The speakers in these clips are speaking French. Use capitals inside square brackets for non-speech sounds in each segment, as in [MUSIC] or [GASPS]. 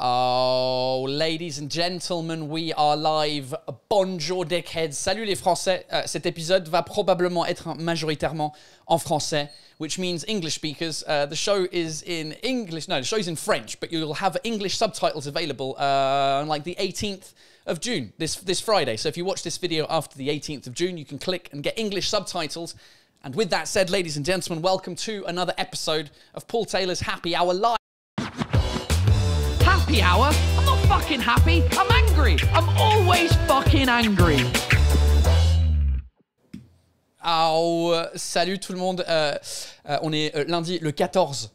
Oh, ladies and gentlemen, we are live. Bonjour, dickheads. Salut les Français. Uh, cet épisode va probablement être majoritairement en français, which means English speakers. Uh, the show is in English. No, the show's in French, but you'll have English subtitles available uh, on like the 18th of June, this, this Friday. So if you watch this video after the 18th of June, you can click and get English subtitles. And with that said, ladies and gentlemen, welcome to another episode of Paul Taylor's Happy Hour Live. happy I'm not fucking happy. I'm angry. I'm always fucking angry. salut tout le monde. Euh, euh, on est euh, lundi le 14.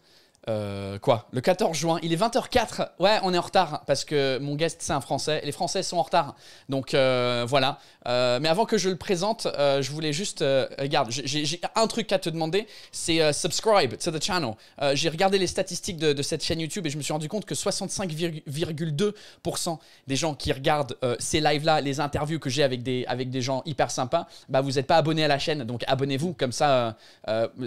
quoi Le 14 juin. Il est 20h04. Ouais, on est en retard parce que mon guest, c'est un Français. Les Français sont en retard. Donc voilà. Euh, mais avant que je le présente, euh, je voulais juste. Euh, regarde, j'ai un truc à te demander c'est subscribe to the channel. j'ai regardé les statistiques de, cette chaîne YouTube et je me suis rendu compte que 65,2% des gens qui regardent ces lives-là, les interviews que j'ai avec des, avec des gens hyper sympas, bah, vous n'êtes pas abonné à la chaîne. Donc abonnez-vous, comme ça,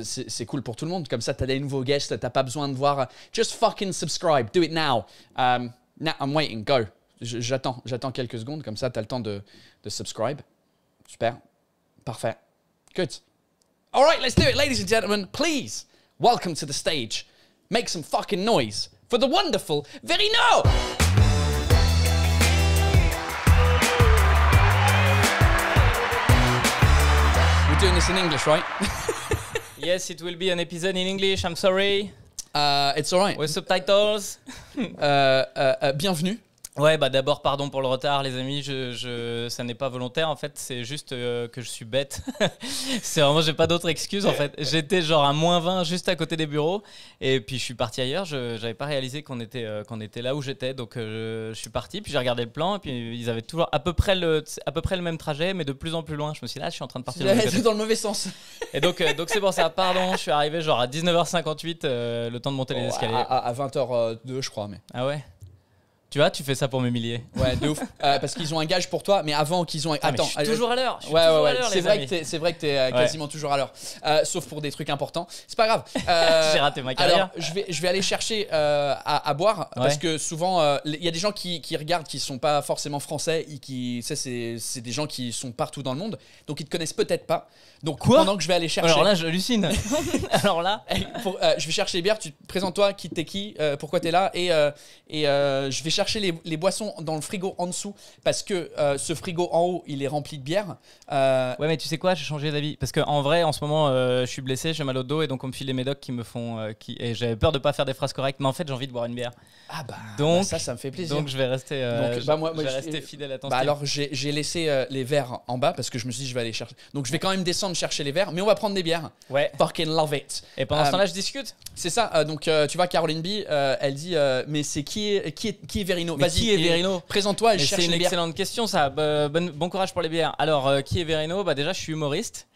c'est cool pour tout le monde. Comme ça, t'as des nouveaux guests, t'as pas besoin de voir. Just fucking subscribe, do it now. Um, now I'm waiting, go. J'attends, j'attends quelques secondes, comme ça, tu as le temps de, de subscribe. Super. Parfait. Good. All right, let's do it, ladies and gentlemen. Please, welcome to the stage. Make some fucking noise for the wonderful Verino! We're doing this in English, right? [LAUGHS] yes, it will be an episode in English. I'm sorry. Uh, it's all right. With subtitles. [LAUGHS] Uh, uh, bienvenue. Ouais, bah d'abord, pardon pour le retard, les amis. Je, ça n'est pas volontaire, en fait. C'est juste euh, que je suis bête. [LAUGHS] c'est vraiment, j'ai pas d'autre excuse, en fait. J'étais genre à moins 20 juste à côté des bureaux. Et puis, je suis parti ailleurs. Je n'avais pas réalisé qu'on était, euh, qu'on était là où j'étais. Donc, euh, je suis parti. Puis, j'ai regardé le plan. Et puis, ils avaient toujours à peu, près le, à peu près le même trajet, mais de plus en plus loin. Je me suis dit, là, ah, je suis en train de partir. [LAUGHS] dans le mauvais sens. et donc, donc c'est pour ça. Pardon, je suis arrivé genre à 19h58, le temps de monter les oh, escaliers. À, 20h02, je crois. Mais... Ah ouais tu vois, tu fais ça pour m'humilier. Ouais, de ouf. Euh, parce qu'ils ont un gage pour toi, mais avant qu'ils ont. Ah, Attends, je suis euh, toujours à l'heure. Ouais, ouais, ouais. C'est vrai, es, vrai, que t'es es euh, quasiment toujours à l'heure. sauf pour des trucs importants. C'est pas grave. [LAUGHS] J'ai raté ma carrière. Alors, je vais, je vais aller chercher à, boire. Parce que souvent, il y a des gens qui, regardent qui sont pas forcément français. Et qui, c'est des gens qui sont partout dans le monde. Donc, ils te connaissent peut-être pas. Donc, Quoi pendant que je vais aller chercher. Alors là, j'hallucine. [LAUGHS] alors là. je vais chercher les bières. Tu présentes-toi, qui t'es qui, pourquoi t'es là. Et, et je vais chercher les, les, boissons dans le frigo en dessous parce que euh, ce frigo en haut, il est rempli de bière. Euh, ouais, mais tu sais quoi, j'ai changé d'avis parce en vrai, en ce moment, euh, je suis blessé, j'ai mal au dos et donc on me file les médocs qui me font. qui... Et j'avais peur de pas faire des phrases correctes, mais en fait, j'ai envie de boire une bière. Ah bah, donc, bah, ça, ça me fait plaisir. Donc je vais rester, bah, moi, je vais rester fidèle à ton bah, Alors j'ai laissé les verres en bas parce que je me suis dit, je vais aller chercher. Donc je vais quand même descendre chercher les verres, mais on va prendre des bières. Ouais. Fucking love it. Et pendant ce temps-là, je discute. C'est ça. donc tu vois, Caroline B, elle dit, mais c'est qui qui est, qui est Vas-y, qui est Verino Présente-toi je cherche C'est une excellente question, ça. Bah, bon, courage pour les bières. Alors, euh, qui est Verino Bah, déjà, je suis humoriste.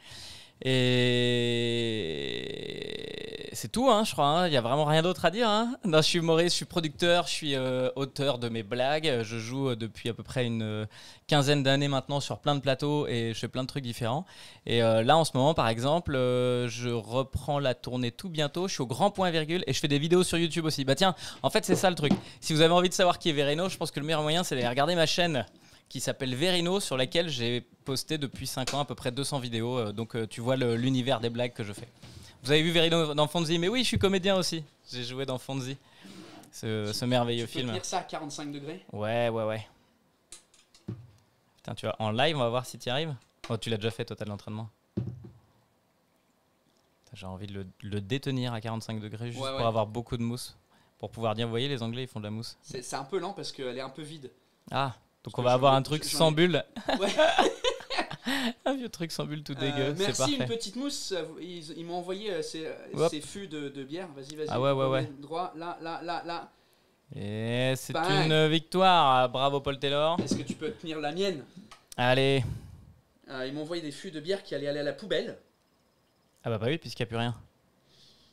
Et c'est tout, hein, je crois. Hein. Il y n'y a vraiment rien d'autre à dire. Hein. je suis Maurice, je suis producteur, je suis euh, auteur de mes blagues. Je joue euh, depuis à peu près une euh, quinzaine d'années maintenant sur plein de plateaux et je fais plein de trucs différents. Et là, en ce moment, par exemple, je reprends la tournée tout bientôt. Je suis au grand point virgule et je fais des vidéos sur YouTube aussi. Bah tiens, en fait, c'est ça le truc. Si vous avez envie de savoir qui est Vereno, je pense que le meilleur moyen, c'est d'aller regarder ma chaîne qui s'appelle Verino, sur laquelle j'ai posté depuis 5 ans à peu près 200 vidéos. Euh, donc euh, tu vois l'univers des blagues que je fais. Vous avez vu Verino dans Fonzie Mais oui, je suis comédien aussi. J'ai joué dans Fonzie, ce, ce merveilleux tu peux film. ça à 45 degrés Ouais, ouais, ouais. Putain, tu vois, en live, on va voir si tu y arrives. Oh, tu l'as déjà fait, toi, t'as l'entraînement. J'ai envie de le, détenir à 45 degrés juste pour avoir beaucoup de mousse. Pour pouvoir dire, vous voyez, les Anglais, ils font de la mousse. C'est un peu lent parce qu'elle est un peu vide. Ah. Donc on va avoir un truc sans bulle. [LAUGHS] un vieux truc sans bulle tout euh, dégueu. merci, une petite mousse. Ils, m'ont envoyé euh, euh, ces, fûts de, bière. Vas-y, vas-y. Ah ouais, ouais, ouais. Droit, là, là, là, là. Et c'est une victoire. Ah, bravo, Paul Taylor. Est-ce que tu peux tenir la mienne Allez. ils m'ont envoyé des fûts de bière qui allaient aller à la poubelle. Ah bah, bah oui, puisqu'il n'y a plus rien.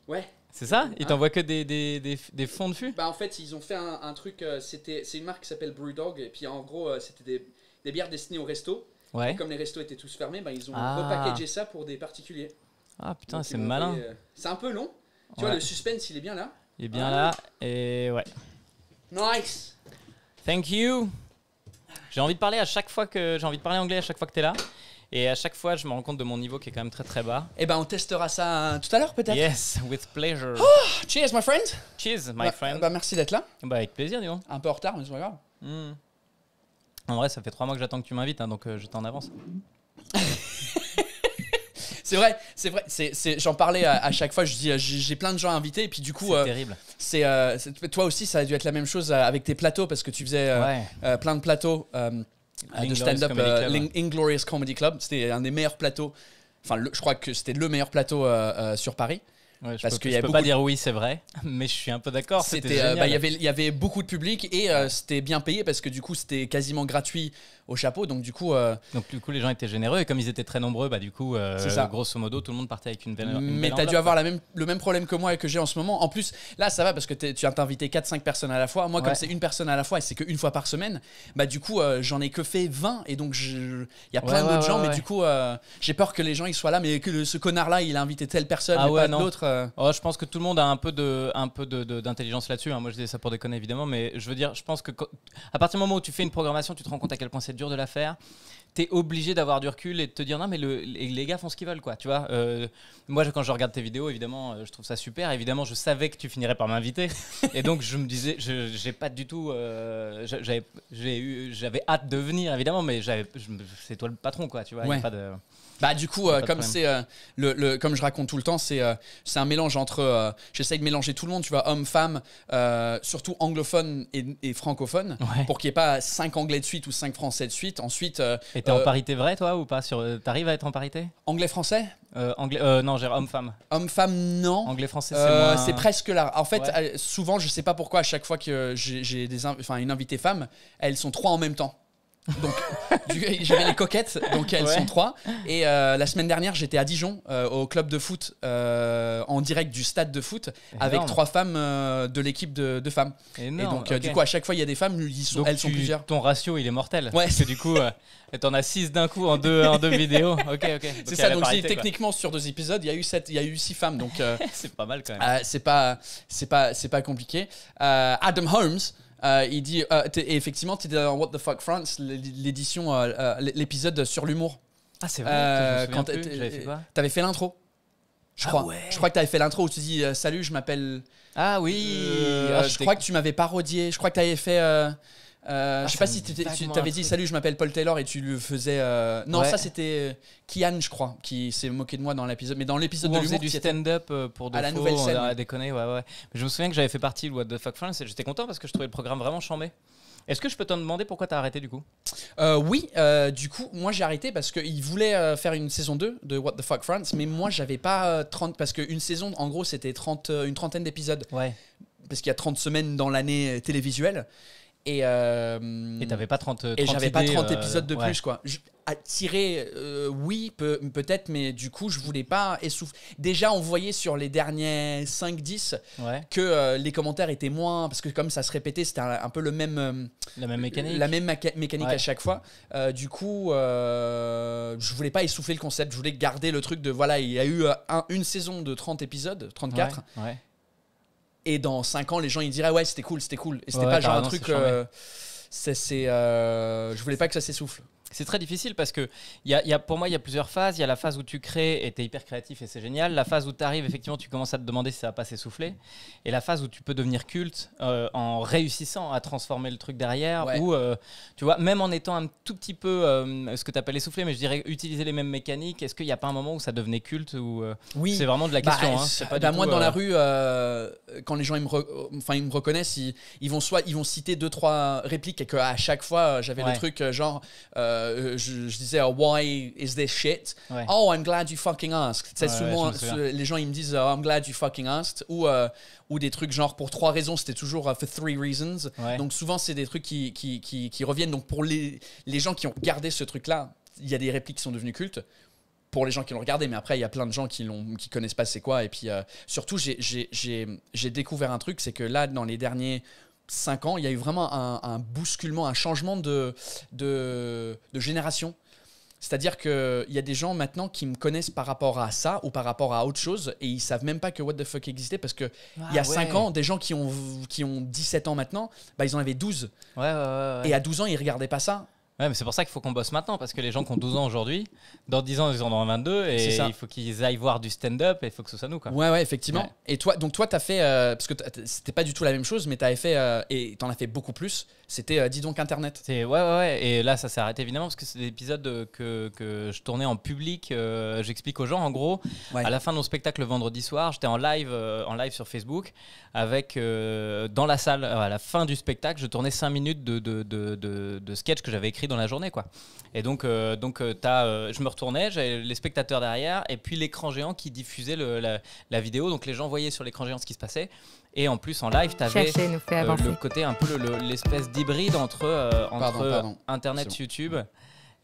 Ouais. C'est ça Ils ah. t'envoient que des, des, des, fonds de fût Bah en fait, ils ont fait un, truc, euh, c'était c'est une marque qui s'appelle Brewdog, et puis en gros, euh, c'était des, bières destinées aux resto Ouais. Et comme les restos étaient tous fermés, bah, ils ont ah. repackagé ça pour des particuliers. Ah putain, c'est malin. Euh, c'est un peu long. Tu vois, le suspense, il est bien là. Il est bien ah. là, et ouais. Nice Thank you J'ai envie de parler à chaque fois que... J'ai envie de parler anglais à chaque fois que t'es là. Et à chaque fois, je me rends compte de mon niveau qui est quand même très très bas. Et eh ben, on testera ça hein, tout à l'heure peut-être. Yes, with pleasure. Oh, cheers, my friend. Cheers, my bah, friend. bah, merci d'être là. Bah, avec plaisir, dis Un peu en retard, mais c'est pas grave. Hmm. En vrai, ça fait trois mois que j'attends que tu m'invites, hein, donc je euh, j'étais en avance. [LAUGHS] C'est vrai, c'est vrai. J'en parlais à, chaque fois. Je dis, euh, j'ai plein de gens à inviter, Et puis du coup, C'est euh, terrible. c'est toi aussi, ça a dû être la même chose avec tes plateaux parce que tu faisais plein de plateaux. Ah, de stand-up, euh, l'Inglorious Comedy Club. C'était un des meilleurs plateaux. Enfin, je crois que c'était le meilleur plateau euh, euh, sur Paris. je parce peux pas dire oui, c'est vrai, [LAUGHS] mais je suis un peu d'accord. C'était, bah, il y avait, il y avait beaucoup de public et c'était bien payé parce que du coup, c'était quasiment gratuit au chapeau. Donc du coup, euh, donc du coup, les gens étaient généreux et comme ils étaient très nombreux, bah du coup, euh, grosso modo, tout le monde partait avec une belle. Une mais t'as dû avoir la même, le même problème que moi et que j'ai en ce moment. En plus, là, ça va parce que tu as invité 4-5 personnes à la fois. Moi, comme c'est une personne à la fois et c'est qu'une fois par semaine, bah du coup, euh, j'en ai que fait 20 et donc il y a plein d'autres gens, mais du coup, j'ai peur que les gens ils soient là, mais que ce connard-là, il a invité telle personne ah, et pas Oh, je pense que tout le monde a un peu de, un peu d'intelligence de, là-dessus. Hein. Moi, je dis ça pour déconner évidemment, mais je veux dire, je pense que à partir du moment où tu fais une programmation, tu te rends compte à quel point c'est dur de la faire t'es obligé d'avoir du recul et de te dire non mais les gars font ce qu'ils veulent quoi tu vois euh, moi quand je regarde tes vidéos évidemment euh, je trouve ça super évidemment je savais que tu finirais par m'inviter et donc je me disais j'ai pas du tout euh, j'avais hâte de venir évidemment mais c'est toi le patron quoi tu vois a pas de bah du coup, euh, comme c'est euh, le, comme je raconte tout le temps, c'est euh, c'est un mélange entre j'essaye de mélanger tout le monde, tu vois, hommes, femmes, surtout anglophones et, et francophones, pour qu'il n'y ait pas 5 anglais de suite ou 5 français de suite. Ensuite, et t'es en parité vrai toi ou pas sur T'arrives à être en parité Anglais français Anglais non, j'ai homme femme. Homme femme non. Anglais français c'est moins... C'est presque là. En fait, souvent je sais pas pourquoi à chaque fois que j'ai des enfin une invitée femme, elles sont trois en même temps. Donc, [LAUGHS] j'avais les coquettes, donc elles sont trois. Et euh, la semaine dernière, j'étais à Dijon, euh, au club de foot, euh, en direct du stade de foot, avec trois femmes de l'équipe de, femmes. Et donc, du coup, à chaque fois, il y a des femmes, elles sont plusieurs. Ton ratio, il est mortel. Ouais. Parce que du coup, t'en as six d'un coup en deux, en deux [LAUGHS] vidéos. Ok, ok. C'est ça, donc techniquement, sur deux épisodes, il y, a eu il y a eu six femmes. Donc, [LAUGHS] c'est pas mal quand même. c'est pas, pas, pas compliqué. Adam Holmes. Euh, il dit, euh, et effectivement, tu dans What the Fuck France, l'édition, euh, l'épisode sur l'humour. Ah, c'est vrai. quand t'avais fait l'intro. Je ah crois. Je crois que tu avais fait l'intro où tu dis Salut, je m'appelle. Ah oui. Ah, je crois que tu m'avais parodié. Je crois que tu avais fait. Euh, ah, je sais pas si tu t'avais dit salut, je m'appelle Paul Taylor et tu lui faisais. Euh, non, ça c'était euh, Kian, je crois, qui s'est moqué de moi dans l'épisode. Mais dans l'épisode de l'humour, du stand-up euh, pour de à faux, la nouvelle scène. ouais, ouais. je me souviens que j'avais fait partie de What the Fuck France et j'étais content parce que je trouvais le programme vraiment chambé. Est-ce que je peux t'en demander pourquoi t'as arrêté du coup Oui, du coup, moi j'ai arrêté parce qu'ils voulaient faire une saison 2 de What the Fuck France, mais moi j'avais pas 30, parce qu'une saison en gros c'était 30, une trentaine d'épisodes. Ouais. Parce qu'il y a 30 semaines dans l'année télévisuelle. Et euh, t'avais pas 30, 30 Et j'avais pas 30 euh, épisodes de plus, quoi. Euh, oui, peut, être mais du coup, je voulais pas essouffler. Déjà, on voyait sur les derniers 5-10 que euh, les commentaires étaient moins, parce que comme ça se répétait, c'était un, peu le même. la même mécanique. La même mécanique à chaque fois. du coup, je voulais pas essouffler le concept, je voulais garder le truc de voilà, il y a eu une saison de 30 épisodes, 34. Ouais, et dans 5 ans, les gens ils diraient ouais, c'était cool, c'était cool. Et c'était pas genre un truc. C'est, euh, euh, je voulais pas que ça s'essouffle. C'est très difficile parce que y y a, pour moi, il y a plusieurs phases. Il y a la phase où tu crées et tu es hyper créatif et c'est génial. La phase où tu arrives, effectivement, tu commences à te demander si ça va pas s'essouffler. Et la phase où tu peux devenir culte euh, en réussissant à transformer le truc derrière. Ou, euh, tu vois, même en étant un tout petit peu euh, ce que tu appelles essoufflé, mais je dirais utiliser les mêmes mécaniques, est-ce qu'il n'y a pas un moment où ça devenait culte ou, Oui. C'est vraiment de la bah, question. Hein. Bah, moi, dans la rue, quand les gens ils me, enfin, ils me reconnaissent, ils, vont soit ils vont citer deux, trois répliques et qu'à chaque fois, j'avais le truc genre. Euh, euh, je, disais, euh, why is this shit? Oh, I'm glad you fucking asked. C'est souvent, les gens, ils me disent, I'm glad you fucking asked. Ou, ou des trucs genre, pour trois raisons, c'était toujours for three reasons. Donc souvent, c'est des trucs qui, qui, reviennent. Donc pour les, les gens qui ont gardé ce truc-là, il y a des répliques qui sont devenues cultes pour les gens qui l'ont regardé, mais après, il y a plein de gens qui l'ont qui connaissent pas c'est quoi. Et puis, surtout, j'ai découvert un truc, c'est que là, dans les derniers 5 ans, il y a eu vraiment un, bousculement, un changement de, de, génération. C'est-à-dire qu'il y a des gens maintenant qui me connaissent par rapport à ça ou par rapport à autre chose et ils savent même pas que What the fuck existait parce qu'il y a 5 ah ans, des gens qui ont, qui ont 17 ans maintenant, bah, ils en avaient 12. et à 12 ans, ils regardaient pas ça. Ouais, mais c'est pour ça qu'il faut qu'on bosse maintenant, parce que les gens qui ont 12 ans aujourd'hui, dans 10 ans, ils en auront 22, et il faut qu'ils aillent voir du stand-up, et il faut que ce soit nous. Quoi. Ouais, ouais, effectivement. Et toi, donc toi, t'as fait, euh, parce que c'était pas du tout la même chose, mais t'avais fait, euh, et t'en as fait beaucoup plus, c'était euh, dis donc Internet. ouais, ouais, Et là, ça s'est arrêté évidemment parce que c'est l'épisode que, je tournais en public. Euh, j'explique aux gens, en gros, à la fin de mon spectacle le vendredi soir, j'étais en live, euh, en live sur Facebook avec dans la salle à la fin du spectacle, je tournais 5 minutes de, de, sketch que j'avais écrit dans la journée, quoi. Et donc, donc as, je me retournais, j'avais les spectateurs derrière et puis l'écran géant qui diffusait la vidéo. Donc les gens voyaient sur l'écran géant ce qui se passait. Et en plus, en live, tu avais euh, le côté un peu l'espèce d'hybride entre, euh, entre et Internet, YouTube.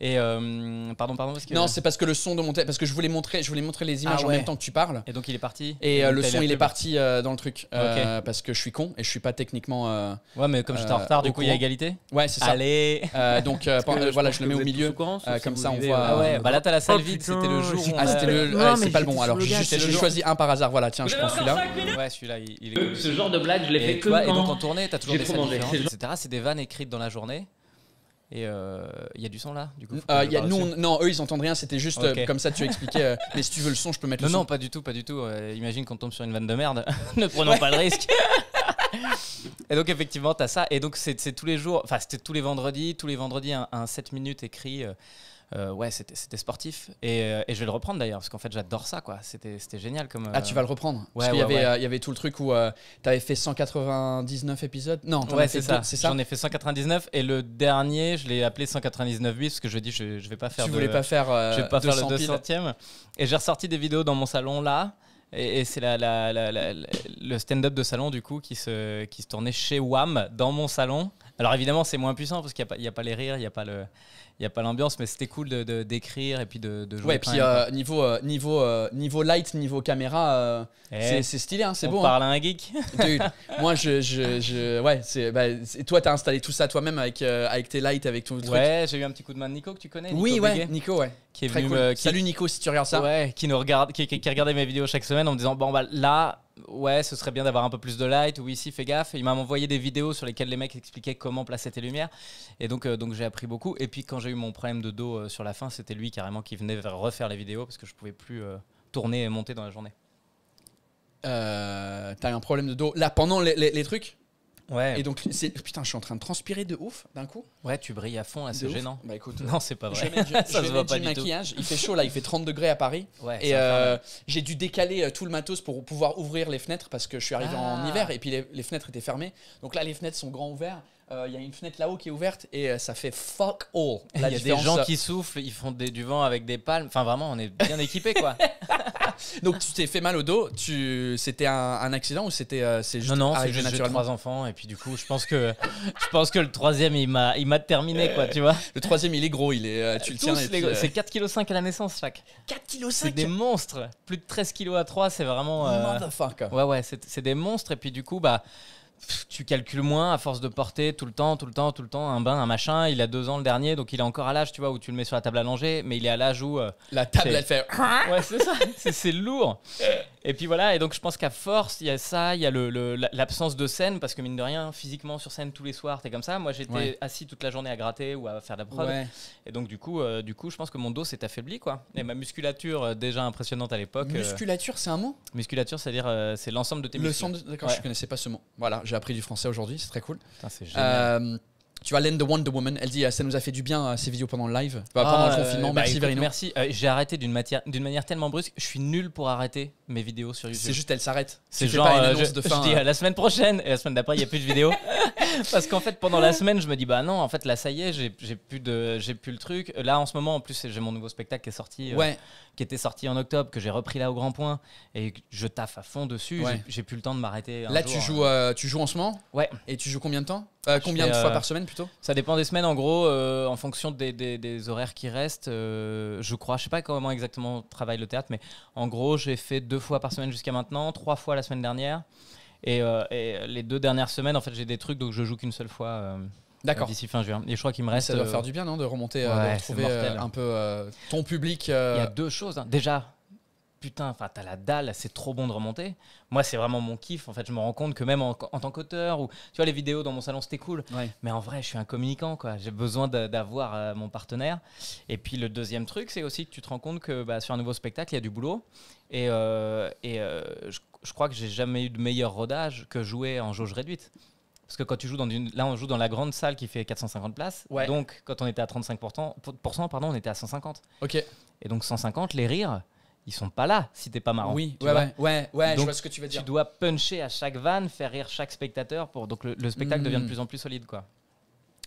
Et euh, pardon, pardon. Parce que... Non, c'est parce que le son de mon parce que je voulais montrer, je voulais montrer les images ah en même temps que tu parles. Et donc il est parti. Et, euh, le son, il est parti euh, dans le truc euh, parce que je suis con et je suis pas techniquement. ouais, mais comme j'étais en retard, du coup il y a égalité. Ouais, c'est ça. Allez. donc voilà, je le mets au milieu, comme ça on voit. ouais. Bah là t'as la salle oh, vide, c'était le jour. Ah c'était le, c'est pas le bon. Alors j'ai choisi un par hasard. Voilà, tiens, je prends celui-là. Ouais, celui-là, il est. Ce genre de blague, je l'ai fait que. Et donc en tournée, t'as toujours des etc. C'est des vannes écrites dans la journée. Et il euh, y a du son là du coup, ah, Non, eux ils entendent rien, c'était juste euh, comme ça tu [LAUGHS] expliquais. Euh, mais si tu veux le son, je peux mettre non, le son. Non, pas du tout, pas du tout. imagine qu'on tombe sur une vanne de merde, [LAUGHS] ne prenons pas le risque. [LAUGHS] et donc effectivement, t'as ça. Et donc c'est tous les jours, enfin c'était tous les vendredis, tous les vendredis un 7 minutes écrit euh, ouais, c'était sportif. Euh, et, je vais le reprendre d'ailleurs, parce qu'en fait, j'adore ça, quoi. C'était génial comme. Ah, tu vas le reprendre il Parce qu'il euh, y, avait tout le truc où tu avais fait 199 épisodes. Non, ouais, c'est ça. ça J'en ai fait 199 et le dernier, je l'ai appelé 199 bis, parce que je dis, je, je vais pas faire. Tu voulais pas faire. je vais pas faire le 200 ème Et j'ai ressorti des vidéos dans mon salon là. Et, c'est la, le stand-up de salon, du coup, qui se, qui se tournait chez WAM, dans mon salon. Alors évidemment, c'est moins puissant parce qu'il n'y a, a, pas les rires, il n'y a pas le. Il n'y a pas l'ambiance, mais c'était cool d'écrire de, d'écrire et puis de, jouer. Ouais, puis euh, niveau, euh, niveau, euh, niveau light, niveau caméra, eh. c'est stylé, hein, c'est bon. On hein. parle à un geek. [LAUGHS] moi, je, je, je ouais, bah, toi, t'as installé tout ça toi-même avec, avec tes lights, avec ton truc. Ouais, j'ai eu un petit coup de main de Nico que tu connais. oui, ouais, Nico, ouais. Qui est qui... Salut Nico, si tu regardes ça. Ouais, qui nous regarde, qui, qui, regardait mes vidéos chaque semaine en me disant bon bah là ouais, ce serait bien d'avoir un peu plus de light Oui, si, fais gaffe. Il m'a envoyé des vidéos sur lesquelles les mecs expliquaient comment placer tes lumières. Et donc, euh, donc j'ai appris beaucoup. Et puis quand j'ai eu mon problème de dos euh, sur la fin, c'était lui carrément qui venait refaire les vidéos parce que je pouvais plus euh, tourner et monter dans la journée. T'as eu un problème de dos là pendant les trucs et donc, c'est putain, je suis en train de transpirer de ouf d'un coup. Ouais, tu brilles à fond, c'est gênant. Bah écoute, non, c'est pas vrai. [LAUGHS] Je mets, ça du maquillage. Il fait chaud là, il fait 30 degrés à Paris. Ouais, et euh, j'ai dû décaler euh, tout le matos pour pouvoir ouvrir les fenêtres parce que je suis arrivé en ah. hiver et puis les, fenêtres étaient fermées. Donc là, les fenêtres sont grand ouvertes. Euh, il y a une fenêtre là-haut qui est ouverte et ça fait fuck all. [LAUGHS] Il y a des gens qui soufflent, ils font du vent avec des palmes. Enfin, vraiment, on est bien équipé quoi. [LAUGHS] [LAUGHS] Donc tu t'es fait mal au dos. Tu, c'était un, accident ou c'était euh, c'est juste non non, c'est j'ai trois enfants et puis du coup, je pense que je pense que le troisième il m'a il m'a terminé quoi, tu vois. Le troisième, il est gros, il est, euh, tu le tiens. et euh, C'est 4,5 kg à la naissance chaque. 4,5 C'est des monstres. Plus de 13 kg à 3, c'est vraiment. Ouais, ouais, c'est c'est des monstres. Et puis du coup, bah, tu calcules moins à force de porter tout le temps, tout le temps, tout le temps, un bain, un machin. Il a deux ans le dernier, donc il est encore à l'âge, tu vois, où tu le mets sur la table à langer, mais il est à l'âge où. Euh, la table, elle fait. Hein ouais, c'est ça, [LAUGHS] c'est lourd. Et puis voilà, et donc je pense qu'à force, il y a ça, il y a l'absence le, de scène, parce que mine de rien, physiquement sur scène tous les soirs, t'es comme ça. Moi, j'étais assis toute la journée à gratter ou à faire de la prod. Et donc, du coup, euh, du coup, je pense que mon dos s'est affaibli, quoi. Et ma musculature, euh, déjà impressionnante à l'époque. Euh, musculature, c'est un mot Musculature, c'est-à-dire, c'est l'ensemble de tes le muscles. D'accord, je connaissais pas ce mot. Voilà, j'ai appris du français aujourd'hui, c'est très cool. c'est génial. Tu vois, lend the Wonder Woman. Elle dit euh, ça nous a fait du bien euh, ces vidéos pendant le live, bah, pendant le ah, confinement. Euh, merci bah, Verino. Merci. J'ai arrêté d'une manière tellement brusque. Je suis nul pour arrêter mes vidéos sur YouTube. C'est juste elle s'arrête. C'est genre je, de fin, je dis la semaine prochaine et la semaine d'après il y a plus de vidéos. [LAUGHS] Parce qu'en fait pendant la semaine je me dis bah non en fait là ça y est j'ai plus de j'ai plus le truc. Là en ce moment en plus j'ai mon nouveau spectacle qui est sorti. qui était sorti en octobre, que j'ai repris là au grand point et je taffe à fond dessus. J'ai plus le temps de m'arrêter. Là, tu, hein. joues, tu joues en ce moment Ouais. Et tu joues combien de temps euh, combien de fois euh, par semaine plutôt Ça dépend des semaines en gros, euh, en fonction des, horaires qui restent. je crois, je sais pas comment exactement travaille le théâtre, mais en gros j'ai fait deux fois par semaine jusqu'à maintenant, trois fois la semaine dernière. Et, les deux dernières semaines, en fait, j'ai des trucs donc je joue qu'une seule fois. D'accord. D'ici fin juin. Et je crois qu'il me reste. Ça doit faire du bien, non De remonter, de retrouver un peu ton public. Il y a deux choses. Hein. Déjà, putain, enfin, t'as la dalle, c'est trop bon de remonter. Moi, c'est vraiment mon kiff. En fait, je me rends compte que même en, tant qu'auteur, ou tu vois, les vidéos dans mon salon, c'était cool. Mais en vrai, je suis un communicant, quoi. J'ai besoin d'avoir euh, mon partenaire. Et puis, le deuxième truc, c'est aussi que tu te rends compte que bah, sur un nouveau spectacle, il y a du boulot. Et, euh, et euh, je, crois que j'ai jamais eu de meilleur rodage que jouer en jauge réduite. Parce que quand tu joues dans une. Là, on joue dans la grande salle qui fait 450 places. Donc, quand on était à 35%, pardon, on était à 150. Ok. Et donc, 150, les rires ils sont pas là si t'es pas marrant. Oui, ouais, ouais, ouais, Donc, je vois ce que tu veux dire. Tu dois puncher à chaque vanne, faire rire chaque spectateur pour. Donc le, spectacle devient de hmm. plus en plus solide, quoi.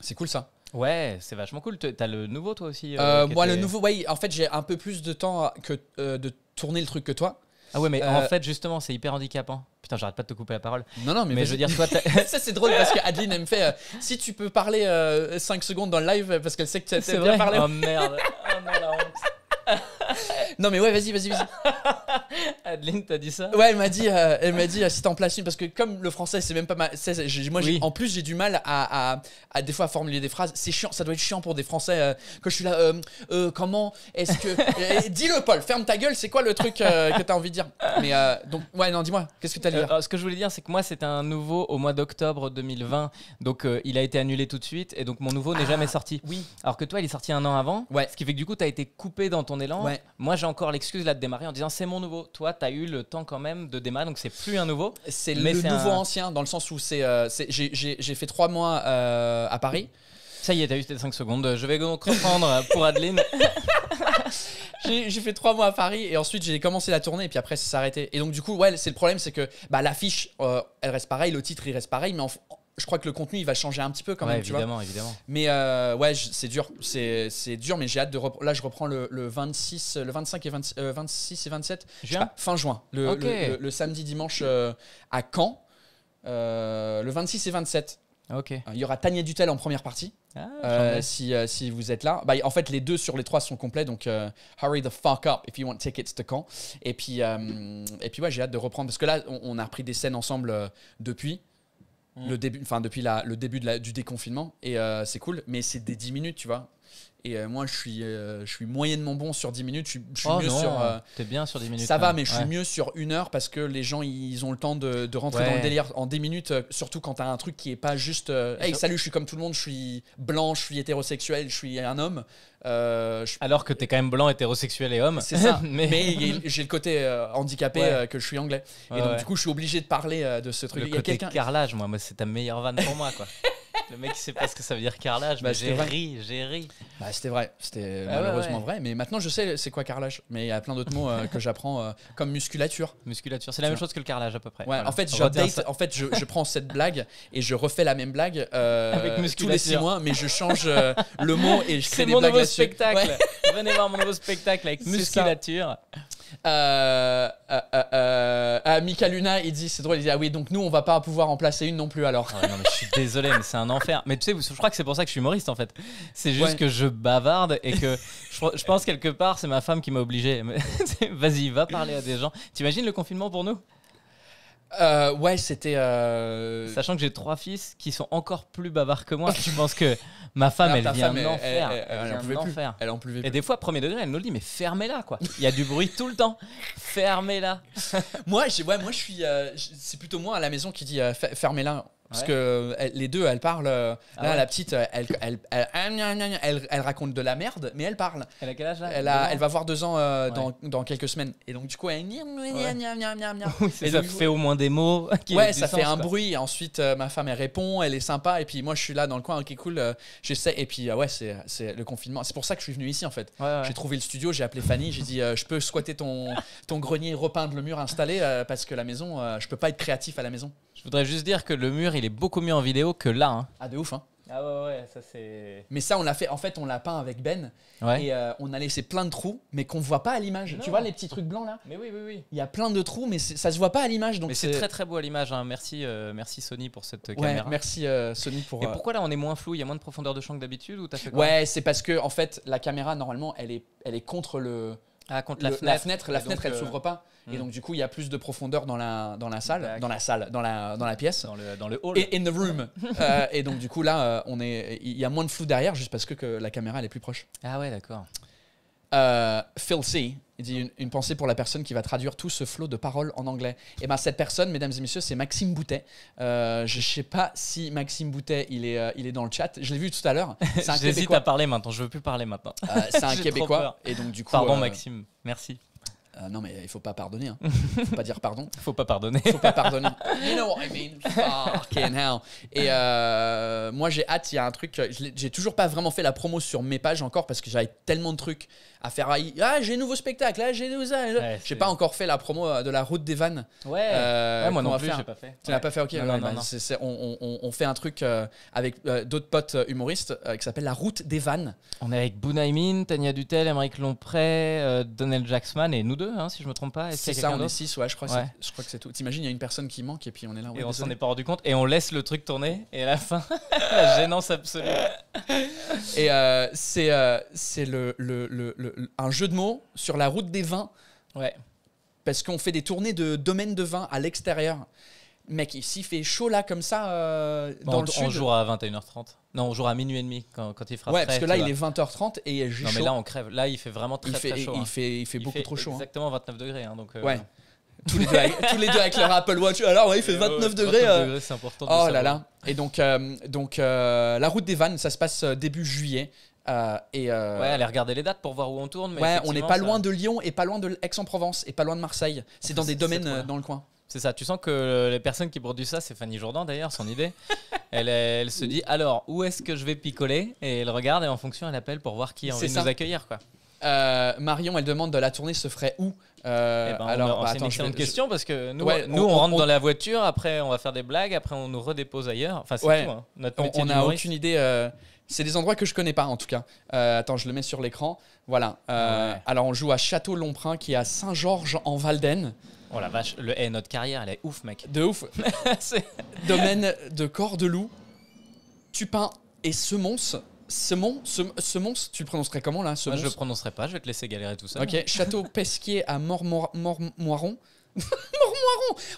C'est cool ça. Ouais, c'est vachement cool. T'as le nouveau toi aussi. Euh, euh, moi le nouveau, ouais. En fait, j'ai un peu plus de temps que euh, de tourner le truc que toi. Ah ouais, mais en fait, justement, c'est hyper handicapant. Putain, j'arrête pas de te couper la parole. Non, non, mais, je veux dire, [LAUGHS] ça c'est drôle parce que Adeline elle me fait, si tu peux parler 5 secondes dans le live parce qu'elle sait que tu as [LAUGHS] bien parlé. Oh merde, oh merde. [LAUGHS] Non, mais ouais, vas-y, vas-y, vas-y. [LAUGHS] Adeline, t'as dit ça Ouais, elle m'a dit, euh, elle m'a dit, euh, si t'en places une, parce que comme le français, c'est même pas mal moi, en plus, j'ai du mal à, à, à des fois à formuler des phrases. C'est chiant, ça doit être chiant pour des Français. Euh, que quand je suis là, comment est-ce que. [LAUGHS] dis-le, Paul, ferme ta gueule, c'est quoi le truc que t'as envie de dire Mais donc, ouais, non, dis-moi, qu'est-ce que t'as dit ce que je voulais dire, c'est que moi, c'était un nouveau au mois d'octobre 2020. Donc, il a été annulé tout de suite. Et donc, mon nouveau n'est ah, jamais sorti. Oui. Alors que toi, il est sorti un an avant. Ouais. Ce qui fait que du coup, t'as été coupé dans ton élan. Ouais. Moi, encore l'excuse là de démarrer en disant c'est mon nouveau. Toi, tu as eu le temps quand même de démarrer, donc c'est plus un nouveau. C'est le nouveau ancien, dans le sens où c'est, euh, j'ai fait trois mois euh, à Paris. Ça y est, t'as eu tes 5 secondes. Je vais comprendre euh, pour Adeline. [LAUGHS] j'ai fait 3 mois à Paris et ensuite j'ai commencé la tournée et puis après ça s'est arrêté. Et donc du coup, ouais, c'est le problème, c'est que bah, l'affiche, elle reste pareille, le titre, il reste pareil, mais en, je crois que le contenu il va changer un petit peu quand même. Évidemment, tu vois évidemment. Mais euh, ouais, c'est dur, c'est, dur, mais j'ai hâte de reprendre là je reprends le, 26, le 25 et 26 euh, et 27 juin fin juin, le, le, samedi dimanche euh, à Caen, le 26 et 27. Ok. Il y aura Tania Dutel en première partie. Ah, si, si, vous êtes là. Bah, en fait, les deux sur les trois sont complets, donc hurry the fuck up if you want tickets to Caen. Et puis, et puis ouais, j'ai hâte de reprendre, parce que là, on, on a repris des scènes ensemble depuis le début, enfin depuis la, le début de la, du déconfinement et euh, c'est cool, mais c'est des 10 minutes, tu vois. Et moi, je suis, je suis moyennement bon sur 10 minutes. Je suis, mieux non, sur. T'es bien sur 10 minutes. Ça va, mais je suis mieux sur une heure parce que les gens, ils ont le temps de, rentrer dans le délire en 10 minutes, surtout quand t'as un truc qui est pas juste. hey, salut, je suis comme tout le monde, je suis blanc, je suis hétérosexuel, je suis un homme. Alors que t'es quand même blanc, hétérosexuel et homme. C'est ça. mais, j'ai le côté handicapé que je suis anglais. et donc, du coup, je suis obligé de parler de ce truc. Le Il y a côté carrelage, moi, c'est ta meilleure vanne pour moi, quoi. [LAUGHS] Le mec, il sait pas ce que ça veut dire carrelage. Bah, j'ai ri, j'ai ri. Bah, c'était vrai, c'était ah malheureusement vrai. Mais maintenant, je sais c'est quoi carrelage. Mais il y a plein d'autres mots euh, que j'apprends, euh, comme musculature. Musculature, c'est la même chose que le carrelage à peu près. Ouais, en fait, je en fait je, prends cette blague et je refais la même blague euh, [LAUGHS] Avec tous les six mois, mais je change le mot et je [LAUGHS] crée des blagues. C'est mon nouveau spectacle. Venez voir mon nouveau spectacle avec musculature. Euh, euh, euh, euh, Mika Luna, il dit, c'est drôle, il dit, ah oui, donc nous, on va pas pouvoir en placer une non plus alors. je suis désolé, mais c'est un enfer. Mais tu sais, je crois que c'est pour ça que je suis humoriste en fait. C'est juste que je bavarde et que je, je pense quelque part, c'est ma femme qui m'a obligé. [LAUGHS] Vas-y, va parler à des gens. T'imagines le confinement pour nous euh, ouais, c'était. Euh, Sachant que j'ai trois fils qui sont encore plus bavards que moi, je pense que [LAUGHS] ma femme, elle vient d'enfer. faire. Elle, en plus. Et des fois, premier degré, elle nous dit, mais fermez-la, quoi. Il y a du bruit tout le temps. Fermez-la. [LAUGHS] moi, ouais, moi, je suis. Euh, c'est plutôt moi à la maison qui dit euh, fermez-la. Parce que les deux, elles parlent. Euh, ah là, la petite, euh, elle elle, elle, raconte de la merde, mais elle parle. Elle a quel âge elle, va avoir deux ans euh, dans, dans, quelques semaines. Et donc, du coup, elle. fait au moins des mots. [LAUGHS] ouais, ça fait un bruit. Ensuite, ma femme, elle répond, elle est sympa. Et puis, moi, je suis là dans le coin, ok, hein, cool, j'essaie. Et puis, ouais, c'est le confinement. C'est pour ça que je suis venu ici, en fait. J'ai trouvé le studio, j'ai appelé Fanny, j'ai dit, je peux squatter ton, ton grenier, repeindre le mur, installer, parce que la maison, je peux pas être créatif à la maison. Je voudrais juste dire que le mur, il est beaucoup mieux en vidéo que là. Hein. Ah, de ouf, hein. Ah ouais, ouais, ça c'est. Mais ça, on l'a fait. En fait, on l'a peint avec Ben. Et euh, on a laissé plein de trous, mais qu'on voit pas à l'image. Tu vois les petits trucs blancs là Mais oui, oui, oui. Il y a plein de trous, mais ça se voit pas à l'image. Donc Mais c'est très très beau à l'image. hein. Merci, euh, merci Sony pour cette Ouais, caméra. merci euh, Sony pour. Et pourquoi là on est moins flou Il y a moins de profondeur de champ que d'habitude ou fait Ouais, c'est parce que en fait, la caméra normalement, elle est, elle est contre le, ah, contre la fenêtre. La fenêtre, elle euh, s'ouvre pas. Et hmm. donc, du coup, il y a plus de profondeur dans la, dans la salle, dans la salle, dans la, dans la pièce. Dans le, dans hall. Et in the room. [LAUGHS] Euh, et donc, du coup, là, euh, on est, il y a moins de flou derrière juste parce que, la caméra, elle est plus proche. Ah ouais, d'accord. Phil euh, C il dit une, pensée pour la personne qui va traduire tout ce flot de paroles en anglais. Et eh bien cette personne, mesdames et messieurs, c'est Maxime Boutet. Euh, je ne sais pas si Maxime Boutet, il est, euh, il est dans le chat. Je l'ai vu tout à l'heure. [LAUGHS] J'hésite à parler maintenant, je veux plus parler maintenant. c'est un [LAUGHS] Québécois. Et donc du coup, Pardon Maxime, merci. Euh, non, mais il faut pas pardonner. Hein. [LAUGHS] faut pas dire pardon. faut pas pardonner. faut pas pardonner. [LAUGHS] you know what I mean. Fucking hell. Et euh, moi, j'ai hâte. Il y a un truc. J'ai toujours pas vraiment fait la promo sur mes pages encore parce que j'avais tellement de trucs à faire. Ah, ah j'ai un nouveau spectacle. là ah, j'ai nouveau j'ai pas encore fait la promo euh, de la route des vannes. Ouais. moi non plus, j'ai pas fait. Tu l'as pas fait, ok. on, fait un truc avec d'autres potes humoristes qui s'appelle la route des vannes. On est avec Bunaimin Tania Dutel, Émeric Lompré, Donnell Jacksman et nous deux. Hein, si je me trompe pas. C'est ça, on est six, ouais, je crois, je crois que c'est tout. T'imagines, il y a une personne qui manque et puis on est là. et on s'en est pas rendu compte et on laisse le truc tourner et à la fin, [LAUGHS] la gênance absolue. [LAUGHS] et euh, c'est euh, c'est le, le, un jeu de mots sur la route des vins. Ouais. Parce qu'on fait des tournées de domaines de vin à l'extérieur. Mec, s'il fait chaud là comme ça euh, dans on, le à 21h30. Non, on jouera à minuit et demi quand, quand il fera Ouais, parce que là, il est 20h30 et j'ai chaud. Non, mais là, on crève. Là, il fait vraiment très, il fait, très chaud. Il, hein. fait, beaucoup trop chaud. Hein. Exactement 29 degrés. Hein, donc, euh, ouais. tous, les deux avec, leur Apple Watch. Alors, ouais, il fait 29 euh, degrés. c'est important. Oh là là. Et donc, donc la route des vannes, ça se passe début juillet. et ouais, allez regarder les dates pour voir où on tourne. Mais ouais, on n'est pas loin de Lyon et pas loin de Aix-en-Provence et pas loin de Marseille. C'est dans [LAUGHS] des domaines dans le coin. C'est ça. Tu sens que les personnes qui produisent ça, c'est Fanny Jourdan d'ailleurs, son idée. [LAUGHS] elle, se dit alors où est-ce que je vais picoler Et elle regarde et en fonction, elle appelle pour voir qui a envie nous accueillir, quoi. Euh, Marion, elle demande de la tournée se ferait où euh, eh ben, alors, c'est bah, une excellente question parce que nous, on, rentre dans la voiture, après on va faire des blagues, après on nous redépose ailleurs. Enfin, c'est tout. Hein. on n'a aucune idée. Euh, c'est des endroits que je connais pas en tout cas. attends, je le mets sur l'écran. Voilà. Ah alors on joue à Château Lomprin qui est à Saint-Georges en Valden. Oh la vache, le, H notre carrière, elle est ouf, mec. De ouf. [LAUGHS] Domaine de corps de loup, Tupin et Semonce. Semons, Semonce, tu le prononcerais comment là je le prononcerai pas, je vais te laisser galérer tout ça. Ok, Château Pesquier à [LAUGHS] Mormoiron. Mormoiron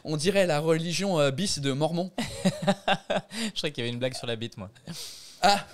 On dirait la religion euh, bis de Mormon. [LAUGHS] je croyais qu'il y avait une blague sur la bite, moi. Ah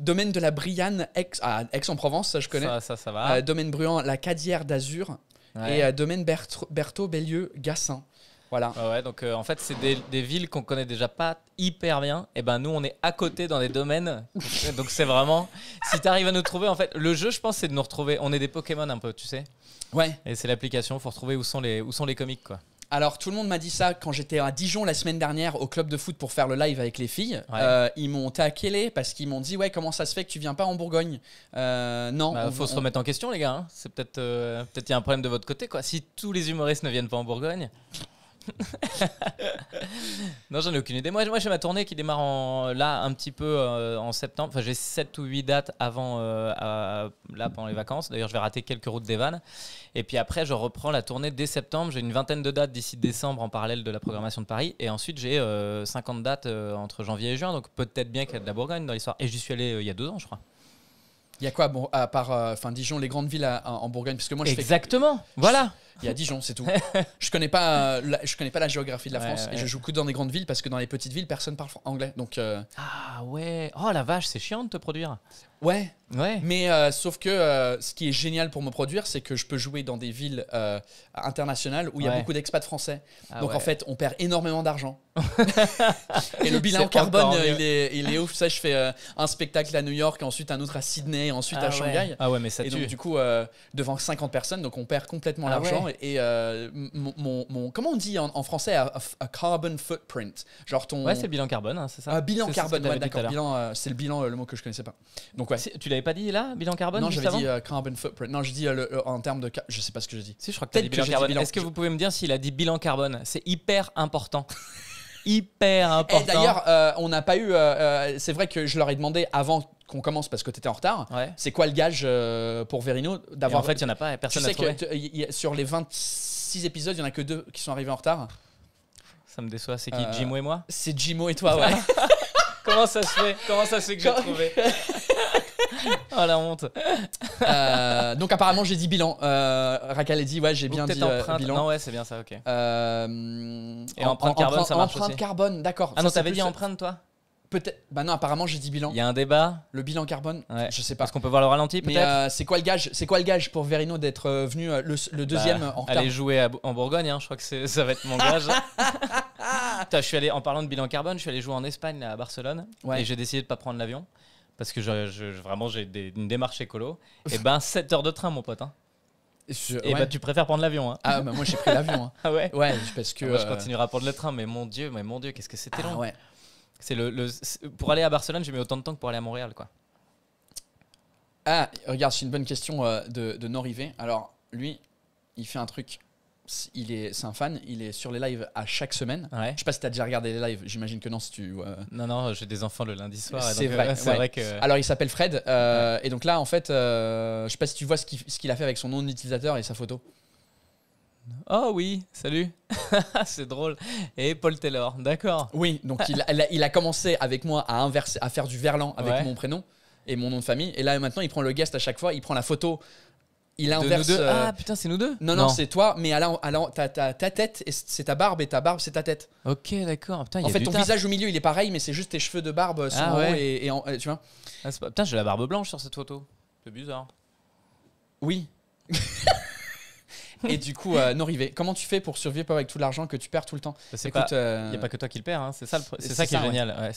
Domaine de la Brianne, Aix- Aix-en-Provence, ah, ça je connais. Ça, ça, va. Euh, domaine Bruant, la Cadière d'Azur et à euh, Domaine Berthaud, Bellieu, Gassin. Voilà. Ah ouais, donc euh, en fait, c'est des, villes qu'on connaît déjà pas hyper bien. Et eh ben nous, on est à côté dans des domaines. [LAUGHS] donc c'est vraiment. Si tu arrives à nous trouver, en fait, le jeu, je pense, c'est de nous retrouver. On est des Pokémon un peu, tu sais. Ouais. Et c'est l'application, faut retrouver où sont les, où sont les comics, quoi. Alors, tout le monde m'a dit ça quand j'étais à Dijon la semaine dernière au club de foot pour faire le live avec les filles. Euh, ils m'ont taquelé parce qu'ils m'ont dit Ouais, comment ça se fait que tu viens pas en Bourgogne euh, Non. Il bah, faut se remettre en question, les gars. Hein. C'est peut-être euh, peut-être y a un problème de votre côté, quoi. Si tous les humoristes ne viennent pas en Bourgogne. [LAUGHS] non, j'en ai aucune idée. Moi, moi j'ai ma tournée qui démarre en, là un petit peu euh, en septembre. Enfin, j'ai 7 ou 8 dates avant, euh, là, pendant les vacances. D'ailleurs, je vais rater quelques routes des vannes. Et puis après, je reprends la tournée dès septembre. J'ai une vingtaine de dates d'ici décembre en parallèle de la programmation de Paris. Et ensuite, j'ai 50 euh, dates entre janvier et juin. Donc peut-être bien qu'il y a de la Bourgogne dans l'histoire. Et j'y suis allé il y a deux ans, je crois. Il y a quoi bon, à part euh, enfin Dijon, les grandes villes en Bourgogne Parce moi, je Exactement, voilà. Il y a Dijon, c'est tout. je connais pas, euh, je connais pas la géographie de la France et je joue que dans les grandes villes parce que dans les petites villes, personne parle anglais. Donc euh, ah ouais, oh la vache, c'est chiant de te produire. Ouais. ouais. Mais euh, sauf que euh, ce qui est génial pour me produire, c'est que je peux jouer dans des villes euh, internationales où il y a beaucoup d'expats français. Ah donc en fait, on perd énormément d'argent. [LAUGHS] et le bilan carbone, il est, il est, ouf. Ça, je fais un spectacle à New York, ensuite un autre à Sydney, ensuite ah à Shanghai. Ah ouais, mais ça et donc, du coup, devant 50 personnes, donc on perd complètement ah l'argent. Et, mon, mon, Comment on dit en, français a, carbon footprint Genre ton. Ouais, c'est le bilan carbone, hein, c'est ça Bilan carbone, d'accord. c'est le bilan, le mot que je connaissais pas. Donc tu l'avais pas dit là, bilan carbone Non, dit euh, carbon footprint. Non, je dis euh, euh, en termes de. Je sais pas ce que j'ai dit. Si, je crois que tu dit bilan carbone. Est-ce que vous pouvez me dire s'il a dit bilan carbone C'est hyper important. [LAUGHS] hyper eh, important. Et d'ailleurs, on n'a pas eu. c'est vrai que je leur ai demandé avant qu'on commence parce que tu étais en retard. C'est quoi le gage pour Verino d'avoir. En fait, il n'y en a pas. Personne n'a trouvé. Que sur les 26 épisodes, il n'y en a que deux qui sont arrivés en retard. Ça me déçoit. C'est qui Jimo et moi C'est Jimo et toi, ouais. [LAUGHS] Comment ça se fait Comment ça se fait que j'ai trouvé [LAUGHS] [LAUGHS] oh la honte. Euh, donc apparemment j'ai dit bilan. Euh, a dit ouais j'ai bien dit euh, bilan. Non ouais c'est bien ça ok. Euh, et en, empreinte carbone ça marche Empreinte carbone d'accord. Ah non t'avais dit empreinte toi. Peut-être. Bah non, apparemment j'ai dit bilan. Il y a un débat. Le bilan carbone. Je sais pas. Est-ce qu'on peut voir le ralenti peut-être C'est quoi le gage C'est quoi le gage pour Verino d'être venu le, bah, deuxième en Aller jouer en Bourgogne, hein, je crois que ça va être mon gage. [LAUGHS] je suis allé en parlant de bilan carbone, je suis allé jouer en Espagne à Barcelone et j'ai décidé de pas prendre l'avion parce que je, vraiment j'ai une démarche écolo, et eh ben 7 [LAUGHS] heures de train, mon pote. Hein. et eh ben, tu préfères prendre l'avion. Hein. Ah, bah, moi j'ai pris l'avion. Hein. [LAUGHS] ah ouais Ouais, parce que. Ah, je euh, continuerai à prendre le train, mais mon Dieu, mais mon Dieu, qu'est-ce que c'était ah, long. ouais. C'est le, pour aller à Barcelone, j'ai mis autant de temps que pour aller à Montréal, quoi. Ah, regarde, c'est une bonne question euh, de, de Norivé. Alors, lui, il fait un truc il est, c'est un fan, il est sur les lives à chaque semaine. Ouais. Je sais pas si tu as déjà regardé les lives, j'imagine que non si tu. Euh, non non, j'ai des enfants le lundi soir. C'est vrai. Euh, vrai que... Alors il s'appelle Fred euh, et donc là en fait, euh, je sais pas si tu vois ce qu'il, a fait avec son nom d'utilisateur et sa photo. Oh oui, salut. [LAUGHS] c'est drôle. Et Paul Taylor, d'accord. Oui, donc il, a, commencé avec moi à à faire du verlan avec mon prénom et mon nom de famille. Et là maintenant, il prend le guest à chaque fois, il prend la photo il a De euh, Ah putain, c'est nous deux Non, non, c'est toi, mais alors alors ta, ta, ta, tête, c'est ta barbe, et ta barbe, c'est ta tête. Ok, d'accord. En fait, ton visage au milieu, il est pareil, mais c'est juste tes cheveux de barbe euh, sont ah, et, euh, tu vois. Ah, putain, j'ai la barbe blanche sur cette photo. C'est bizarre. Oui. [LAUGHS] Et du coup, euh, comment tu fais pour survivre pas avec tout l'argent que tu perds tout le temps Il n'y euh, a pas que toi qui le perds, hein. c'est ça, le... c'est ça qui est génial.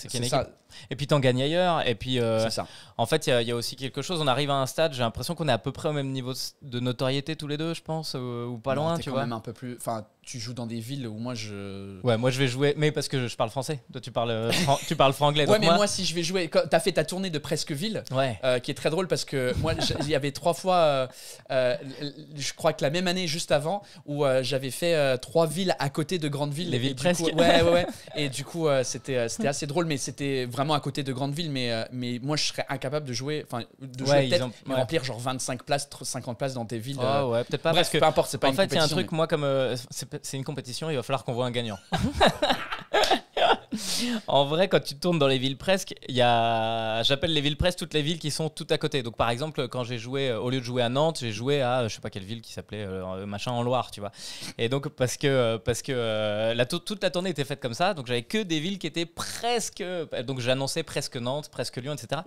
et puis t'en gagnes ailleurs. Et puis, euh, ça. en fait, il y, a aussi quelque chose. On arrive à un stade, j'ai l'impression qu'on est à peu près au même niveau de notoriété tous les deux, je pense, ou, pas loin. tu quand vois. même un peu plus. Enfin, tu joues dans des villes où moi je. Ouais, moi je vais jouer, mais parce que je parle français. Toi, tu parles, euh, tu parles franglais. ouais, mais moi... si je vais jouer, t'as fait ta tournée de presque ville, ouais. Euh, qui est très drôle parce que moi, [LAUGHS] il y avait trois fois, euh, je crois que la même année, juste avant, où j'avais fait trois villes à côté de grandes villes. Les villes presque. Coup, ouais, ouais, ouais. [LAUGHS] Et du coup, c'était, c'était assez drôle, mais c'était vraiment à côté de grandes villes. Mais, mais moi, je serais incapable de jouer, enfin, de jouer remplir genre 25 places, 50 places dans tes villes. Ah ouais, peut-être pas. parce que peu importe, c'est pas En fait, il y a un truc, moi, comme c'est une compétition, il va falloir qu'on voit un gagnant. [LAUGHS] en vrai, quand tu tournes dans les villes presque, il y a... j'appelle les villes presque toutes les villes qui sont tout à côté. Donc par exemple, quand j'ai joué, euh, au lieu de jouer à Nantes, j'ai joué à euh, je sais pas quelle ville qui s'appelait euh, machin en Loire, tu vois. Et donc parce que parce que la toute la tournée était faite comme ça, donc j'avais que des villes qui étaient presque, donc j'annonçais presque Nantes, presque Lyon, etc.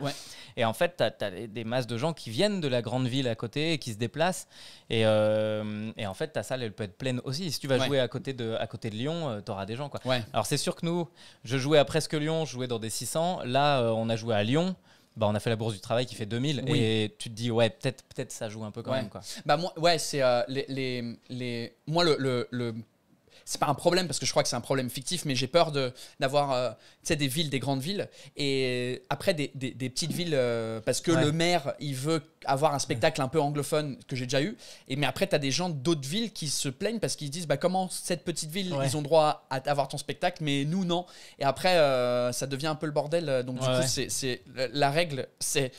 Et en fait, tu as des masses de gens qui viennent de la grande ville à côté et qui se déplacent. Et, en fait, ta salle elle peut être pleine aussi. Si tu vas jouer à côté de à côté de Lyon, tu auras des gens quoi. Alors c'est sûr que nous, je jouais à presque Lyon, je jouais dans des 600. Là, euh, on a joué à Lyon. Bah, on a fait la bourse du travail qui fait 2000 et tu te dis ouais peut-être peut-être ça joue un peu quand même quoi. Bah moi ouais c'est euh, les, les, les, moi le, le c'est pas un problème parce que je crois que c'est un problème fictif, mais j'ai peur d'avoir euh, des villes, des grandes villes, et après des, des, petites villes, euh, parce que le maire, il veut avoir un spectacle un peu anglophone que j'ai déjà eu, et, mais après, tu as des gens d'autres villes qui se plaignent parce qu'ils disent bah, comment cette petite ville, ils ont droit à, avoir ton spectacle, mais nous, non. Et après, euh, ça devient un peu le bordel. Donc, du coup, c'est la règle, c'est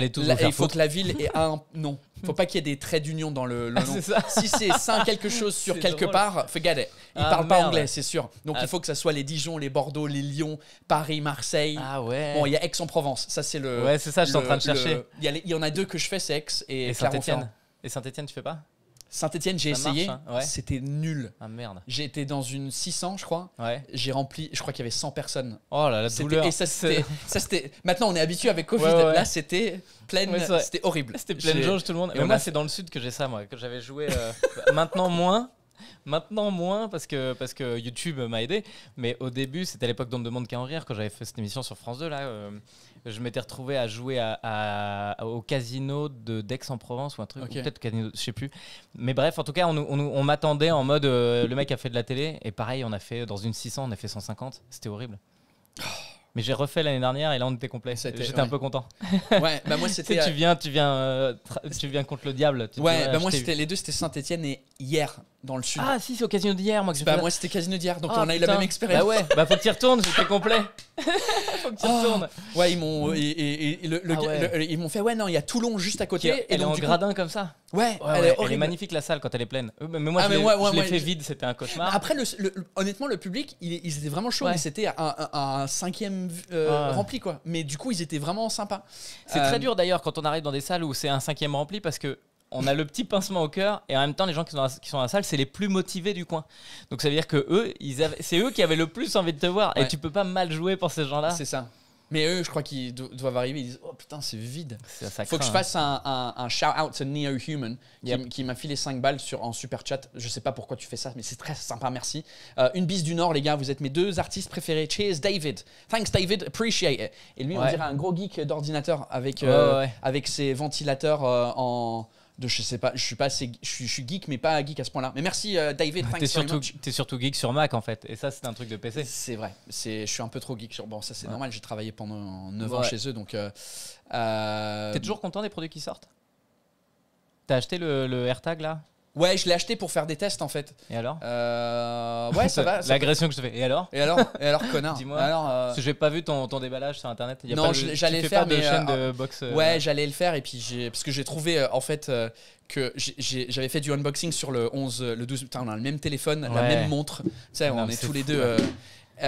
il faut que la ville ait un [LAUGHS] non. Il faut pas qu'il y ait des traits d'union dans le, ah, nom. Si c'est ça, [LAUGHS] quelque chose sur quelque part, forget it. Ils ah, parlent pas anglais, c'est sûr. Donc il ah. faut que ça soit les Dijon, les Bordeaux, les Lyon, Paris, Marseille. Ah ouais. Bon, il y a Aix-en-Provence. Ça, c'est le. Ouais, c'est ça, je suis en train de chercher. Il y, en a deux que je fais, c'est Aix et, Saint-Etienne Et Saint-Etienne, tu fais pas Saint-Etienne, j'ai essayé. Hein, c'était nul. Ah merde. J'étais dans une 600, je crois. Ouais. J'ai rempli, je crois qu'il y avait 100 personnes. Oh là, là, douleur. Et [LAUGHS] ça, c'était. Maintenant, on est habitué avec Covid. Là, c'était pleine. c'était horrible. C'était pleine jauge, tout le monde. Et moi, c'est dans le sud que j'ai ça, moi. Que j'avais joué. Euh, [LAUGHS] maintenant, moins. Maintenant moins parce que, parce que YouTube m'a aidé, mais au début c'était à l'époque d'On demande qu'à quand j'avais fait cette émission sur France 2 là. Euh, je m'étais retrouvé à jouer au casino de d'Aix-en-Provence ou un truc, peut-être casino, je sais plus. Mais bref, en tout cas, on, m'attendait en mode euh, le mec a fait de la télé. Et pareil, on a fait dans une 600, on a fait 150. C'était horrible. Mais j'ai refait l'année dernière et là on était complet. J'étais un peu content. Ouais, bah moi [LAUGHS] c'était. tu, euh, viens, tu viens, euh, tu viens contre le diable. ouais, bah moi c'était les deux, c'était saint etienne et hier dans le sud. Ah si, c'est au casino d'hier, moi que Bah moi c'était casino d'hier, donc ah, on a eu la même expérience. Bah ouais, bah faut que tu retournes, j'étais complet. [LAUGHS] Faut que tu oh. Ouais, ils m'ont et, ils m'ont fait ouais non, il y a Toulon juste à côté. Et elle donc, en gradin comme ça. Ouais, elle, Est magnifique la salle quand elle est pleine. Euh, mais ah, moi je l'ai fait vide, c'était un cauchemar. Après honnêtement le public, ils, étaient vraiment chauds, c'était un, un, cinquième euh, ah. rempli quoi. Mais du coup, ils étaient vraiment sympas. C'est très euh, dur d'ailleurs quand on arrive dans des salles où c'est un cinquième rempli parce que on a le petit pincement au cœur et en même temps les gens qui sont dans la, qui sont la salle c'est les plus motivés du coin donc ça veut dire que eux ils c'est eux qui avaient le plus envie de te voir et tu peux pas mal jouer pour ces gens là c'est ça mais eux, je crois qu'ils doivent arriver, ils disent Oh putain, c'est vide. Faut que je hein. fasse un, shout-out à Neo Human qui, m'a filé 5 balles sur, en super chat. Je sais pas pourquoi tu fais ça, mais c'est très sympa, merci. Euh, une bise du Nord, les gars, vous êtes mes deux artistes préférés. Cheers, David. Thanks, David, appreciate it. Et lui, on dirait un gros geek d'ordinateur avec, euh, avec ses ventilateurs euh, en de je sais pas, je suis pas je suis, geek mais pas geek à ce point-là. Mais merci euh, David. t'es surtout, surtout geek sur Mac en fait, et ça c'est un truc de PC. C'est vrai, c'est, je suis un peu trop geek sur. Bon ça c'est normal, j'ai travaillé pendant 9 ans chez eux donc. Euh, t'es toujours content des produits qui sortent T'as acheté le, le AirTag là Ouais, je l'ai acheté pour faire des tests en fait. Et alors euh, Ouais, ça [LAUGHS] va. L'agression que je te fais. Et alors Et alors Et alors, connard Dis-moi. Alors, euh, Parce que j'ai pas vu ton, déballage sur internet. Y a non, j'allais le faire, mais. Euh, de de ouais, j'allais le faire et puis Parce que j'ai trouvé en fait que j'avais fait du unboxing sur le 11, le 12. Putain, on a le même téléphone, la même montre. Tu sais, on est, tous les deux. [LAUGHS]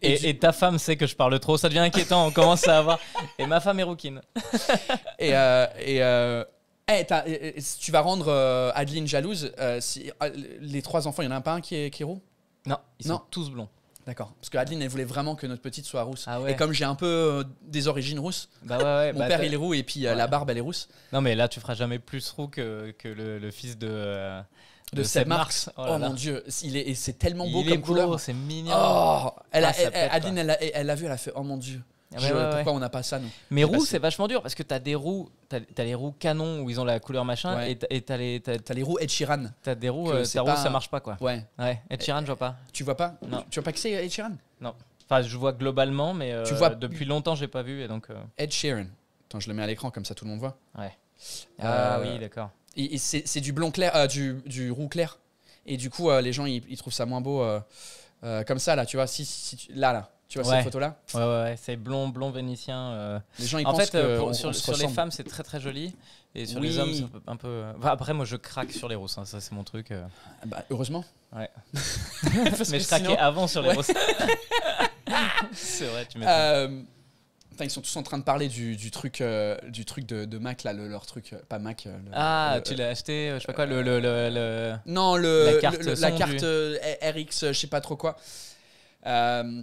et, ta femme sait que je parle trop, ça devient inquiétant, on commence à avoir. Et ma femme est rouquine. [LAUGHS] et, euh, euh, Hey, eh, tu vas rendre euh, Adeline jalouse. Euh, euh, les trois enfants, il n'y en a pas un qui est, qui roux Non, ils sont tous blonds. D'accord. Parce que Adeline, elle voulait vraiment que notre petite soit rousse. Ah et comme j'ai un peu des origines rousses, bah mon bah père il est roux et puis la barbe elle est rousse. Non, mais là, tu feras jamais plus roux que, le, fils de, De Seb Marx. Oh, oh mon dieu, il est, c'est tellement beau comme couleur. c'est mignon. Oh, elle ah, Adeline, elle l'a vu, elle a fait oh mon dieu. Ah pourquoi on n'a pas ça Mais roues, c'est vachement dur parce que t'as des roues, as les roues canon où ils ont la couleur machin et t'as les roues Ed Sheeran. T'as des euh, roues, ça marche pas quoi. Ouais. Ed Sheeran, je vois pas. Tu vois pas Non. Tu vois pas que c'est Ed Sheeran Non. Enfin, je vois globalement, mais euh, depuis longtemps, j'ai pas vu et donc. Euh Ed Sheeran. Attends, je le mets à l'écran comme ça, tout le monde voit. Ouais. Ah oui, d'accord. c'est du blond clair, du, roux clair. Et du coup, les gens ils, trouvent ça moins beau comme ça là, tu vois. si là là. Tu vois cette photo-là Ouais, ouais, ouais. c'est blond, blond vénitien. Euh. Les gens, ils en pensent fait, euh, sur, sur les femmes, c'est très très joli. Et sur les hommes, c'est un peu. Euh, bah, après, moi, je craque sur les roux Hein. Ça, c'est mon truc. Ah bah, heureusement. Ouais. [LAUGHS] Mais je craquais avant sur les ouais. [LAUGHS] c'est vrai, tu m'étonnes. enfin ils sont tous en train de parler du, du truc, du truc de, de, Mac, là, leur truc, pas Mac. Le, ah, tu l'as acheté, je sais pas quoi, le, le, Non, le, la carte, RX, je sais pas trop quoi. Euh,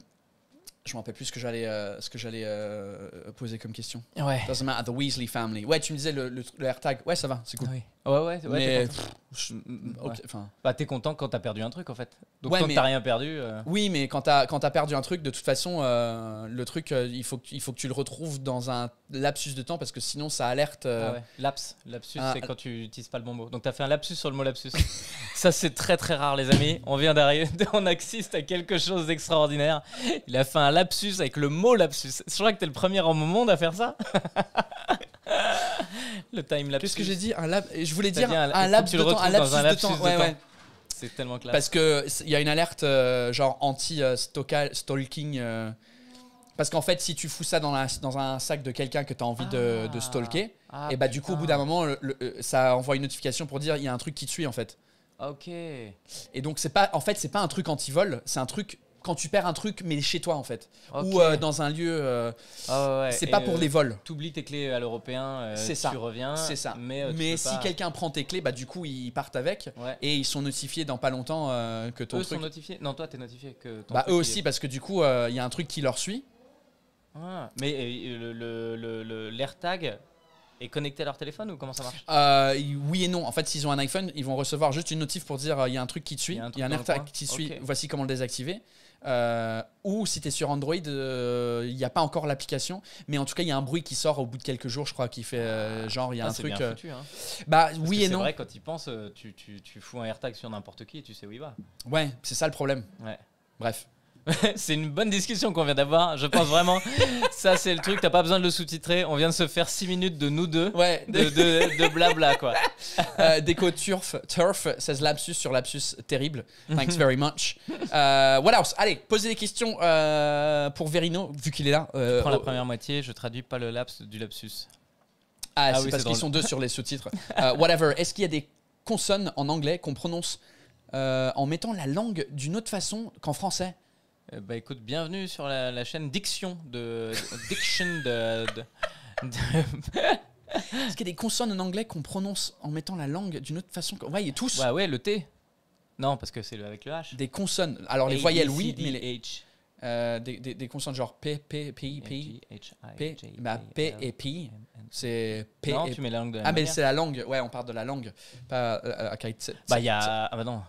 je me rappelle plus ce que j'allais euh, ce que j'allais euh, poser comme question. Ouais. Doesn't matter the Weasley family. Ouais, tu me disais le, le, tag Ouais, ça va, c'est cool. Ah ouais, ouais, ouais. Mais, t'es content. Bah, content quand t'as perdu un truc en fait. Donc quand t'as rien perdu. Euh. Oui, mais quand t'as quand as perdu un truc, de toute façon, le truc, il faut que il faut que tu le retrouves dans un lapsus de temps parce que sinon ça alerte. Ah Laps, lapsus, ah, c'est quand tu utilises pas le bon mot. Donc t'as fait un lapsus sur le mot lapsus. [LAUGHS] ça c'est très très rare les amis. On vient d'arriver, on assiste à quelque chose d'extraordinaire. Il a fait un lapsus avec le mot lapsus. Je crois que t'es le premier au monde à faire ça. [LAUGHS] le time lapsus. Qu'est-ce que j'ai dit Je voulais dire un, lapsus de temps. C'est tellement classe. Parce qu'il y a une alerte euh, genre anti-stalking. Euh, euh. parce qu'en fait, si tu fous ça dans, la, dans un sac de quelqu'un que tu as envie de, ah. stalker, ah, et bah du coup, au bout d'un moment, ça envoie une notification pour dire il y a un truc qui te suit en fait. Ok. Et donc, c'est pas, en fait, c'est pas un truc anti-vol, c'est un truc quand tu perds un truc, mais chez toi en fait, ou euh, dans un lieu. Euh, ah c'est pas euh, pour les vols. T'oublies tes clés à l'européen, tu reviens. C'est ça. Mais, si quelqu'un prend tes clés, bah du coup ils partent avec et ils sont notifiés dans pas longtemps que ton eux sont notifiés. Non, toi t'es notifié que. Ton bah eux aussi parce que du coup il y a un truc qui leur suit. Ah. mais l'AirTag, le, le, et connecter à leur téléphone ou comment ça marche euh, Oui et non. En fait, s'ils ont un iPhone, ils vont recevoir juste une notif pour dire euh, il y a un truc qui te suit, il y a un, AirTag qui te suit, voici comment le désactiver. Euh, ou si tu es sur Android, euh, il n'y a pas encore l'application, mais en tout cas, il y a un bruit qui sort au bout de quelques jours, je crois, qui fait ah, genre, il y a un truc. Hein. Bah oui et non. C'est vrai, quand ils pensent, tu, tu, tu, fous un AirTag sur n'importe qui et tu sais où il va. Ouais, c'est ça le problème. Ouais. Bref. [LAUGHS] c'est une bonne discussion qu'on vient d'avoir. Je pense vraiment, [LAUGHS] ça c'est le truc, t'as pas besoin de le sous-titrer. On vient de se faire 6 minutes de nous deux, ouais, de... blabla quoi. [LAUGHS] Euh, déco Turf, Turf, 16 lapsus sur lapsus terrible. Thanks very much. what else euh, Allez, posez des questions euh, pour Verino, vu qu'il est là. je prends la première moitié, je traduis pas le laps du lapsus. Ah, ah c'est parce qu'ils sont deux sur les sous-titres. whatever. Est-ce qu'il y a des consonnes en anglais qu'on prononce en mettant la langue d'une autre façon qu'en français bah écoute, bienvenue sur la, chaîne Diction de. Diction de. de, ce qu'il y a des consonnes en anglais qu'on prononce en mettant la langue d'une autre façon. il y a tous. Ouais, ouais, le T. Non, parce que c'est avec le H. Des consonnes. Alors les voyelles, oui, mais les. H. Euh, des, des, des, consonnes genre P, P, P, P, P, bah, P et P, c'est P. Non, tu mets la langue de la Ah, mais c'est la langue, ouais, on parle de la langue. Pas, euh, euh bah, il y a. Ah, bah non.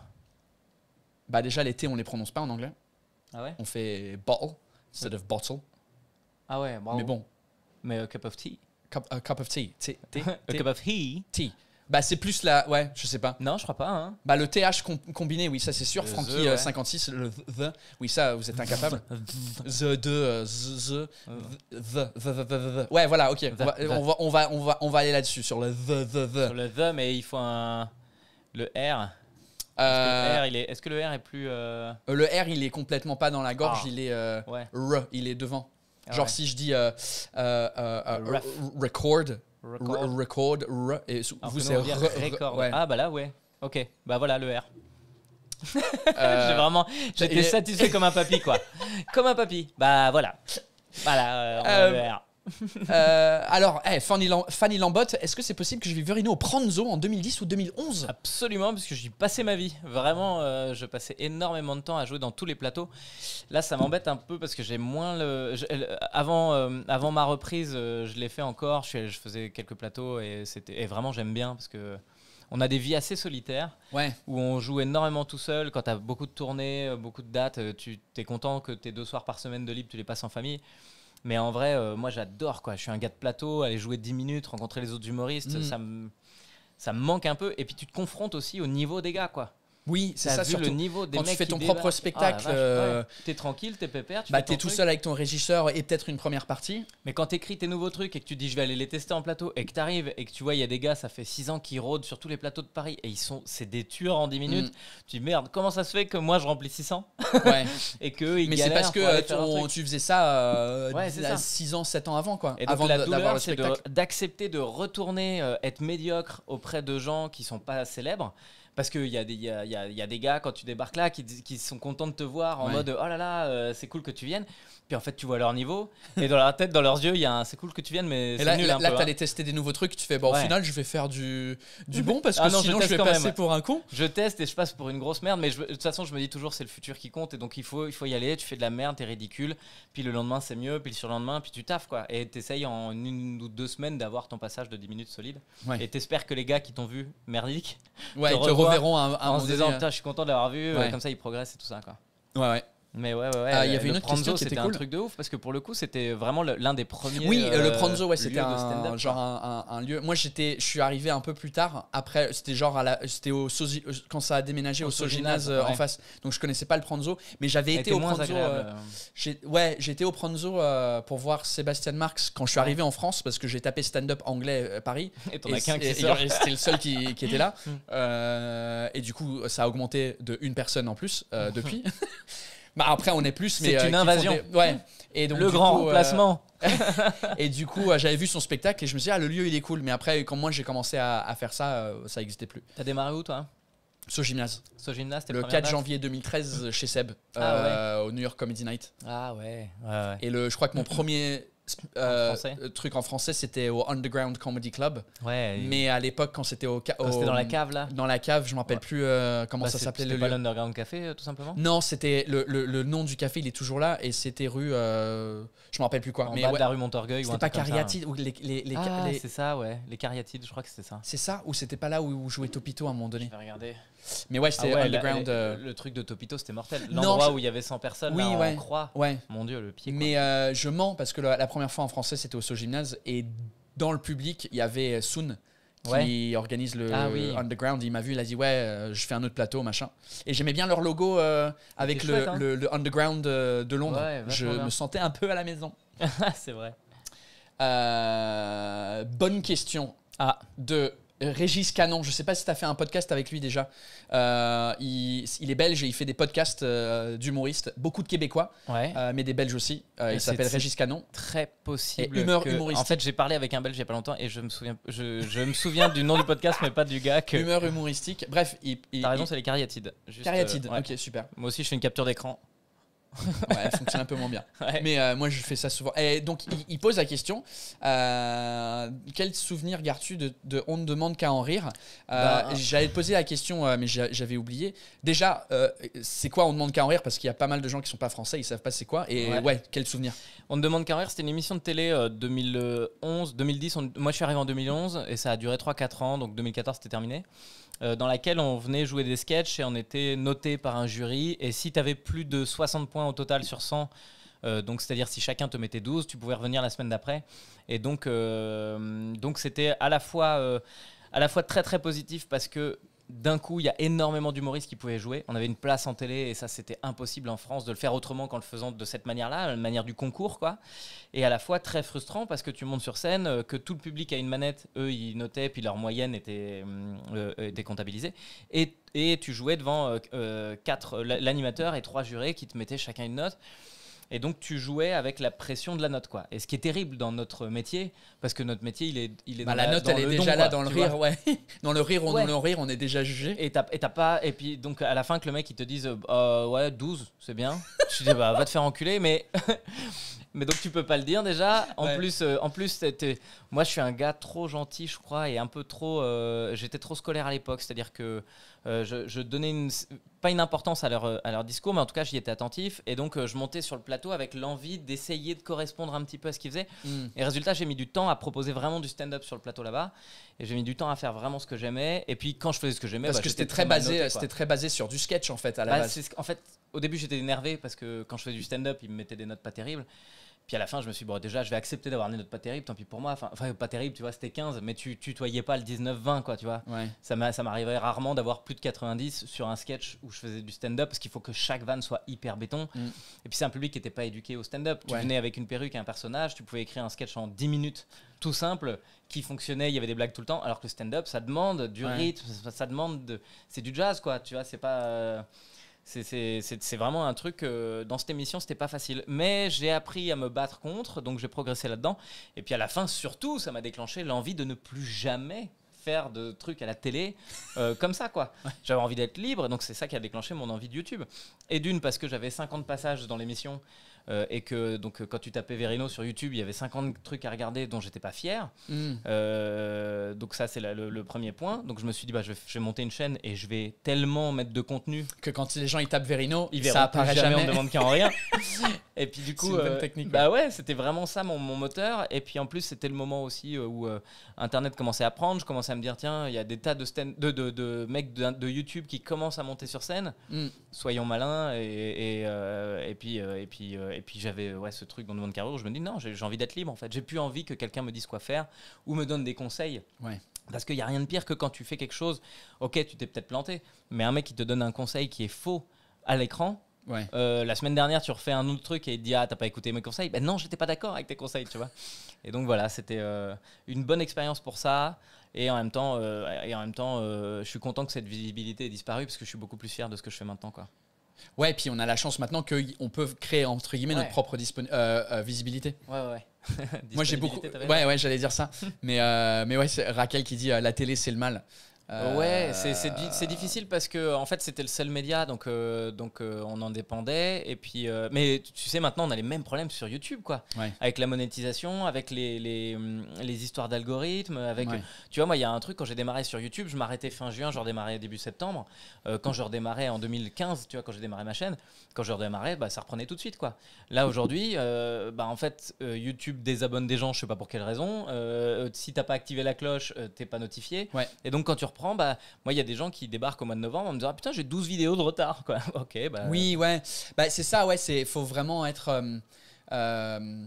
Bah, déjà, les T, on les prononce pas en anglais. Ah ouais? On fait bottle instead of bottle. Ah ouais, bottle. Mais bon. Mais a cup of tea. Cup, a cup of tea. T [LAUGHS] [LAUGHS] a cup of tea. Tea. Bah, c'est plus la. Ouais, je sais pas. Non, je crois pas. Hein. Bah, le TH combiné, oui, ça c'est sûr. « 56 euh, le the, oui, ça, vous êtes incapable. [LAUGHS] the, de, the, the, the, the, the, Ouais, voilà, ok. on, va, on, va, on, va, on va aller là-dessus, sur le the, the, the. Sur le the, mais il faut un. Le R. Euh, est-ce que, est, que, le R est plus. Euh, euh, le R, il est complètement pas dans la gorge, ah. il est. ouais. R, il est devant. Ah Genre si je dis record, record, record, et ah, vous c'est record. Ah bah là, ouais. Ok, bah voilà le R. [LAUGHS] J'ai vraiment. J'étais satisfait comme un papy, quoi. [LAUGHS] comme un papy. Bah voilà. Voilà, le R. Euh, alors, eh, Fanny, Lambotte, est-ce que c'est possible que je vive Verino au Pranzo en 2010 ou 2011 Absolument, parce que j'y passais ma vie. Vraiment, euh, je passais énormément de temps à jouer dans tous les plateaux. Là, ça m'embête un peu parce que j'ai moins le. Euh, avant, avant ma reprise, je l'ai fait encore. Je, faisais quelques plateaux et, et vraiment, j'aime bien parce que on a des vies assez solitaires où on joue énormément tout seul. Quand tu as beaucoup de tournées, beaucoup de dates, tu t'es content que tes deux soirs par semaine de libre, tu les passes en famille. Mais en vrai, euh, moi j'adore quoi. Je suis un gars de plateau, aller jouer 10 minutes, rencontrer les autres humoristes, mm. ça me ça me manque un peu. Et puis tu te confrontes aussi au niveau des gars quoi. Oui, c'est ça, vu le niveau des quand tu fais ton propre oh spectacle. Euh, t'es tranquille, t'es pépère. Bah, t'es tout seul avec ton régisseur et peut-être une première partie. Mais quand t'écris tes nouveaux trucs et que tu dis je vais aller les tester en plateau et que t'arrives et que tu vois, il y a des gars, ça fait 6 ans qu'ils rôdent sur tous les plateaux de Paris et ils sont, c'est des tueurs en 10 mm. minutes. Tu dis merde, comment ça se fait que moi je remplis 600 Ouais. [LAUGHS] et que ils Mais c'est parce que euh, tu faisais ça 6 euh, ans, 7 ans avant quoi. Et avant d'avoir D'accepter de retourner, être médiocre auprès de gens qui sont pas célèbres. Parce qu'il y, a des, y, y a des gars, quand tu débarques là, qui, qui sont contents de te voir en mode oh là là, euh, c'est cool que tu viennes. Puis en fait, tu vois leur niveau. et dans leur tête, dans leurs yeux, il y a un c'est cool que tu viennes, mais c'est là, nul. Là, là tu hein. tester des nouveaux trucs. Tu fais, Bon, au final, je vais faire du, du bon parce ah que sinon, je, vais passer pour un con. Je teste et je passe pour une grosse merde. Mais de toute façon, je me dis toujours, c'est le futur qui compte. Et donc, il faut, il faut y aller. Tu fais de la merde, t'es ridicule. Puis le lendemain, c'est mieux. Puis le surlendemain, puis tu taffes, quoi. Et essayes en une ou deux semaines d'avoir ton passage de 10 minutes solide. Et t'espères que les gars qui t'ont vu merdique ouais, reverrons un, un en se disant, euh. putain, je suis content de l'avoir vu, euh, comme ça il progresse et tout ça. Quoi. Ouais, ouais. Mais ouais, ouais, ah, il y avait une autre Pranzo, c'était un truc de ouf parce que pour le coup, c'était vraiment l'un des premiers. Oui, euh, le euh, Pranzo, ouais, c'était un, genre un, un, lieu. Moi, j'étais, je suis arrivé un peu plus tard. Après, c'était genre à c'était au euh, quand ça a déménagé au, au Soginaz en face. Donc, je connaissais pas le Pranzo, mais j'avais été au Pranzo. ouais, j'étais au Pranzo pour voir Sébastien Marx quand je suis arrivé en France parce que j'ai tapé stand-up anglais Paris. Et t'en as qu'un qui C'était le seul qui, qui était là. [LAUGHS] Mm. et du coup, ça a augmenté de une personne en plus [LAUGHS] depuis. Bah, après, on est plus. mais C'est euh, une invasion. Ouais. Et donc, le grand euh, placement. [LAUGHS] et du coup, euh, j'avais vu son spectacle et je me suis dit, ah, le lieu, il est cool. Mais après, quand moi, j'ai commencé à, faire ça, ça n'existait plus. T'as démarré où, toi So Gymnase. So Gymnase, Le 4 janvier 2013 chez Seb, ah au New York Comedy Night. Ah ouais. Et le, je crois que mon [CLEARS THROAT] premier euh, euh, truc en français, c'était au Underground Comedy Club. Ouais. Mais à l'époque, quand c'était au, ah, c'était dans la cave là. Dans la cave, je m'appelle plus euh, comment bah, ça s'appelait le. Pas Café, euh, tout simplement. Non, c'était le, nom du café, il est toujours là et c'était rue, je m'en rappelle plus quoi. En mais bas de rue Montorgueil. C'était pas hein. Cariatide ah, les, c'est ça, ouais, les Cariatides, je crois que c'était ça. C'est ça ou c'était pas là où, où jouait Topito à un moment donné. Je vais regarder. Mais ouais, c'était ah underground. Euh. Le truc de Topito, c'était mortel. L'endroit où il y avait 100 personnes, oui, là, ouais. Mon Dieu, le pied. Mais euh, je mens parce que la, première fois en français, c'était au So Gymnase et dans le public, il y avait euh, Soon qui organise le ah underground. Il m'a vu, il a dit ouais, je fais un autre plateau, machin. Et j'aimais bien leur logo avec le, hein. underground de Londres. je me sentais un peu à la maison. [LAUGHS] c'est vrai. bonne question. Ah. De euh, Régis Canon, je ne sais pas si tu as fait un podcast avec lui déjà. Euh, il, est belge et il fait des podcasts euh, d'humoristes, beaucoup de Québécois, mais des Belges aussi. il s'appelle Régis Canon. Très possible. Et humeur humoristique. En fait, j'ai parlé avec un Belge il n'y a pas longtemps et je me souviens, du nom du podcast, mais pas du gars. Que... humoristique. Bref, il, il, raison, c'est les cariatides. cariatides, ok, super. Moi aussi, je fais une capture d'écran elle fonctionne un peu moins bien. [LAUGHS] Mais euh, moi, je fais ça souvent. Et donc, il, pose la question euh, quel souvenir gardes-tu de, On ne demande qu'à en rire euh, bah, J'allais te poser la question, mais j'avais oublié. Déjà, c'est quoi On ne demande qu'à en rire Parce qu'il y a pas mal de gens qui sont pas français, ils savent pas c'est quoi. Et ouais. quel souvenir On ne demande qu'à en rire, c'était une émission de télé 2011, 2010. moi, je suis arrivé en 2011 et ça a duré 3-4 ans. Donc, 2014, c'était terminé dans laquelle on venait jouer des sketchs et on était noté par un jury. Et si tu avais plus de 60 points au total sur 100. Euh, donc, c'est-à-dire si chacun te mettait 12, tu pouvais revenir la semaine d'après. Et donc, euh, donc c'était à la fois euh, à la fois très très positif parce que d'un coup, il y a énormément d'humoristes qui pouvaient jouer. On avait une place en télé et ça, c'était impossible en France de le faire autrement qu'en le faisant de cette manière-là, la manière du concours, quoi. Et à la fois très frustrant parce que tu montes sur scène, euh, que tout le public a une manette, eux ils notaient, puis leur moyenne était décomptabilisée euh, euh, Et, tu jouais devant quatre l'animateur et trois jurés qui te mettaient chacun une note. Et donc, tu jouais avec la pression de la note, quoi. Et ce qui est terrible dans notre métier, parce que notre métier, il est, il est bah, dans la, note, elle est déjà là [LAUGHS] dans le rire, ouais. Dans le rire, on, le rire, on est déjà jugé. Et t'as pas. Et puis, donc, à la fin, que le mec, il te dise, euh, ouais, 12, c'est bien. je dis, bah, va te faire enculer, mais. [LAUGHS] mais donc tu peux pas le dire déjà. En plus, euh, en plus, moi je suis un gars trop gentil, je crois, et un peu trop. Euh, j'étais trop scolaire à l'époque, c'est-à-dire que euh, je, donnais pas une importance à leur, euh, à leur discours, mais en tout cas, j'y étais attentif. Et donc, euh, je montais sur le plateau avec l'envie d'essayer de correspondre un petit peu à ce qu'ils faisaient. Hmm. Et résultat, j'ai mis du temps à proposer vraiment du stand-up sur le plateau là-bas. Et j'ai mis du temps à faire vraiment ce que j'aimais. Et puis, quand je faisais ce que j'aimais, parce bah, que c'était très, basé, très basé sur du sketch en fait à la bah, base. En fait, au début, j'étais énervé parce que quand je faisais du stand-up, ils me mettaient des notes pas terribles. Puis à la fin, je me suis dit, bon, déjà, je vais accepter d'avoir une note pas terrible, tant pis pour moi. Enfin, pas terrible, tu vois, c'était 15, mais tu tutoyais pas le 19-20, quoi, tu vois. Ouais. Ça m'arrivait rarement d'avoir plus de 90 sur un sketch où je faisais du stand-up, parce qu'il faut que chaque van soit hyper béton. Mm. Et puis c'est un public qui n'était pas éduqué au stand-up. Tu venais avec une perruque et un personnage, tu pouvais écrire un sketch en 10 minutes, tout simple, qui fonctionnait, il y avait des blagues tout le temps, alors que le stand-up, ça demande du rythme, ça, demande de. C'est du jazz, quoi, tu vois, c'est pas. Euh, c'est vraiment un truc, euh, dans cette émission, c'était pas facile. Mais j'ai appris à me battre contre, donc j'ai progressé là-dedans. Et puis à la fin, surtout, ça m'a déclenché l'envie de ne plus jamais faire de trucs à la télé euh, [LAUGHS] comme ça, quoi. J'avais envie d'être libre, donc c'est ça qui a déclenché mon envie de YouTube. Et d'une, parce que j'avais 50 passages dans l'émission. Euh, et que donc quand tu tapais Verino sur YouTube, il y avait 50 trucs à regarder dont j'étais pas fier. Mm. Euh, donc ça c'est le, premier point. Donc je me suis dit bah je vais, monter une chaîne et je vais tellement mettre de contenu que quand les gens ils tapent Verino, ils verront ça apparaît jamais, jamais. on demande qu'à en rien. [LAUGHS] et puis du coup euh, technique, bah ouais, c'était vraiment ça mon, moteur et puis en plus c'était le moment aussi où internet commençait à prendre, je commençais à me dire tiens, il y a des tas de de, mecs de, YouTube qui commencent à monter sur scène. Mm. Soyons malins et, et, et puis et puis euh, et puis j'avais euh, ouais, ce truc dans le monde carrure où je me dis non, j'ai envie d'être libre en fait. J'ai plus envie que quelqu'un me dise quoi faire ou me donne des conseils. Parce qu'il n'y a rien de pire que quand tu fais quelque chose, ok, tu t'es peut-être planté, mais un mec qui te donne un conseil qui est faux à l'écran, euh, la semaine dernière, tu refais un autre truc et il te dit Ah, t'as pas écouté mes conseils Ben non, j'étais pas d'accord avec tes conseils, tu vois. Et donc voilà, c'était une bonne expérience pour ça. Et en même temps, et en même temps je suis content que cette visibilité ait disparu parce que je suis beaucoup plus fier de ce que je fais maintenant. Quoi. Ouais, puis on a la chance maintenant qu'on peut créer entre guillemets notre propre euh, euh, visibilité. Ouais, ouais. [LAUGHS] Moi j'ai beaucoup. Ouais, ouais, j'allais dire ça. mais, euh, mais ouais, Raquel qui dit euh, la télé c'est le mal. Euh, ouais, c'est difficile parce que en fait c'était le seul média, donc euh, donc euh, on en dépendait. Et puis, mais tu sais maintenant on a les mêmes problèmes sur YouTube, quoi. Avec la monétisation, avec les, les, hum, les histoires d'algorithmes, avec. Tu vois, moi il y a un truc quand j'ai démarré sur YouTube, je m'arrêtais fin juin, je redémarrais début septembre. quand je redémarrais en 2015, tu vois, quand j'ai démarré ma chaîne, quand je redémarrais, bah, ça reprenait tout de suite, quoi. Là aujourd'hui, bah en fait YouTube désabonne des gens, je sais pas pour quelle raison. si t'as pas activé la cloche, t'es pas notifié. Et donc quand tu reprends bah, moi, il y a des gens qui débarquent au mois de novembre en me disant ah, putain, j'ai 12 vidéos de retard. Quoi. [LAUGHS] ok, bah. Oui, euh. ouais. Bah, c'est ça, ouais. Il faut vraiment être. Euh, euh,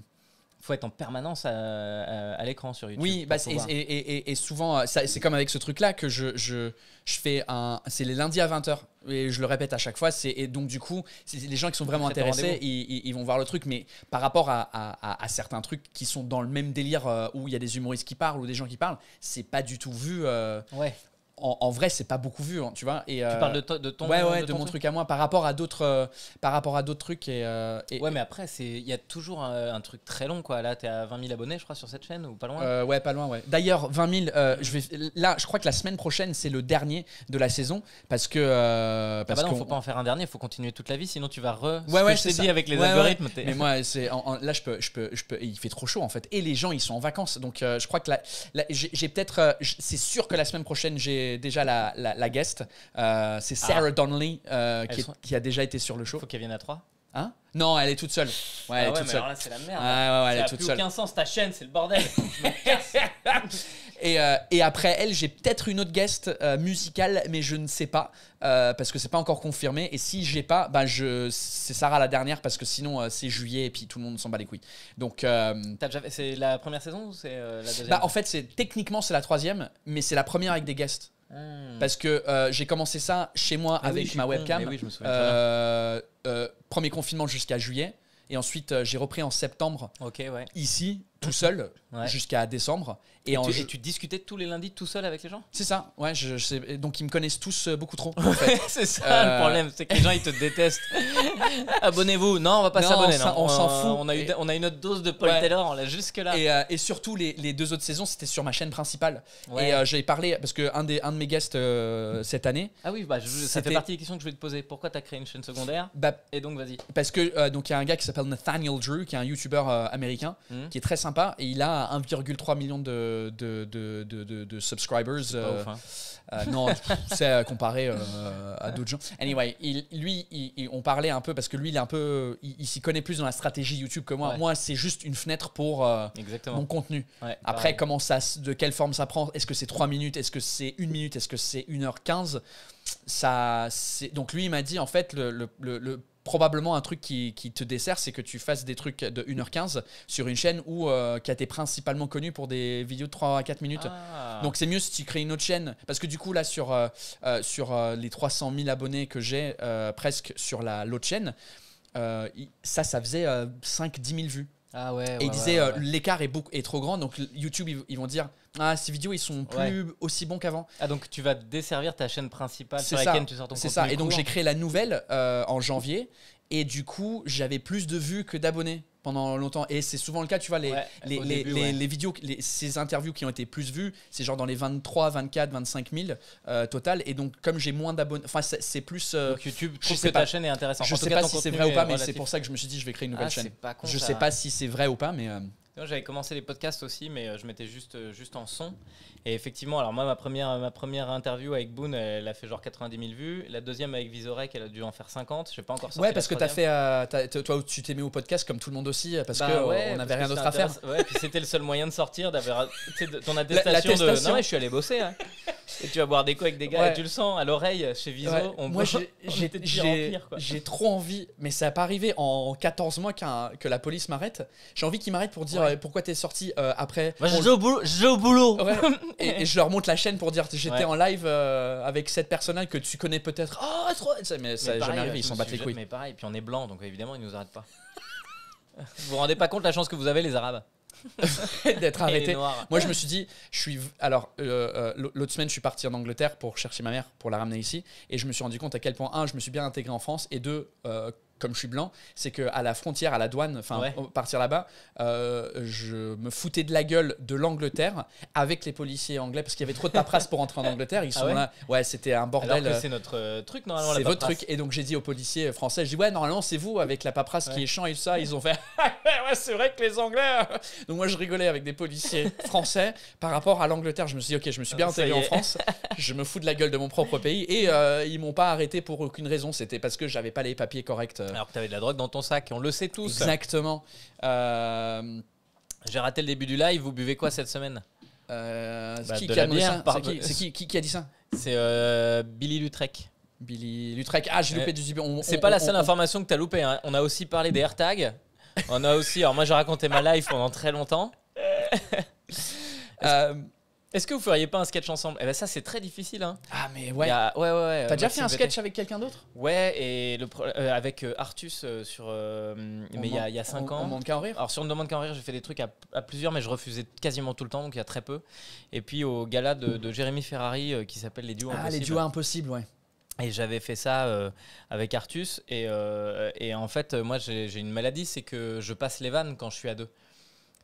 faut être en permanence à, l'écran sur YouTube. Oui, bah, et, et, souvent, c'est comme avec ce truc-là que je, je, je fais un. C'est les lundis à 20h. Et je le répète à chaque fois. Et donc, du coup, les gens qui sont vraiment intéressés, ils, ils, vont voir le truc. Mais par rapport à, à, certains trucs qui sont dans le même délire où il y a des humoristes qui parlent ou des gens qui parlent, c'est pas du tout vu ouais en, vrai, c'est pas beaucoup vu, hein, tu vois. Et, tu parles de, euh, de ton, de, mon truc, à moi par rapport à d'autres, euh, par rapport à d'autres trucs et, euh, Ouais, mais après, c'est il y a toujours un, truc très long, quoi. Là, t'es à 20 000 abonnés, je crois, sur cette chaîne ou pas loin. ouais, pas loin, ouais. D'ailleurs, 20 000. je vais là, je crois que la semaine prochaine, c'est le dernier de la saison parce que ah parce bah non, faut pas en faire un dernier, faut continuer toute la vie, sinon tu vas re. Ouais, c'est dit avec les algorithmes. Mais moi, c'est là, je peux, je peux, je peux. Il fait trop chaud en fait, et les gens, ils sont en vacances, donc je crois que là, là j'ai peut-être, c'est sûr que la semaine prochaine, j'ai déjà la, la, guest. Euh, c'est Sarah ah. Donnelly euh, qui, qui, a déjà été sur le show. Faut qu'elle vienne à 3 Hein non, elle est toute seule. Ouais, elle ah est ouais, toute mais seule. Alors là, c'est la merde. ouais, ouais, ça elle est toute plus aucun sens ta chaîne, c'est le bordel. [LAUGHS] Et, euh, et, après elle, j'ai peut-être une autre guest musicale, mais je ne sais pas parce que c'est pas encore confirmé. Et si j'ai pas, ben je c'est Sarah la dernière parce que sinon c'est juillet et puis tout le monde s'en bat les couilles. Donc c'est la première saison ou c'est la deuxième bah, En fait, c'est techniquement c'est la troisième, mais c'est la première avec des guests. Hmm. Parce que euh, j'ai commencé ça chez moi ah avec ma webcam. Eh euh, euh, premier confinement jusqu'à juillet. Et ensuite, j'ai repris en septembre ici tout seul jusqu'à décembre. Et, tu, discutais tous les lundis tout seul avec les gens C'est ça, ouais. Je, donc ils me connaissent tous euh, beaucoup trop. [LAUGHS] c'est ça le euh, problème, c'est que les gens ils te détestent. [LAUGHS] Abonnez-vous. Non, on va pas s'abonner. On s'en euh, fout. On a, eu, on a une autre dose de Paul Taylor, on l'a jusque-là. et, surtout, les, les, deux autres saisons, c'était sur ma chaîne principale. Et j'ai parlé, parce que un de mes guests cette année. Ah oui, bah, ça fait partie des questions que je vais te poser. Pourquoi tu as créé une chaîne secondaire bah, Et donc, vas-y. Parce que donc il y a un gars qui s'appelle Nathaniel Drew, qui est un YouTuber américain, mmh. qui est très sympa et il a 1,3 million de, de, de, de, subscribers. non, c'est comparé à d'autres gens. Anyway, lui, on parlait un peu parce que lui, il est un peu, il, s'y connaît plus dans la stratégie YouTube que moi. Moi, c'est juste une fenêtre pour euh, mon contenu. Après, comment ça, de quelle forme ça prend Est-ce que c'est 3 minutes Est-ce que c'est 1 minute Est-ce que c'est 1h15 ça, donc lui, il m'a dit en fait le, le probablement un truc qui, te dessert, c'est que tu fasses des trucs de 1h15 sur une chaîne où, euh, qui a été principalement connue pour des vidéos de 3 à 4 minutes. Ah. Donc c'est mieux si tu crées une autre chaîne. Parce que du coup, là, sur, euh, euh, sur les 300 000 abonnés que j'ai presque sur l'autre chaîne, ça, ça faisait 5-10 000 vues. Ah ouais, et ils disaient l'écart est, est, trop grand, donc YouTube, ils vont dire ah, ces vidéos, ils sont plus aussi bons qu'avant. Ah, donc tu vas desservir ta chaîne principale sur ça. tu sors ton C'est ça. Et donc j'ai créé la nouvelle euh, en janvier. Et du coup, j'avais plus de vues que d'abonnés pendant longtemps. Et c'est souvent le cas, tu vois, les, les, vidéos, ces interviews qui ont été plus vues, c'est genre dans les 23, 24, 25 000 total. Et donc, comme j'ai moins d'abonnés, enfin, c'est plus. Euh, donc YouTube trouve que ta chaîne est intéressante. Je ne sais pas si c'est vrai ou pas, mais c'est pour ça que je me suis dit, je vais créer une ah, nouvelle chaîne. je ne sais pas si c'est vrai ou pas, mais. Euh, j'avais commencé les podcasts aussi, mais euh, je mettais juste, euh, juste en son. Et effectivement, alors moi, ma première, ma première interview avec Boone, elle a fait genre 90 000 vues. La deuxième avec Vizorek, elle a dû en faire 50. Je sais pas encore sorti Ouais, parce que tu as fait. Euh, tu t'es mis au podcast comme tout le monde aussi, parce bah que qu'on n'avait rien d'autre à faire. Ouais, puis c'était le seul moyen de sortir, d'avoir ton attestation, de. Non, et je suis allé bosser. Hein. [LAUGHS] Et tu vas boire des coups avec des gars tu le sens à l'oreille chez Viso. On Moi, [LAUGHS] j'ai trop envie, mais ça n'a pas arrivé en 14 mois qu'un que la police m'arrête. J'ai envie qu'ils m'arrêtent pour dire euh, pourquoi tu es sorti euh, après. boulot. Je au boulot. [LAUGHS] et, je leur montre la chaîne pour dire j'étais en live euh, avec cette personne-là que tu connais peut-être. Oh, trop... mais, ça jamais arrivé, ils s'en battent les couilles. Mais pareil, puis on est blanc, donc évidemment, ils nous arrêtent pas. [LAUGHS] vous vous rendez pas compte la chance que vous avez, les Arabes [LAUGHS] d'être [LAUGHS] arrêté. Moi, je me suis dit, je suis. Alors, euh, euh, l'autre semaine, je suis parti en Angleterre pour chercher ma mère, pour la ramener ici, et je me suis rendu compte à quel point un, je me suis bien intégré en France, et deux, comme je suis blanc, c'est qu'à la frontière, à la douane, enfin, partir là-bas, euh, je me foutais de la gueule de l'Angleterre avec les policiers anglais parce qu'il y avait trop de paperasse pour entrer en Angleterre. Ils ah sont là. Ouais, c'était un bordel. Euh, c'est notre euh, truc, normalement. C'est votre truc. Et donc, j'ai dit aux policiers français, je dis, ouais, normalement, c'est vous avec la paperasse qui est chiant et tout ça. Ils ont fait, [LAUGHS] ah ouais, c'est vrai que les Anglais. donc, moi, je rigolais avec des policiers français par rapport à l'Angleterre. Je me suis dit, ok, je me suis ah bien intégré bah, en France. Je me fous de la gueule de mon propre pays. Et ils m'ont pas arrêté pour aucune raison. C'était parce que j'avais pas les papiers corrects euh, alors que tu avais de la drogue dans ton sac, on le sait tous. Exactement. Euh, j'ai raté le début du live, vous buvez quoi cette semaine euh, qui, qui, a dit ça C'est euh, Billy Lutrec. Billy Lutrec. Ah, j'ai loupé du C'est pas la seule information que as loupé. Hein. On a aussi parlé des AirTags. on a aussi. Alors, moi, j'ai raconté ma life pendant très longtemps. euh, est-ce que vous feriez pas un sketch ensemble Eh ben ça c'est très difficile. Hein. Ah mais ouais. Ouais ouais ouais. T'as déjà fait un sketch avec quelqu'un d'autre Ouais et le euh, avec euh, Artus euh, sur mais il y a, y a 5 ans. On demande qu'à en rire. Alors sur on demande qu'à en rire j'ai fait des trucs à, à, plusieurs mais je refusais quasiment tout le temps donc il y a très peu. Et puis au gala de, Jérémy Ferrari qui s'appelle les duos ah, les duos impossibles ouais. Et j'avais fait ça avec Artus. Et, et, en fait, moi, j'ai une maladie, c'est que je passe les vannes quand je suis à deux.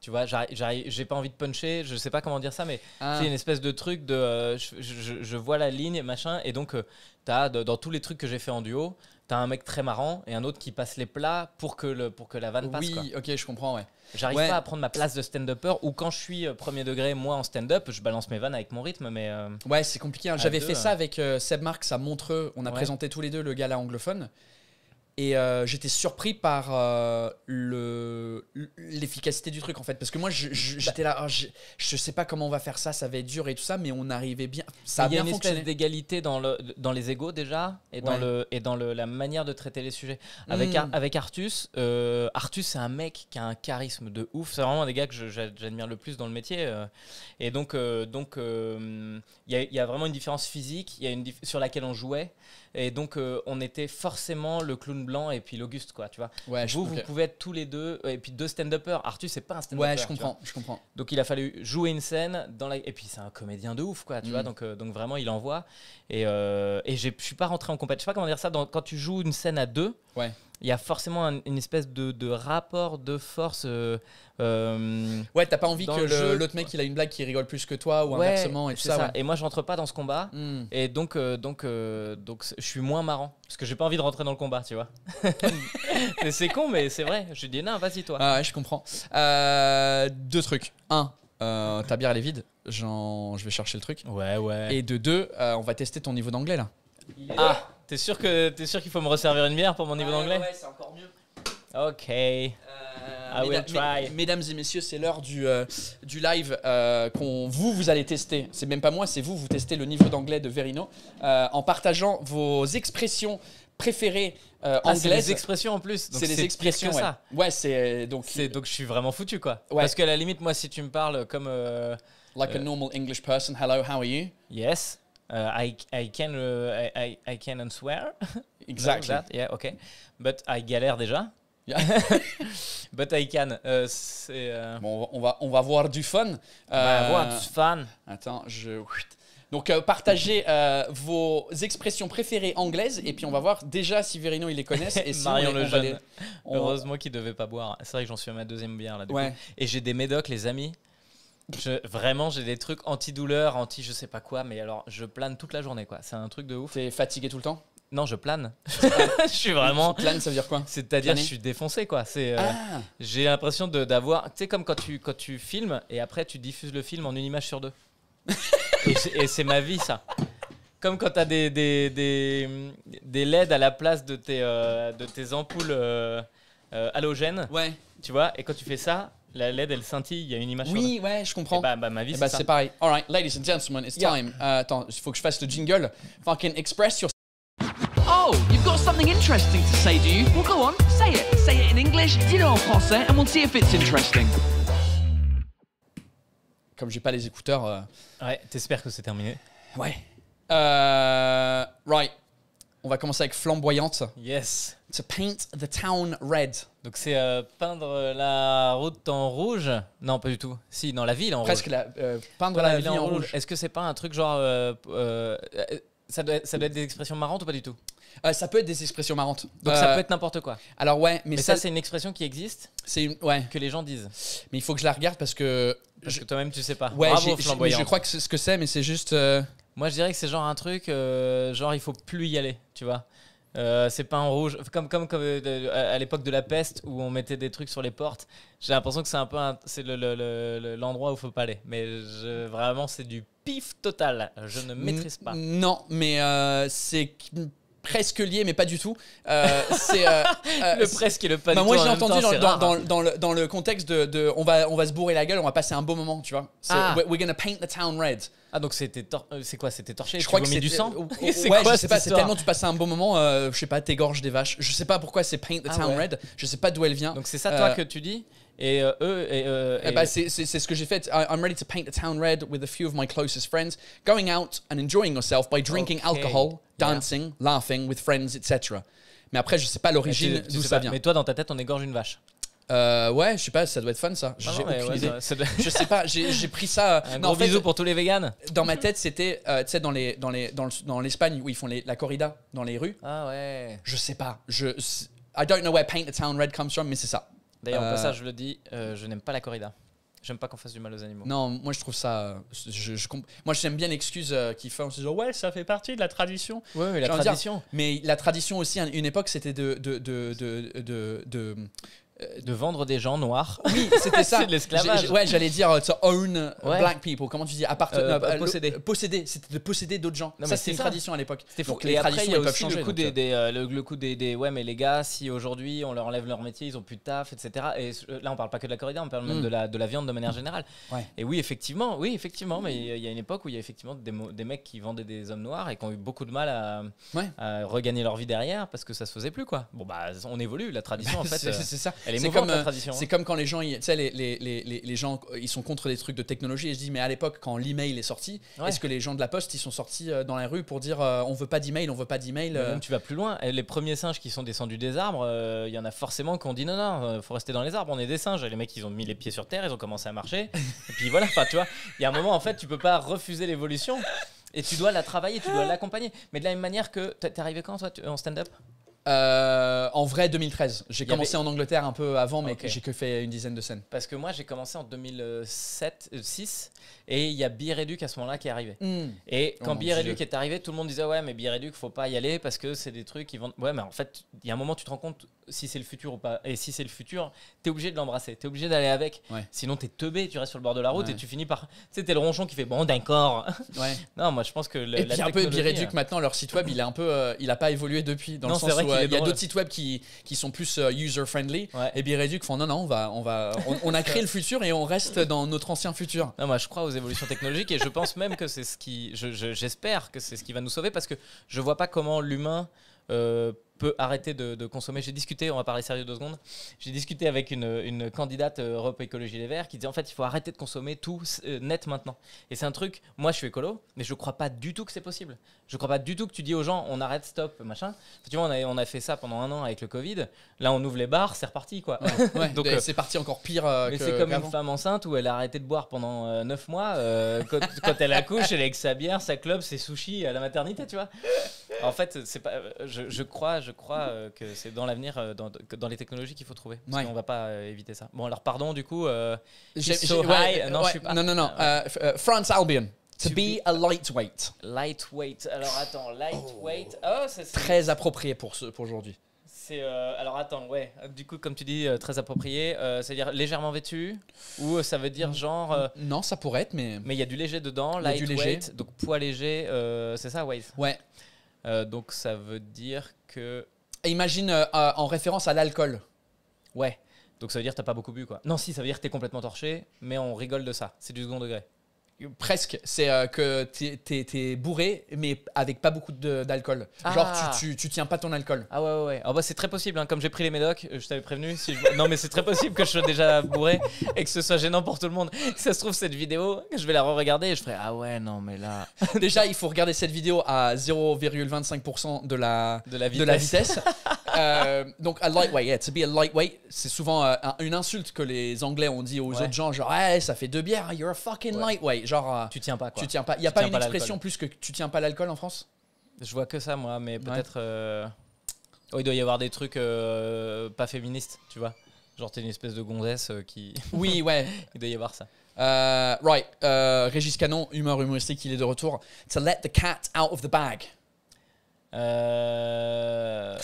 Tu vois, j'ai pas envie de puncher, je sais pas comment dire ça, mais j'ai ah. c'est une espèce de truc de. Euh, je, vois la ligne, machin, et donc, euh, as, dans tous les trucs que j'ai fait en duo, t'as un mec très marrant et un autre qui passe les plats pour que, le, pour que la vanne passe. Oui, ok, je comprends, ouais. J'arrive pas à prendre ma place de stand-upper ou quand je suis euh, premier degré, moi en stand-up, je balance mes vannes avec mon rythme, mais. ouais, c'est compliqué. Hein. J'avais fait ça avec Seb Marx à Montreux. On a présenté tous les deux le gala anglophone. Et euh, j'étais surpris par euh, le l'efficacité du truc en fait, parce que moi bah j'étais là, ah, je, je, sais pas comment on va faire ça, ça va être dur et tout ça, mais on arrivait bien. Ça a bien fonctionné. Il y a une espèce d'égalité dans le dans les égos déjà et dans le et dans le, la manière de traiter les sujets. Avec mm. avec Artus, euh, Artus c'est un mec qui a un charisme de ouf. C'est vraiment un des gars que j'admire le plus dans le métier. et donc donc il y a, y, a vraiment une différence physique, il y a une sur laquelle on jouait. Et donc, euh, on était forcément le clown blanc et puis l'Auguste, quoi, tu vois. vous, vous pouvez être tous les deux, euh, et puis deux stand-uppers. Arthur, c'est pas un stand-upper. Ouais, je comprends, je comprends. Donc, il a fallu jouer une scène, dans la... et puis c'est un comédien de ouf, quoi, tu vois. Mm. Donc, euh, donc, vraiment, il envoie. Et, et je suis pas rentré en compétition. Je sais pas comment dire ça, quand tu joues une scène à deux. Ouais il y a forcément une espèce de, de, rapport de force. Euh, euh, ouais, t'as pas envie que l'autre mec il a une blague qui rigole plus que toi ou ouais, inversement et tout ça. Et moi je rentre pas dans ce combat hmm. et donc euh, donc donc je suis moins marrant parce que j'ai pas envie de rentrer dans le combat, tu vois. [LAUGHS] c'est con mais c'est vrai. Je dis non, vas-y toi. Ah ouais, je comprends. deux trucs. Un, ta bière elle est vide. Genre, je vais chercher le truc. Ouais ouais. Et de deux, on va tester ton niveau d'anglais là. Ah. T'es sûr que sûr qu'il faut me resservir une bière pour mon niveau d'anglais Ouais, c'est encore mieux. Ok. Euh, I try. mesdames et messieurs, c'est l'heure du, euh, du live euh, qu'on vous vous allez tester. C'est même pas moi, c'est vous. Vous testez le niveau d'anglais de Verino en partageant vos expressions préférées ah, c'est les expressions en plus. C'est des expressions. ouais. Ouais, c'est donc C'est- donc je suis vraiment foutu quoi. Ouais. Parce que la limite moi si tu me parles comme like a normal English person. Hello, how are you? yes, I, uh, can I, I can uh, swear. [LAUGHS] Exactly. yeah, But I galère déjà. Yeah. [LAUGHS] But I can. c'est uh, on va, on va voir du fun. On va euh, du fun. Attends, je. Donc, euh, partagez euh, vos expressions préférées anglaises et puis on va voir déjà si Verino il les connaissent. Et [LAUGHS] si on le on jeune. Heureusement qu'il devait pas boire. C'est vrai que j'en suis à ma deuxième bière là. Du Et j'ai des médocs, les amis vraiment, j'ai des trucs anti-douleur, anti je sais pas quoi, mais alors je plane toute la journée, quoi. C'est un truc de ouf. T'es fatigué tout le temps non, je plane. [LAUGHS] [LAUGHS] je suis vraiment. Plane, ça veut dire quoi C'est-à-dire, je suis défoncé, quoi. C'est. Euh, ah. J'ai l'impression d'avoir. Tu sais, comme quand tu quand tu filmes et après tu diffuses le film en une image sur deux. [LAUGHS] et c'est ma vie, ça comme quand tu des des, des, LED à la place de tes, euh, de tes ampoules euh, halogènes. Ouais. Tu vois, et quand tu fais ça, la LED, elle scintille, il y a une image. Oui, ouais, je comprends. bah, bah, ma vie, eh c'est bah, pareil. All right, ladies and gentlemen, it's time. Euh, attends, il faut que je fasse le jingle. Fucking express your. Oh, you've got something interesting to say, do you? Well, go on, say it. Say it in English, dis-le en français, and we'll see if it's interesting. Comme j'ai pas les écouteurs. Euh, ouais, t'espères que c'est terminé. Ouais. Euh... Right. On va commencer avec flamboyante. Yes. To paint the town red. Donc c'est euh, peindre la route en rouge Non, pas du tout. Si, dans la ville en rouge. Presque peindre la, ville, en, rouge. Est-ce que c'est pas un truc genre euh, euh, ça, doit être, ça doit, être, des expressions marrantes ou pas du tout Ça peut être des expressions marrantes. Donc ça peut être n'importe quoi. Alors ouais, mais, ça, c'est une expression qui existe. C'est une... ouais. Que les gens disent. Mais il faut que je la regarde parce que. Parce que toi-même tu sais pas. Ouais, Bravo, Je crois que c'est ce que c'est, mais c'est juste. Moi, je dirais que c'est genre un truc, euh, genre il faut plus y aller, tu vois. Euh, c'est pas en rouge, comme, comme, comme euh, à l'époque de la peste où on mettait des trucs sur les portes. J'ai l'impression que c'est un peu c'est l'endroit le, où il faut pas aller. Mais vraiment, c'est du pif total. Je ne maîtrise pas. Non, mais c'est presque lié, mais pas du tout. Euh, c'est euh, [LAUGHS] euh, le presque et le pas bah, du tout Moi, j'ai entendu hein. dans, le, dans le contexte de, on, va, on va se bourrer la gueule, on va passer un beau moment, tu vois. Ah. We're gonna paint the town red. Ah, donc c'était c'est quoi C'était torché Je crois que [LAUGHS] c'est du sang Ouais, quoi, c'est tellement tu passes un beau moment, je sais pas, t'égorges des vaches. Je sais pas pourquoi c'est paint the ah town red, je sais pas d'où elle vient. Donc c'est ça, toi, que tu dis et euh, eux. Et, euh, eh ben, et bah, c'est ce que j'ai fait. I'm ready to paint the town red with a few of my closest friends, going out and enjoying yourself by drinking alcohol, dancing, laughing with friends, etc. Mais après, je sais pas l'origine d'où ça vient. Mais toi, dans ta tête, on égorge une vache. Euh, ouais, je sais pas, ça doit être fun ça. je sais pas, j'ai pris ça. Un euh, gros bisou pour tous les vegans Dans ma tête, c'était, euh, tu sais, dans l'Espagne où ils font la corrida dans les rues. Ah ouais. Je sais pas. Je, I don't know where paint the town red comes from, mais c'est ça. D'ailleurs, en euh, passage, je le dis, euh, je n'aime pas la corrida. J'aime pas qu'on fasse du mal aux animaux. Non, moi je trouve ça. Euh, moi j'aime bien l'excuse qui font en se disant ouais, ça fait partie de la tradition. Ouais, la tradition. mais la tradition aussi, à une époque, c'était de, de, de, euh, de vendre des gens noirs. Oui, [LAUGHS] c'était ça. de l'esclavage. Ouais, j'allais dire euh, to own euh, black people. Comment tu dis appartenir posséder. posséder. C'était de posséder d'autres gens. ça, c'était une tradition à l'époque. C'était pour Et après, il y a aussi le, coup des, le, coup, des, ouais, mais les gars, si aujourd'hui on leur enlève leur métier, ils ont plus de taf, etc. Et là, on parle pas que de la corrida, on parle même mm. de, la, de la viande de manière générale. Et oui, effectivement, oui, effectivement. Mais il y a une époque où il y a effectivement des, des mecs qui vendaient des hommes noirs et qui ont eu beaucoup de mal à, regagner leur vie derrière parce que ça se faisait plus, quoi. Bon, bah, on évolue. La tradition, en bah, fait. C'est ça c'est comme, euh, C'est hein. comme quand les gens, les, gens, ils sont contre des trucs de technologie. Et je dis, mais à l'époque, quand l'email est sorti, est-ce que les gens de la poste, ils sont sortis euh, dans la rue pour dire, euh, on veut pas d'email, on veut pas d'email Tu vas plus loin. Les premiers singes qui sont descendus des arbres, il y en a forcément qui ont dit, non, non, faut rester dans les arbres, on est des singes. les mecs, ils ont mis les pieds sur terre, ils ont commencé à marcher. [LAUGHS] et puis voilà, tu il y a un moment, en fait, tu peux pas refuser l'évolution et tu dois la travailler, tu dois l'accompagner. Mais de la même manière que. T'es arrivé quand, toi, en stand-up euh, en vrai, 2013. J'ai commencé en Angleterre un peu avant, mais j'ai que fait une dizaine de scènes. Parce que moi, j'ai commencé en 2007, 6 et il y a Bireduc à ce moment-là qui est arrivé. Hmm. Et oh quand oh, Bireduc est arrivé, tout le monde disait Ouais, mais Bireduc, faut pas y aller parce que c'est des trucs qui vont. Ouais, mais en fait, il y a un moment, tu te rends compte si c'est le futur ou pas. Et si c'est le futur, tu es obligé de l'embrasser, tu es obligé d'aller avec. Sinon, tu es teubé, tu restes sur le bord de la route et tu finis par. Tu sais, es le ronchon qui fait Bon, d'accord. [LAUGHS] non, moi, je pense que. et la un peu Bireduc, euh, maintenant, leur site web, il est un peu. Euh, il a pas évolué depuis. Dans non, le sens où euh, il y a d'autres sites web qui, qui sont plus user-friendly. Et Bireduc font Non, non, on va. On, va, on, a créé le futur et on reste dans notre ancien futur. Non, moi, je crois technologique et je pense même que c'est ce qui, j'espère que c'est ce qui va nous sauver parce que je vois pas comment l'humain euh, arrêter de, consommer. J'ai discuté, on va parler sérieux deux secondes, j'ai discuté avec une, candidate euh, Europe Écologie Les Verts qui disait en fait il faut arrêter de consommer tout euh, net maintenant. Et c'est un truc, moi je suis écolo, mais je crois pas du tout que c'est possible. Je crois pas du tout que tu dis aux gens on arrête, stop, machin. Tu vois, on a, on a fait ça pendant un an avec le Covid, là on ouvre les bars, c'est reparti quoi. Ouais, [LAUGHS] Donc euh, c'est parti encore pire. Euh, mais c'est comme une femme enceinte où elle a arrêté de boire pendant neuf mois. [LAUGHS] quand, elle accouche, elle est avec sa bière, sa club, ses sushis à la maternité, tu vois. En fait, c'est pas, je, je crois, je je crois euh, que c'est dans l'avenir, euh, dans, les technologies qu'il faut trouver. On ouais. va pas euh, éviter ça. Bon, alors pardon, du coup. J'ai, so high. non, je suis pas. non, non, non. Ah, France Albion. To be a lightweight. Lightweight. Alors attends, lightweight. Oh, oh c'est, très approprié pour, ce, pour aujourd'hui. C'est alors attends, ouais. Du coup, comme tu dis, très approprié. cest à dire légèrement vêtu ou ça veut dire genre Non, ça pourrait être, mais mais il y a du léger dedans, lightweight, donc poids léger. c'est ça, wave Ouais. Euh, donc ça veut dire que. Imagine euh, euh, en référence à l'alcool. Ouais. Donc ça veut dire que t'as pas beaucoup bu quoi. Non si, ça veut dire que t'es complètement torché, mais on rigole de ça. C'est du second degré. Presque, c'est euh, que t'es es, bourré, mais avec pas beaucoup d'alcool. Genre, tu, ah. tu, tu, tiens pas ton alcool. Ah ouais, ouais, ouais. Ah bah, c'est très possible, hein. comme j'ai pris les médocs, euh, je t'avais prévenu. Si Non, mais c'est très possible que je sois déjà bourré et que ce soit gênant pour tout le monde. Si ça se trouve, cette vidéo, je vais la re-regarder et je ferai Ah ouais, non, mais là. [LAUGHS] déjà, il faut regarder cette vidéo à 0,25% de la, de la vitesse. De la [LAUGHS] euh, donc, a lightweight, yeah, to be a lightweight, c'est souvent une insulte que les Anglais ont dit aux autres gens genre, ça fait deux bières, hein, you're a fucking lightweight genre. Euh, tu tiens pas quoi. Tu tiens pas. Il n'y a pas une expression plus que tu tiens pas l'alcool en France Je vois que ça moi, mais peut-être. Euh, oh, il doit y avoir des trucs euh, pas féministes, tu vois. Genre t'es une espèce de gonzesse qui. [LAUGHS] Oui, ouais. il doit y avoir ça. Euh, right. Régis Canon, humeur humoristique, il est de retour. To let the cat out of the bag. Euh...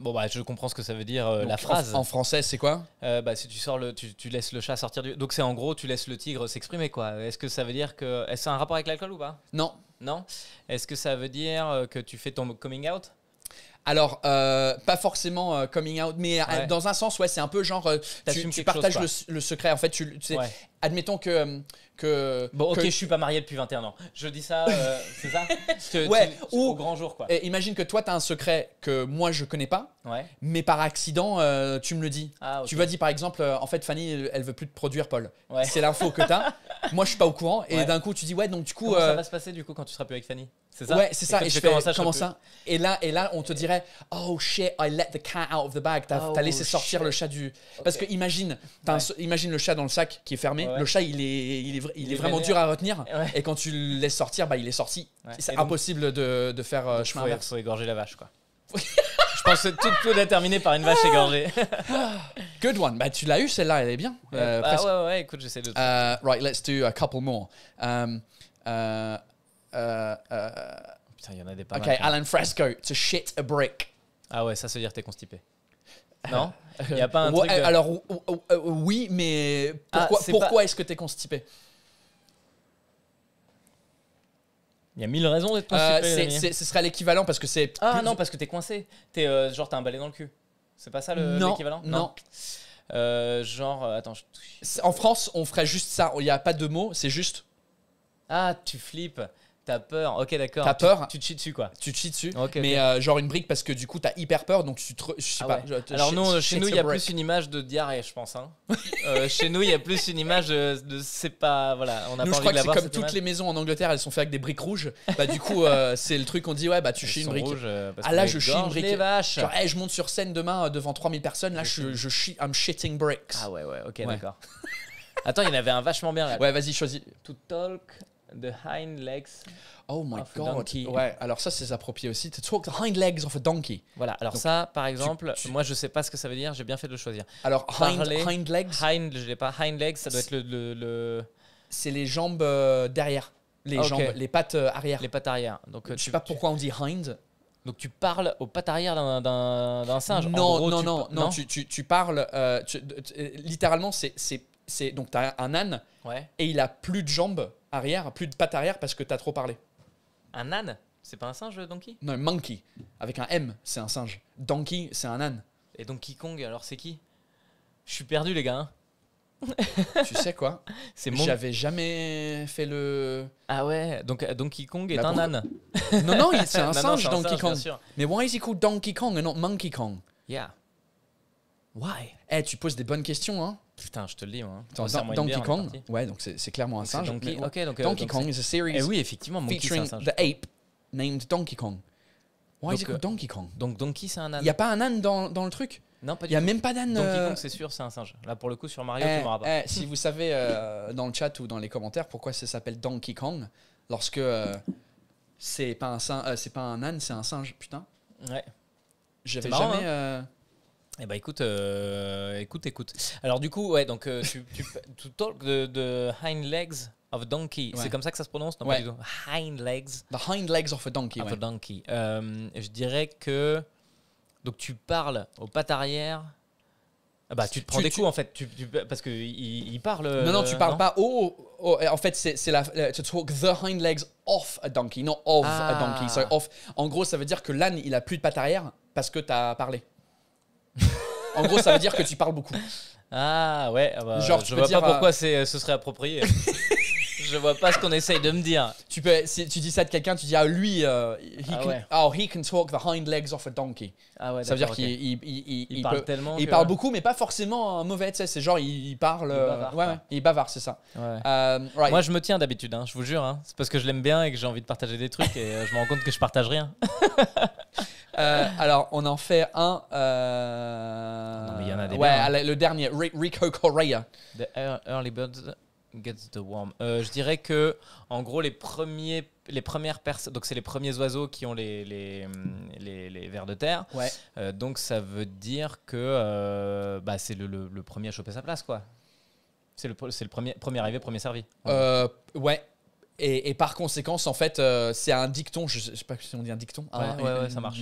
Bon bah je comprends ce que ça veut dire euh, la phrase. En, français c'est quoi euh, Bah si tu sors le, tu, laisses le chat sortir du. Donc c'est en gros tu laisses le tigre s'exprimer quoi. Est-ce que ça veut dire que est-ce un rapport avec l'alcool ou pas Non. Non. Est-ce que ça veut dire euh, que tu fais ton coming out alors, euh, pas forcément euh, coming out, mais euh, dans un sens, ouais, c'est un peu genre, tu, partages le, secret. En fait, tu, sais, admettons que. Que, bon, ok, je suis pas marié depuis 21 ans. Je dis ça, [LAUGHS] c'est ça Ouais, ou, au grand jour, quoi. imagine que toi, tu as un secret que moi, je connais pas, ouais. mais par accident, tu me le dis. Ah, tu vas dire, par exemple, en fait, Fanny, elle veut plus te produire, Paul. C'est l'info que tu as. [LAUGHS] moi, je suis pas au courant. Et d'un coup, tu dis, ouais, donc du coup. ça va se passer, du coup, quand tu seras plus avec Fanny C'est ça Ouais, c'est ça. Et, je Et là, et là, on te dirait Oh shit, I let the cat out of the bag. T'as oh, laissé sortir le chat du. Parce que imagine, imagine le chat dans le sac qui est fermé. Le chat, il est, il est, vraiment dur à retenir. Et quand tu le laisses sortir, bah, il est sorti. C'est impossible de, de faire euh, chemin inverse. Faut égorger la vache, quoi. [LAUGHS] Je pense que tout peut être terminé par une vache ah. égorgée. [LAUGHS] Good one. Bah, tu l'as eu, celle-là, elle est bien. Euh, bah, ouais, ouais, écoute, j'essaie de. Euh, right, let's do a couple more. Um, euh Putain, y en a des pas Ok, Alan Fresco, to shit a brick. Ah ouais, ça veut dire t'es constipé. Euh, non Il a pas un [LAUGHS] truc. Alors, euh, oui, mais pourquoi, ah, est-ce que t'es constipé Il y a mille raisons d'être euh, constipé. Ce serait l'équivalent parce que c'est. Ah non, parce que t'es coincé. genre t'as un balai dans le cul. C'est pas ça l'équivalent non. genre, attends, En France, on ferait juste ça. Il n'y a pas de mots, c'est juste. Ah, tu flippes. T'as peur, ok d'accord. T'as peur. Tu, te chies dessus quoi. Tu te chies dessus. mais euh, genre une brique parce que du coup t'as hyper peur donc tu Je sais ah pas. Alors non, hein. [LAUGHS] euh, chez nous il y a plus une image de diarrhée je pense. Hein. chez nous il y a plus une image de, c'est pas voilà. On a pas je envie crois de que comme toutes les maisons en Angleterre elles sont faites avec des briques rouges. Bah du coup euh, [LAUGHS] c'est le truc on dit ouais bah tu chies une brique. ah là je chie une brique. Genre je monte sur scène demain devant 3000 personnes là je, je chie I'm shitting bricks. Ah ouais ouais ok d'accord. Attends il y en avait un vachement bien là. Ouais vas-y choisis. To talk. The hind legs. Oh my of A donkey. Ouais, alors ça c'est approprié aussi. To talk the hind legs of a donkey. Voilà, alors ça par exemple, moi je sais pas ce que ça veut dire, j'ai bien fait de le choisir. Alors hind, legs Hind, je l'ai pas. Hind legs, ça doit être le. le, C'est les jambes euh, derrière. Les ah, jambes, les pattes euh, arrière. Les pattes arrière. Donc, euh, je ne sais pas pourquoi on dit hind. Donc tu parles aux pattes arrière d'un singe. Non, non, non, non, non, tu, tu, tu parles, littéralement, c'est c'est donc t'as un âne et il a plus de jambes arrière, plus de pattes arrière parce que t'as trop parlé. Un âne C'est pas un singe, Donkey Non, Monkey. Avec un M, c'est un singe. Donkey, c'est un âne. Et Donkey Kong, alors c'est qui Je suis perdu, les gars. Hein. [LAUGHS] tu sais quoi C'est moi J'avais jamais fait le. Ah ouais, donc euh, Donkey Kong est un âne. [LAUGHS] Non, non, [LAUGHS] c'est un singe, Donkey Kong. Mais why is he called Donkey Kong and not Monkey Kong Yeah. Why Eh, tu poses des bonnes questions, hein Putain, je te le dis, moi. Hein. Donkey Kong, ouais, donc c'est clairement un singe. Euh, Donkey, donc, Kong is a series eh oui, effectivement, featuring the ape named Donkey Kong. Why is it called euh, Donkey Kong Donc Donkey, c'est un âne. Il n'y a pas un âne dans, dans le truc Non, pas du Il n'y a même pas d'âne. Donkey euh, Kong, c'est sûr, c'est un singe. Là, pour le coup, sur Mario, eh, tu m'auras pas. Eh, si vous savez dans le chat ou dans les commentaires pourquoi ça s'appelle Donkey Kong, lorsque c'est pas, un pas un âne, c'est un singe, putain. Ouais. J'avais jamais. Hein. Eh ben écoute, euh, écoute, écoute. Alors du coup, ouais, donc euh, tu, tu, de, hind legs of donkey. C'est comme ça que ça se prononce Non, Hind legs. The hind legs of a donkey. Of a donkey. Euh, je dirais que donc tu parles aux pattes arrière. Ah bah, tu te prends des coups en fait, parce que parle. Non non, tu parles pas. au en fait, c'est la. To talk the hind legs off a donkey, non of a ah. donkey. off. En gros, ça veut dire que l'âne, il a plus de pattes arrière parce que tu as parlé. En gros, ça veut dire que tu parles beaucoup. Ah ouais, ah bah, je vois dire, pas euh, pourquoi euh, ce serait approprié. [LAUGHS] je vois pas ce qu'on essaye de me dire. Tu peux, tu dis ça de quelqu'un, tu dis ah lui, euh, he ah oh, can, talk the hind legs off a donkey. Ah ça veut dire qu'il parle tellement. Il parle beaucoup, mais pas forcément un mauvais. C'est genre il, parle. Bavard, euh, ouais, il bavarde, c'est ça. Euh, Moi, je me tiens d'habitude, hein, je vous jure. Hein. c'est parce que je l'aime bien et que j'ai envie de partager des trucs et euh, je me rends compte que je partage rien. [LAUGHS] alors, on en fait un. il y en a des Ouais, hein. le dernier, Rico Correa. The Early Birds Gets the worm. Euh, je dirais que, en gros, les, premiers, les premières personnes. Donc, c'est les premiers oiseaux qui ont les, les, les, vers de terre. Ouais. Euh, donc, ça veut dire que euh, bah, c'est le, le, premier à choper sa place, quoi. C'est le, c'est le premier, premier arrivé, premier servi. Euh, ouais, et, par conséquent, en fait, euh, c'est un dicton. Je sais pas si on dit un dicton. ouais, hein, ça marche.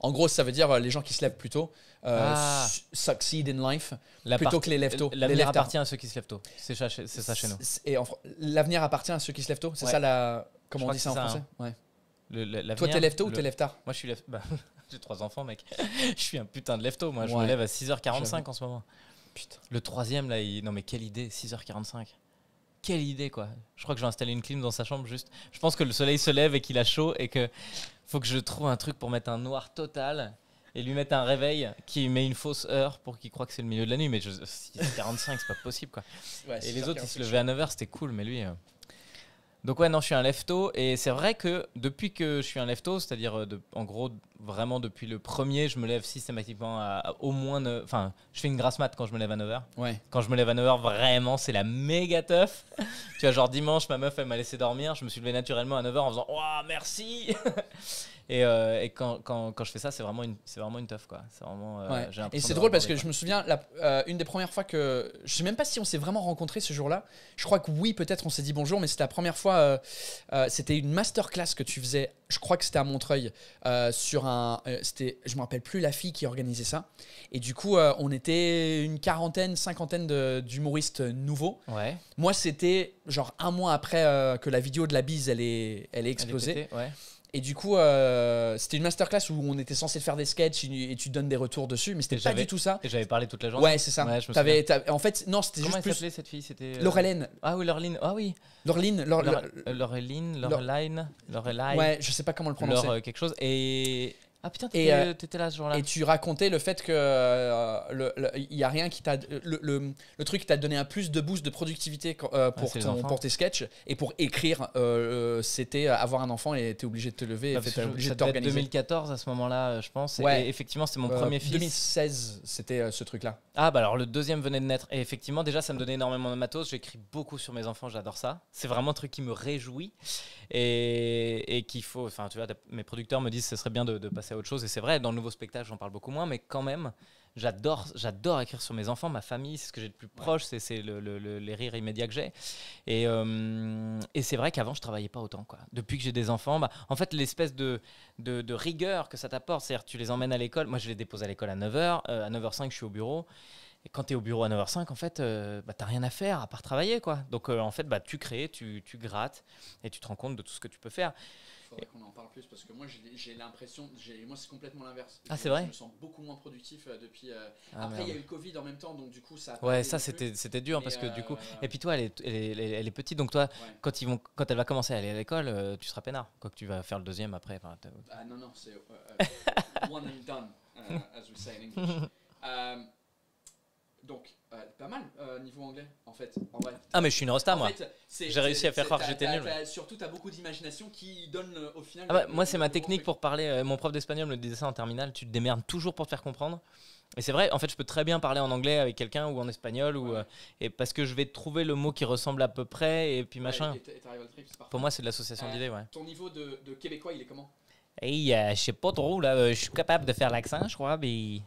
En gros, ça veut dire euh, les gens qui se lèvent plus tôt euh, ah. succeed in life plutôt que les lèvent tôt. L'avenir appartient à ceux qui se lèvent tôt. C'est ça, ça, chez nous. Et l'avenir appartient à ceux qui se lèvent tôt. C'est ça la. Comment on dit ça en français Ouais. Toi, t'es lève tôt ou t'es lève tard Moi, je suis bah, [LAUGHS] j'ai trois enfants, mec. [LAUGHS] je suis un putain de lève Moi, je me lève à 6h45 en ce moment. Putain. Le troisième, là, il... non mais quelle idée, 6h45 quelle idée quoi. Je crois que je vais installer une clim dans sa chambre juste. Je pense que le soleil se lève et qu'il a chaud et que faut que je trouve un truc pour mettre un noir total et lui mettre un réveil qui met une fausse heure pour qu'il croit que c'est le milieu de la nuit. Mais 6 45 c'est pas possible quoi. et les autres, ils se levaient à 9h, c'était cool, mais lui. Euh, donc ouais, non, je suis un lefto. Et c'est vrai que depuis que je suis un lefto, c'est-à-dire euh, en gros, vraiment depuis le premier, je me lève systématiquement à, au moins... Enfin, je fais une grasse mat quand je me lève à 9h. Ouais. Quand je me lève à 9h, vraiment, c'est la méga teuf. [LAUGHS] tu vois, genre dimanche, ma meuf, elle m'a laissé dormir. Je me suis levé naturellement à 9h en faisant « waouh merci !» [LAUGHS] Euh, et, quand, quand, quand, je fais ça, c'est vraiment une, c'est vraiment une teuf, quoi. C'est vraiment. Euh, et c'est drôle parce que je me souviens, euh, une des premières fois que je sais même pas si on s'est vraiment rencontré ce jour-là. Je crois que oui, peut-être on s'est dit bonjour, mais c'était la première fois. c'était une masterclass que tu faisais. Je crois que c'était à Montreuil sur un. c'était, je me rappelle plus la fille qui organisait ça. Et du coup, on était une quarantaine, cinquantaine d'humoristes nouveaux. Ouais. Moi, c'était genre un mois après que la vidéo de la bise, elle est, elle est explosée. ouais. Et du coup, euh, c'était une masterclass où on était censé faire des sketchs et tu donnes des retours dessus, mais c'était pas du tout ça. j'avais parlé toute la journée. Ouais, c'est ça. en fait, non, c'était juste. Comment elle s'appelait cette fille C'était. Euh, ah oui, Laureline. Ah oui. Laureline. Euh, Laureline. Laureline. Laureline. Ouais, je sais pas comment le prononcer. Laure, quelque chose. Et ah putain, euh, t'étais, là ce jour-là. Et tu racontais le fait que euh, il n'y a rien qui t'a. Le, le, truc qui t'a donné un plus de boost de productivité euh, ah, pour, tes sketchs et pour écrire, c'était avoir un enfant et t'es obligé de te lever ah, obligé de t'organiser. 2014 à ce moment-là, je pense. Et effectivement, c'était mon premier fils. 2016, c'était ce truc-là. Ah bah alors le deuxième venait de naître. Et effectivement, déjà, ça me donnait énormément de matos. J'écris beaucoup sur mes enfants, j'adore ça. C'est vraiment un truc qui me réjouit et, et qu'il faut. Enfin, tu vois, mes producteurs me disent que ce serait bien de passer autre chose. Et c'est vrai, dans le nouveau spectacle, j'en parle beaucoup moins, mais quand même, j'adore, j'adore écrire sur mes enfants, ma famille, c'est ce que j'ai de plus proche, c'est, c'est le, les rires immédiats que j'ai. Euh, et, c'est vrai qu'avant, je travaillais pas autant. Quoi. Depuis que j'ai des enfants, bah, en fait, l'espèce de, de, rigueur que ça t'apporte, c'est-à-dire tu les emmènes à l'école, moi je les dépose à l'école à 9h, euh, à 9h05, je suis au bureau. Et quand tu es au bureau à 9h05, en fait, euh, bah, rien à faire à part travailler. quoi. Donc, euh, en fait, bah, tu crées, tu, tu grattes et tu te rends compte de tout ce que tu peux faire qu'on en parle plus parce que moi j'ai l'impression, moi c'est complètement l'inverse. Ah c'est vrai. Je me sens beaucoup moins productif euh, depuis. Euh, ah, après il y a eu le Covid en même temps donc du coup ça. Ouais ça c'était c'était dur parce que du coup euh, et puis toi elle est, elle est, petite donc toi quand ils vont quand elle va commencer à aller à l'école tu seras peinard quoi que tu vas faire le deuxième après. Enfin, ah non non c'est [LAUGHS] one and done as we say in English. [LAUGHS] Donc, euh, pas mal euh, niveau anglais, en fait. En vrai. Ah, mais je suis une resta, moi. J'ai réussi à faire croire que j'étais nul. surtout, t'as beaucoup d'imagination qui donne euh, au final. Ah bah, moi, c'est ma technique pour parler. mon prof d'espagnol me le disait ça en terminale tu te démerdes toujours pour te faire comprendre. Et c'est vrai, en fait, je peux très bien parler en anglais avec quelqu'un ou en espagnol, ou, et parce que je vais trouver le mot qui ressemble à peu près, et puis machin. pour moi, c'est de l'association d'idées, ouais. Ton niveau de, québécois, il est comment Et eh, je sais pas trop, là. je suis capable de faire l'accent, je crois, mais.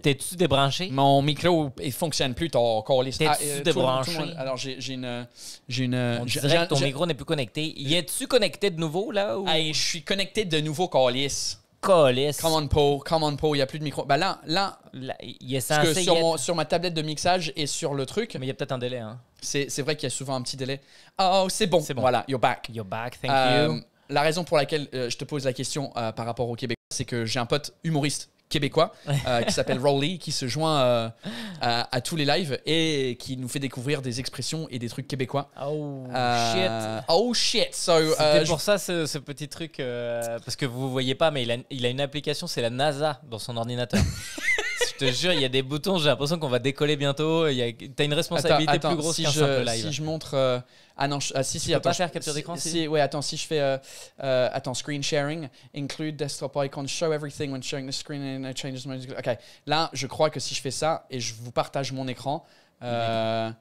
T'es-tu débranché? Mon micro, il fonctionne plus, ton colis. T'es-tu ah, euh, débranché? Alors, j'ai une. J'ai une. On ton micro n'est plus connecté. Y es-tu connecté de nouveau, là? je suis connecté de nouveau, colis. Colis. Come on, Paul. Come on, Paul. Il n'y a plus de micro. Ben là, là Il est sur, sur ma tablette de mixage et sur le truc, Mais il y a peut-être un délai, hein? c'est c'est vrai qu'il y a souvent un petit délai. Ah, oh, c'est bon. C'est bon. Voilà, you're back. You're back, thank you. Euh, la raison pour laquelle euh, je te pose la question par rapport au Québec, c'est que j'ai un pote humoriste québécois euh, qui s'appelle Rowley, qui se joint euh, à, tous les lives et qui nous fait découvrir des expressions et des trucs québécois. Oh euh, shit! Oh shit! So, C'était pour ça ce, petit truc, parce que vous ne voyez pas, mais il a, il a une application, c'est la NASA dans son ordinateur. [LAUGHS] je te jure, il y a des boutons, j'ai l'impression qu'on va décoller bientôt. Tu as une responsabilité plus grosse si qu'un Si je montre. Euh, ah non, si, ah, si. Tu attends, peux pas faire capture d'écran si, Ouais, attends, si je fais. Euh, euh, attends, screen sharing, include desktop icon, show everything when sharing the screen and changes my. Ok, là, je crois que si je fais ça et je vous partage mon écran, là,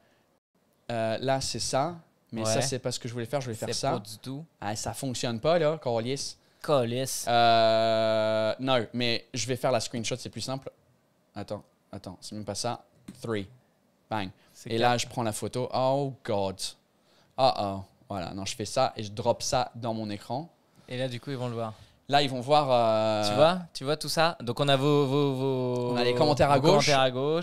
c'est ça. Mais ça, c'est pas ce que je voulais faire, je voulais faire ça. Pas du tout. Ah, ça fonctionne pas, là, Corollis. Colis. non, mais je vais faire la screenshot, c'est plus simple attends, attends, c'est même pas ça. Three. Bang. Et là, je prends la photo. Oh, God. Oh, oh. Voilà, non, je fais ça et je drop ça dans mon écran. Et là, du coup, ils vont le voir. Là, ils vont voir. Euh, tu vois, tu vois tout ça. Donc on a vos, vos, on a les commentaires à, gauche,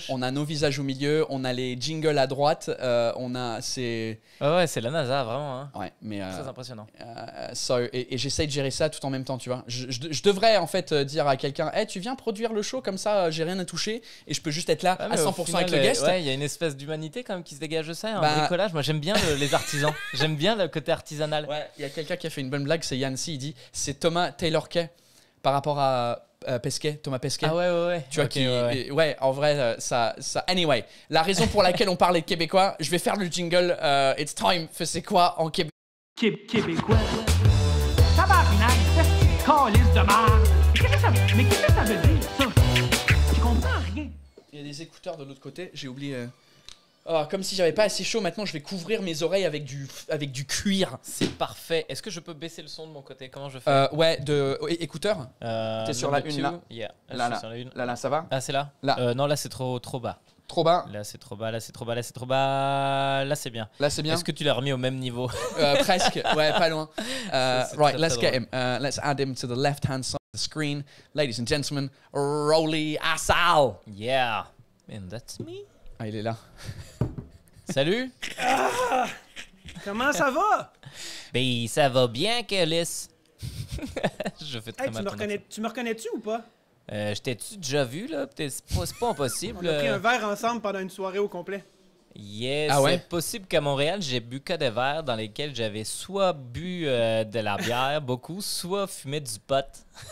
On a nos visages au milieu. On a les jingles à droite. Euh, on a c'est. ouais, c'est la NASA vraiment. Hein. Ouais, mais euh, très impressionnant. et, et j'essaye de gérer ça tout en même temps, tu vois. Je, devrais en fait dire à quelqu'un, hey, eh, tu viens produire le show comme ça, j'ai rien à toucher et je peux juste être là à 100% avec le guest. il y a une espèce d'humanité quand même qui se dégage de ça, un bah Moi, j'aime bien les artisans. j'aime bien le côté artisanal. Ouais, il y a quelqu'un qui a fait une bonne blague, c'est Yancy. Il dit, c'est Thomas Taylor Lorquet par rapport à euh, Pesquet, Thomas Pesquet. Ah ouais, ouais, ouais. Tu vois, qui, ouais. en vrai, euh, ça, ça. Anyway, la raison pour laquelle on parlait de Québécois, je vais faire le jingle euh, It's time, c'est quoi en Québec. Québécois. Mais qu'est-ce que veut dire, comprends rien. Il y a des écouteurs de l'autre côté, j'ai oublié. Ah, comme si j'avais pas assez chaud, maintenant je vais couvrir mes oreilles avec du, avec du cuir. C'est parfait. Est-ce que je peux baisser le son de mon côté Comment je fais euh, Ouais, de euh, euh, T'es sur la une, là. Là, là, ça va Ah, c'est là, Là. Non, là c'est trop, trop bas. Trop bas Là c'est trop bas, là c'est trop bas, là c'est trop bas. Là c'est bien. Là, c'est bien Est-ce que tu l'as remis au même niveau Presque, ouais, pas loin. [LAUGHS] right, let's get him. let's add him to the left-hand side of the screen. Ladies and gentlemen, Roly Assal. Yeah. And that's me. Ah, il est là. Salut! Ah! Comment ça va? ben, ça va bien, Kélis. [LAUGHS] je fais Tu me, reconnais, tu ou pas? Euh, je t'ai-tu déjà vu, là? C'est pas, pas impossible. On a pris un euh. verre ensemble pendant une soirée au complet. Yes, ah c'est possible qu'à Montréal, j'ai bu que des verres dans lesquels j'avais soit bu euh, de la bière [LAUGHS] beaucoup, soit fumé du pot.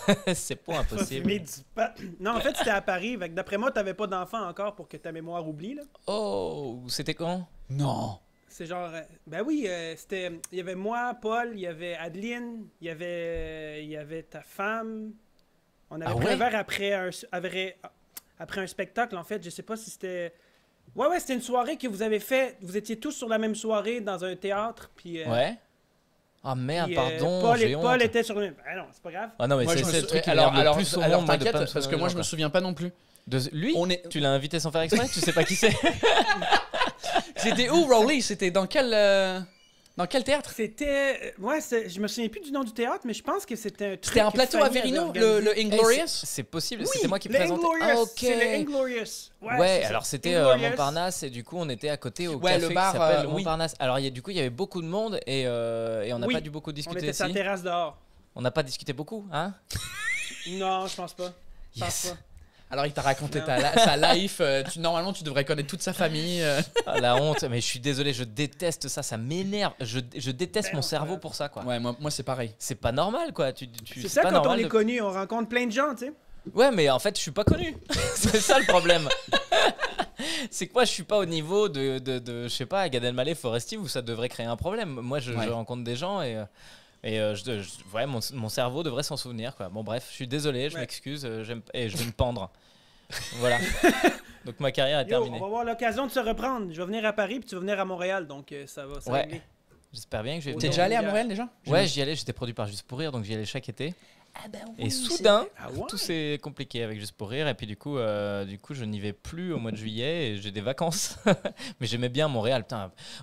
[LAUGHS] c'est pas impossible. fumé du pot. Non, en fait, c'était à Paris. D'après moi, t'avais pas d'enfant encore pour que ta mémoire oublie. Là. Oh, c'était con? Non. C'est genre. Euh, ben oui, euh, c'était. Il y avait moi, Paul, il y avait Adeline, il y avait, il y avait ta femme. On avait ah un verre après un, après un spectacle, en fait. Je sais pas si c'était. Ouais, ouais, c'était une soirée que vous avez fait. Vous étiez tous sur la même soirée dans un théâtre, puis. Euh, ouais. Ah oh, merde, euh, pardon. Paul, et, honte. Paul était sur le même. Ah non, c'est pas grave. Ah non, mais c'est le truc qui alors, alors, plus alors t'inquiète, parce, que moi, je me souviens pas non plus. De... Lui On est... Tu l'as invité sans faire exprès Tu sais pas qui c'est [LAUGHS] C'était où, Rowley C'était dans quel. Euh, dans quel théâtre C'était. Euh, ouais, je me souviens plus du nom du théâtre, mais je pense que c'était C'était un plateau à Verino, le, Inglorious eh, C'est possible, c'était moi qui présentais. Ah, Inglorious, C'est le Inglorious. Ouais, alors c'était euh, Montparnasse, et du coup, on était à côté au café qui s'appelle euh, Montparnasse. Alors, y a, du coup, il y avait beaucoup de monde, et, on n'a pas dû beaucoup discuter. On était sur la terrasse dehors. On n'a pas discuté beaucoup, hein Non, je pense pas. Yes. Pense alors il t'a raconté ta, sa life. Euh, normalement, tu devrais connaître toute sa famille. Euh. Ah, la honte. Mais je suis désolé, je déteste ça. Ça m'énerve. Je, déteste mon cerveau pour ça, quoi. Ouais, moi, moi c'est pareil. C'est pas normal, quoi. Tu, tu c'est ça quand on est connu, on rencontre plein de gens, tu sais. Ouais, mais en fait, je suis pas connu. [LAUGHS] c'est ça le problème. [LAUGHS] c'est quoi je suis pas au niveau de, de, je sais pas, Gad Elmaleh, Foresti, où ça devrait créer un problème. Moi, je rencontre des gens et euh, et euh, je, mon, cerveau devrait s'en souvenir. Quoi. Bon, bref, je suis désolé, je m'excuse euh, et je vais me pendre. voilà. [LAUGHS] Donc ma carrière est terminée. On va avoir l'occasion de se reprendre. Je vais venir à Paris puis tu vas venir à Montréal. Donc euh, ça va. J'espère bien que je vais. T'es déjà allé à Montréal déjà Ouais, j'y allais. J'étais produit par Juste pour Rire, donc j'y allais chaque été. Ah bah, et soudain, ah tout s'est compliqué avec Juste pour rire. Et puis du coup, euh, du coup je n'y vais plus au mois de juillet et j'ai des vacances. [LAUGHS] Mais j'aimais bien Montréal.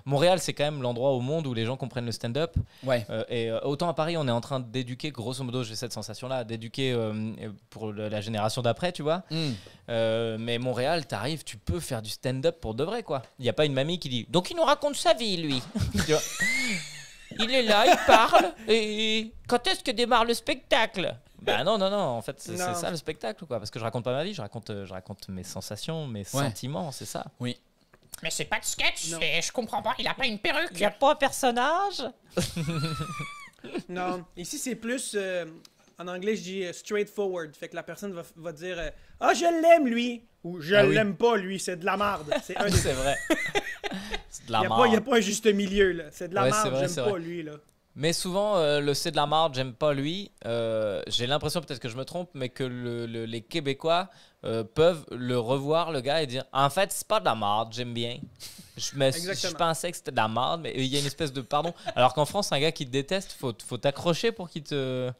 Montréal, c'est quand même l'endroit au monde où les gens comprennent le stand-up. Ouais. Euh, et euh, autant à Paris, on est en train d'éduquer, grosso modo, j'ai cette sensation-là, d'éduquer pour la génération d'après, tu vois. Hmm. mais Montréal, tu arrives tu peux faire du stand-up pour de vrai, quoi. Il n'y a pas une mamie qui dit Donc il nous raconte sa vie, lui. [LAUGHS] tu vois il est là, il parle, et, quand est-ce que démarre le spectacle bah non, non, non, en fait, c'est ça le spectacle, quoi. Parce que je raconte pas ma vie, je raconte, euh, je raconte mes sensations, mes sentiments, c'est ça. Oui. Mais c'est pas de sketch, et je comprends pas, il a pas une perruque. Il a pas un personnage [LAUGHS] Non, ici c'est plus. Euh, en anglais, je dis euh, straightforward. Fait que la personne va, dire Ah, je l'aime lui ou je ah l'aime pas, lui, c'est de la marde. C'est un [LAUGHS] c'est vrai. [LAUGHS] c'est de la Il n'y a pas un juste milieu, là. C'est de la j'aime pas, lui, là. Mais souvent, euh, le c'est de la marde, j'aime pas lui. Euh, j'ai l'impression, peut-être que je me trompe, mais que les Québécois euh, peuvent le revoir, le gars, et dire En fait, c'est pas de la marde, j'aime bien. Je, me, je pensais que c'était de la marde, mais il y a une espèce de pardon. Alors qu'en France, un gars qui te déteste, faut, faut t'accrocher pour qu'il te.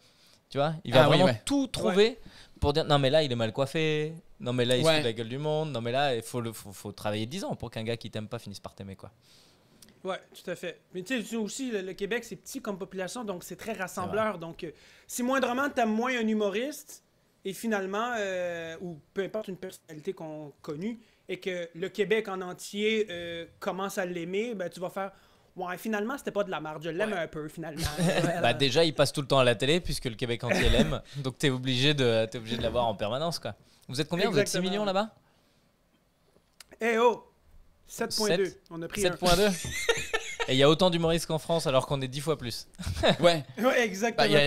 Tu vois Il va ah vraiment tout trouver pour dire non mais là il est mal coiffé, non mais là il se la gueule du monde, non mais là il faut, le, faut, travailler 10 ans pour qu'un gars qui t'aime pas finisse par t'aimer quoi. Ouais, tout à fait. Mais tu sais aussi le, Québec c'est petit comme population donc c'est très rassembleur donc euh, si moindrement t'aimes moins un humoriste et finalement euh, ou peu importe une personnalité qu'on connue et que le Québec en entier euh, commence à l'aimer, ben tu vas faire Ouais, finalement, c'était pas de la marge. Je l'aime un peu, finalement. [LAUGHS] bah, déjà, il passe tout le temps à la télé, puisque le Québec entier l'aime. [LAUGHS] Donc, t'es obligé de, es obligé de l'avoir en permanence, quoi. Vous êtes combien Vous êtes 6 millions là-bas Eh oh 7.2. On a pris 7.2 [LAUGHS] Et il y a autant d'humoristes qu'en France, alors qu'on est 10 fois plus. ouais. Ouais, exactement. Bah,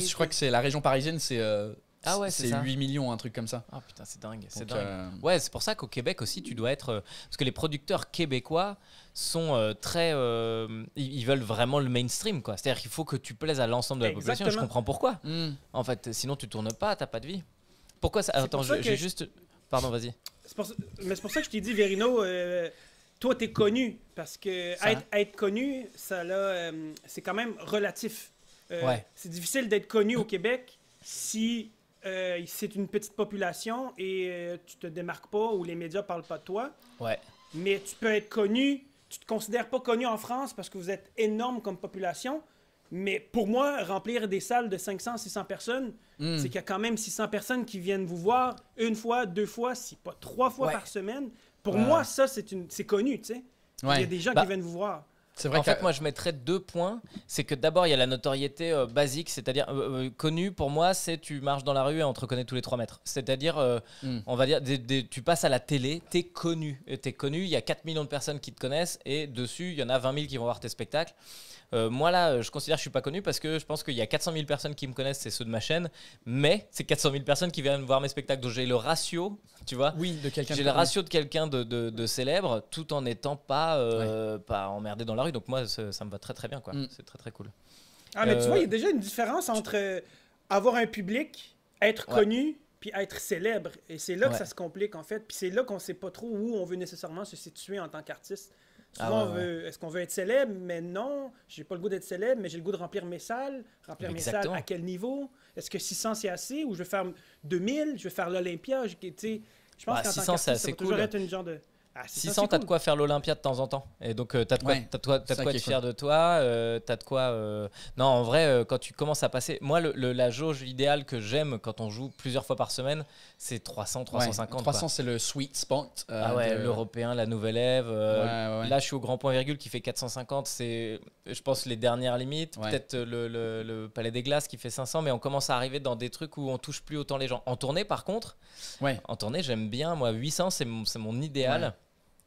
je crois que c'est la région parisienne, c'est. Euh, ah ouais, c'est 8 millions, un truc comme ça. Ah putain, c'est dingue, c'est dingue. Euh, ouais, c'est pour ça qu'au Québec aussi, tu dois être. Euh, parce que les producteurs québécois sont euh, très. ils veulent vraiment le mainstream, quoi. C'est-à-dire qu'il faut que tu plaises à l'ensemble de la population. Je comprends pourquoi. Hmm. En fait, sinon, tu tournes pas, t'as pas de vie. Pourquoi ça. Attends, j'ai juste. Pardon, vas-y. Mais c'est pour ça que je t'ai dit, Verino toi, tu es connu parce que être, connu, ça c'est quand même relatif. ouais. C'est difficile d'être connu au Québec si euh, c'est une petite population et euh, tu te démarques pas ou les médias parlent pas de toi. Ouais. Mais tu peux être connu, tu te considères pas connu en France parce que vous êtes énorme comme population. Mais pour moi, remplir des salles de 500, 600 personnes, hmm. c'est qu'il y a quand même 600 personnes qui viennent vous voir une fois, deux fois, si pas trois fois par semaine. Pour moi, ça, c'est connu, tu sais. Il y a des gens qui bah, viennent vous voir en fait, moi, je mettrais deux points. C'est que d'abord, il y a la notoriété euh, basique, c'est-à-dire euh, euh, connue pour moi, c'est tu marches dans la rue et on te reconnaît tous les trois mètres. C'est-à-dire, hmm. on va dire, tu passes à la télé, t'es connu. T'es connu, il y a 4 millions de personnes qui te connaissent et dessus, il y en a 20 000 qui vont voir tes spectacles. Euh, moi, là, euh, je considère que je suis pas connu parce que je pense qu'il y a 400 000 personnes qui me connaissent, c'est ceux de ma chaîne, mais c'est 400 000 personnes qui viennent voir mes spectacles. Donc j'ai le ratio, tu vois. de quelqu'un. J'ai le ratio de quelqu'un de, célèbre tout en n'étant pas, euh, pas emmerdé dans la rue. Donc moi, ça me va très très bien, mm. C'est très très cool. Ah, mais tu vois, il y a déjà une différence entre avoir un public, être connu puis être célèbre. Et c'est là que ça se complique, en fait. Puis c'est là qu'on ne sait pas trop où on veut nécessairement se situer en tant qu'artiste. Ah Souvent, euh, est-ce qu'on veut être célèbre? Mais non, j'ai pas le goût d'être célèbre, mais j'ai le goût de remplir mes salles. Remplir mes salles à quel niveau? Est-ce que 600 c'est assez ou je vais faire 2000, je vais faire l'Olympia? Je, je pense bah, qu'en tant ça cool. une genre de. 600, ah, t'as de quoi faire l'Olympia de temps en temps. Et donc, euh, t'as de quoi, être fier de toi. t'as de quoi. Non, en vrai, euh, quand tu commences à passer. Moi, la jauge idéale que j'aime quand on joue plusieurs fois par semaine, c'est 300, 350. 300, c'est le sweet spot. Euh, ah ouais, l'européen, la nouvelle Ève. là, je suis au grand point virgule qui fait 450. C'est, je pense, les dernières limites. Peut-être le, Palais des Glaces qui fait 500. Mais on commence à arriver dans des trucs où on touche plus autant les gens. En tournée, par contre, en tournée, j'aime bien. Moi, 800, c'est mon idéal.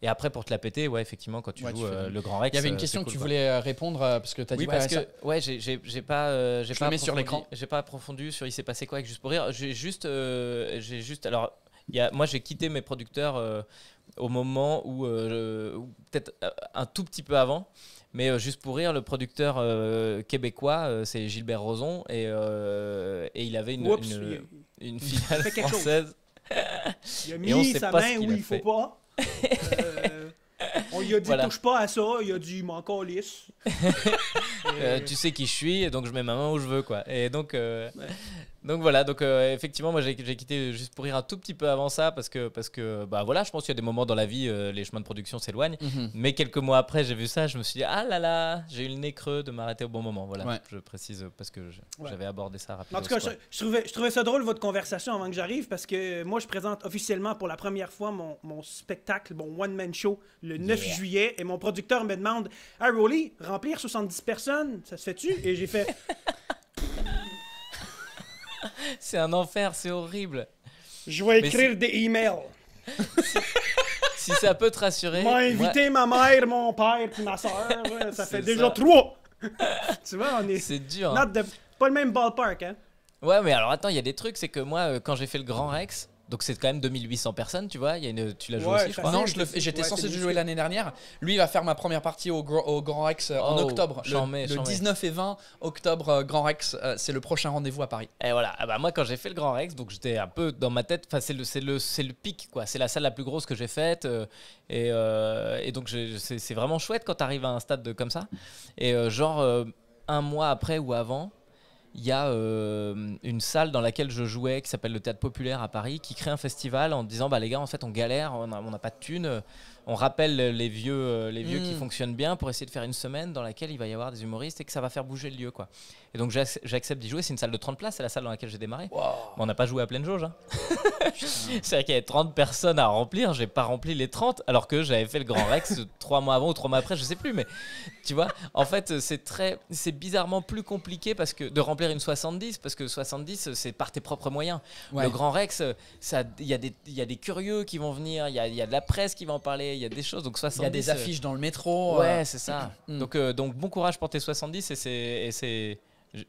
Et après, pour te la péter, ouais, effectivement, quand tu joues euh, le Grand Rex. Il y avait une euh, question que tu voulais euh, répondre parce que tu as oui, dit parce que, ouais, j'ai pas. j'ai pas sur l'écran. J'ai pas approfondi sur il s'est passé quoi avec Juste pour Rire. J'ai juste. j'ai juste alors, y a, moi, j'ai quitté mes producteurs au moment où. Peut-être un tout petit peu avant. Mais juste pour rire, le producteur québécois, c'est Gilbert Roson et, et, il avait une, une, une [LAUGHS] filiale française. il a mis on sait sa pas main où il ne faut pas. Euh, on lui a dit touche pas à ça, il a dit m'en lisse. euh, tu sais qui je suis, donc je mets ma main où je veux quoi. Et donc euh, donc voilà, donc euh, effectivement, moi j'ai quitté juste pour rire un tout petit peu avant ça parce que parce que bah voilà, je pense qu'il y a des moments dans la vie euh, les chemins de production s'éloignent, mhm. mais quelques mois après j'ai vu ça, je me suis dit ah là là, j'ai eu le nez creux de m'arrêter au bon moment. Voilà, je précise parce que j'avais abordé ça rapidement. En tout cas, je, trouvais je trouvais ça drôle votre conversation avant que j'arrive parce que moi je présente officiellement pour la première fois mon, spectacle, mon one man show le 9 juillet et mon producteur me demande Hey, Rolly, remplir 70 personnes, ça se fait-tu Et j'ai fait [LAUGHS] c'est un enfer, c'est horrible. Je vais écrire des emails. si ça peut te rassurer. [LAUGHS] moi invité ma mère, mon père, puis ma soeur. ça [LAUGHS] fait déjà trois. tu vois, on est. C'est dur. Hein. Pas le même ballpark, hein. Ouais, mais alors attends, il y a des trucs, c'est que moi, euh, quand j'ai fait le Grand Rex, donc c'est quand même 2800 personnes, tu vois. Il y a une, tu l'as joué aussi, je crois. Non, j'étais censé jouer l'année dernière. Lui, il va faire ma première partie au, Grand Rex euh, en oh, octobre. Le, le 19 et 20 octobre, euh, Grand Rex, euh, c'est le prochain rendez-vous à Paris. Et voilà. Ah bah, moi, quand j'ai fait le Grand Rex, donc j'étais un peu dans ma tête. c'est le, c'est le, pic, quoi. C'est la salle la plus grosse que j'ai faite. Et, donc c'est, vraiment chouette quand tu arrives à un stade comme ça. Et genre un mois après ou avant il y a euh, une salle dans laquelle je jouais qui s'appelle le Théâtre Populaire à Paris qui crée un festival en disant bah les gars en fait on galère, on n'a pas de thunes, on rappelle les vieux, euh, les vieux qui mm. fonctionnent bien pour essayer de faire une semaine dans laquelle il va y avoir des humoristes et que ça va faire bouger le lieu quoi. Et donc j'accepte d'y jouer. C'est une salle de 30 places, c'est la salle dans laquelle j'ai démarré. Mais on n'a pas joué à pleine jauge. Hein. [LAUGHS] cest vrai qu'il y avait 30 personnes à remplir, j'ai pas rempli les 30, alors que j'avais fait le Grand Rex 3 [LAUGHS] mois avant ou 3 mois après, je sais plus. Mais tu vois, en fait, c'est très, c'est bizarrement plus compliqué parce que de remplir une 70, parce que 70, c'est par tes propres moyens. Le Grand Rex, il y, a des, y a des curieux qui vont venir, il y a, y a, de la presse qui va en parler, il y a des choses. Donc Il y a des affiches dans le métro. Ouais, euh. c'est ça. Mm. Donc, euh, donc bon courage pour tes 70 et c'est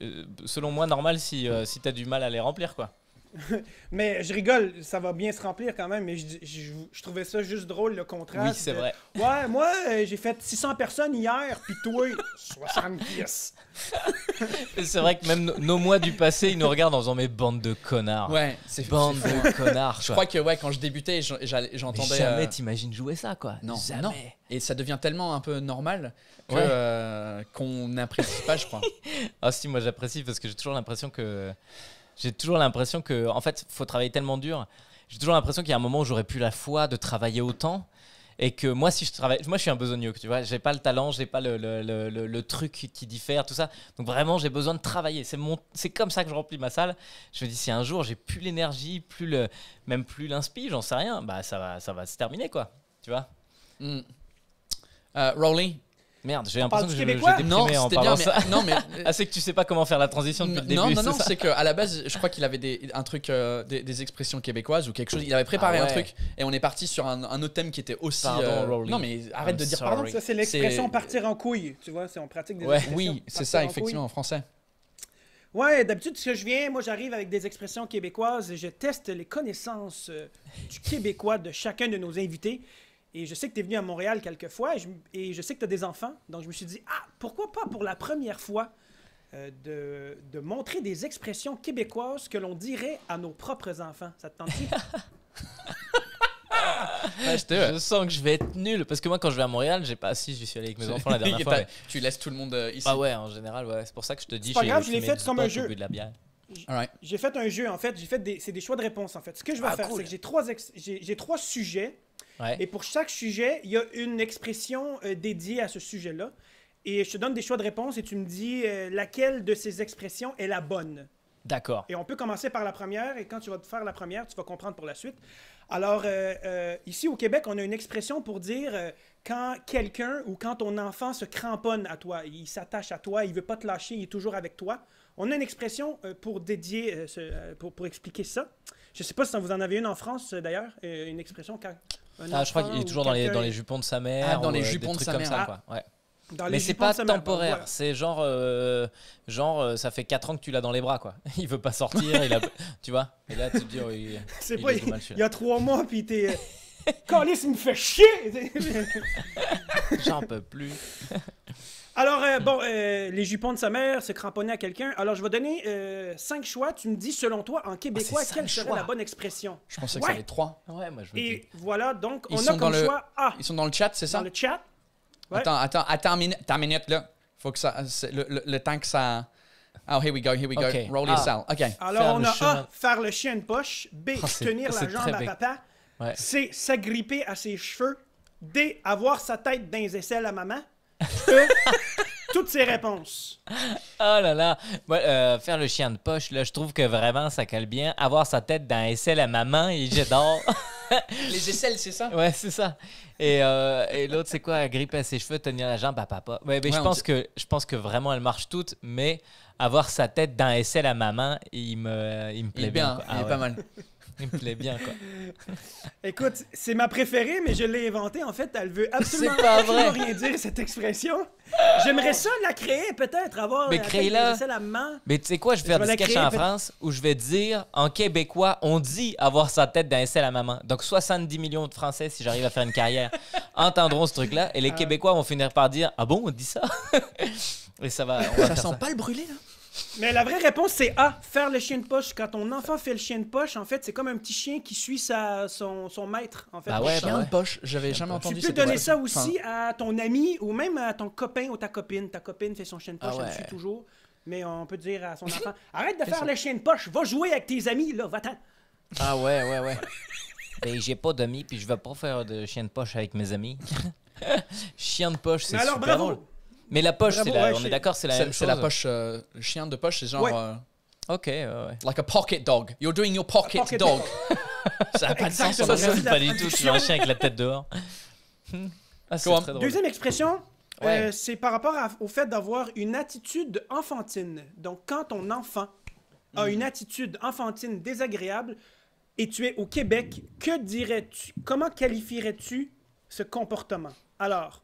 euh, selon moi, normal si, euh, t'as si du mal à les remplir, quoi. [LAUGHS] mais je rigole, ça va bien se remplir quand même, mais je, trouvais ça juste drôle le contraste. Oui, c'est vrai. Ouais, moi, j'ai fait 600 personnes hier, puis toi, 70. [LAUGHS] [LAUGHS] c'est vrai que même nos, mois du passé, ils nous regardent en disant Mais bande de connards. Ouais, c'est Bande de connards. Je crois que ouais, quand je débutais, j'entendais. Jamais euh, t'imagines jouer ça, quoi. Non, Et ça devient tellement un peu normal euh, qu'on n'apprécie pas, je crois. ah, si, moi j'apprécie parce que j'ai toujours l'impression que j'ai toujours l'impression que, en fait, faut travailler tellement dur. J'ai toujours l'impression qu'il y a un moment où j'aurais plus la foi de travailler autant. Et que moi, si je travaille, moi, je suis un besogneux, tu vois. J'ai pas le talent, j'ai pas le, le, le, truc qui diffère, tout ça. Donc vraiment, j'ai besoin de travailler. C'est mon, c'est comme ça que je remplis ma salle. Je me dis, si un jour j'ai plus l'énergie, plus le, même plus l'inspi, j'en sais rien. Bah ça va, ça va se terminer, quoi. Tu vois. Mm. Merde, j'ai l'impression que j'ai non, en bien, mais, non, mais [LAUGHS] euh, ah, c'est que tu sais pas comment faire la transition depuis le début. Non, non, non, c'est qu'à la base, je crois qu'il avait des, un truc, euh, des, expressions québécoises ou quelque chose. Il avait préparé ah un truc et on est parti sur un, autre thème qui était aussi. Pardon, euh, non, mais arrête de dire pardon. Ça, c'est l'expression partir en couille. Tu vois, c'est on pratique des expressions. Oui, c'est ça, effectivement, en, français. Ouais, d'habitude, ce que je viens, moi, j'arrive avec des expressions québécoises et je teste les connaissances du québécois de chacun de nos invités. Et je sais que tu es venu à Montréal quelques fois et je, sais que tu as des enfants. Donc, je me suis dit, ah, pourquoi pas pour la première fois euh, de, montrer des expressions québécoises que l'on dirait à nos propres enfants. Ça te tente [LAUGHS] ah, je, sens que je vais être nul parce que moi quand je vais à Montréal j'ai pas si je suis allé avec mes enfants la dernière [LAUGHS] fois tu laisses tout le monde euh, ici ah ouais en général ouais c'est pour ça que je te dis pas grave je l'ai fait comme un jeu j'ai fait un jeu en fait j'ai fait des c'est des choix de réponse en fait ce que je vais ah, faire c'est que j'ai trois j'ai trois sujets et pour chaque sujet, il y a une expression euh, dédiée à ce sujet-là. Et je te donne des choix de réponse et tu me dis euh, laquelle de ces expressions est la bonne. D'accord. Et on peut commencer par la première et quand tu vas te faire la première, tu vas comprendre pour la suite. Alors, euh, ici au Québec, on a une expression pour dire quand quelqu'un ou quand ton enfant se cramponne à toi, il s'attache à toi, il veut pas te lâcher, il est toujours avec toi. On a une expression pour dédier, pour, expliquer ça. Je ne sais pas si vous en avez une en France d'ailleurs, une expression quand ah, je crois qu'il est toujours dans les, dans les jupons de sa mère. Ah, dans les euh, jupons des ah. de sa mère. Ça, quoi. mais c'est pas temporaire, c'est genre, euh, genre euh, ça fait 4 ans que tu l'as dans les bras quoi. [LAUGHS] Il veut pas sortir, il a, tu vois. Et là tu te dis, il, y a 3 mois puis t'es. [LAUGHS] me fait chier. [LAUGHS] J'en peux plus. Alors, euh, bon, euh, les jupons de sa mère se cramponnaient à quelqu'un. Alors, je vais donner euh, cinq choix. Tu me dis, selon toi, en québécois, ah, quelle serait la bonne expression? Je pensais que ça allait être trois. Ouais, moi je me dis. Et voilà, donc, on a comme le- choix A. Ils sont dans le chat, c'est ça? Dans le chat, ouais. Attends, attends, attends, minute, minute, là. Faut que ça. Le, temps que ça. Oh, here we go, here we go. Roll ah. yourself. OK. alors on a A, faire le chien de poche. B, ah, tenir la jambe à papa. C, s'agripper à ses cheveux. D, avoir sa tête dans les aisselles à maman toutes ces réponses. Oh là là. Euh, faire le chien de poche, là, je trouve que vraiment, ça cale bien. Avoir sa tête dans aisselle à maman et j'adore. [LAUGHS] Les aisselles, c'est ça? Ouais, c'est ça. Et, euh, et l'autre, c'est quoi? Gripper ses cheveux, tenir la jambe à papa. Ouais, mais je, pense que, je pense que vraiment, elles marchent toutes, mais avoir sa tête dans aisselle à maman, il me, il me plaît bien. bien. il ah est pas mal. [LAUGHS] Il me plaît bien, quoi. [LAUGHS] Écoute, c'est ma préférée, mais je l'ai inventée. En fait, elle veut absolument rien dire, cette expression. J'aimerais ça la créer, peut-être, avoir mais créer-la. Mais tu sais quoi, je vais faire en France où je vais dire, en québécois, on dit avoir sa tête d'un sel à maman. Donc 70 millions de Français, si j'arrive à faire une carrière, [LAUGHS] entendront ce truc-là. Et les ah. Québécois vont finir par dire, ah bon, on dit ça? [LAUGHS] Et ça va. sent pas le brûler là? Mais la vraie réponse, c'est A, faire le chien de poche. Quand ton enfant fait le chien de poche, en fait, c'est comme un petit chien qui suit sa, son, maître. En fait. Bah ouais, chien bah de poche, j'avais jamais entendu Tu peux donner ça aussi à ton ami ou même à ton copain ou ta copine. Ta copine fait son chien de ah poche, elle suit toujours. Mais on peut dire à son [LAUGHS] enfant Arrête de faire le chien de poche, va jouer avec tes amis, là, va-t'en. Ah ouais, ouais, ouais. mais [LAUGHS] ben, j'ai pas d'amis, puis je vais pas faire de chien de poche avec mes amis. [LAUGHS] chien de poche, c'est super. Alors, bravo. Mais la poche, c'est la- on est d'accord, c'est la la poche, euh, le chien de poche, c'est genre. Euh, ok, ouais, ouais. like a pocket dog. You're doing your pocket, dog. [LAUGHS] ça n'a pas de sens. pas du tout, je suis un chien avec la tête dehors. [LAUGHS] Ah, c'est très drôle. Deuxième expression, euh, c'est par rapport au fait d'avoir une attitude enfantine. Donc, quand ton enfant a une attitude enfantine désagréable et tu es au Québec, que dirais-tu Comment qualifierais-tu ce comportement Alors,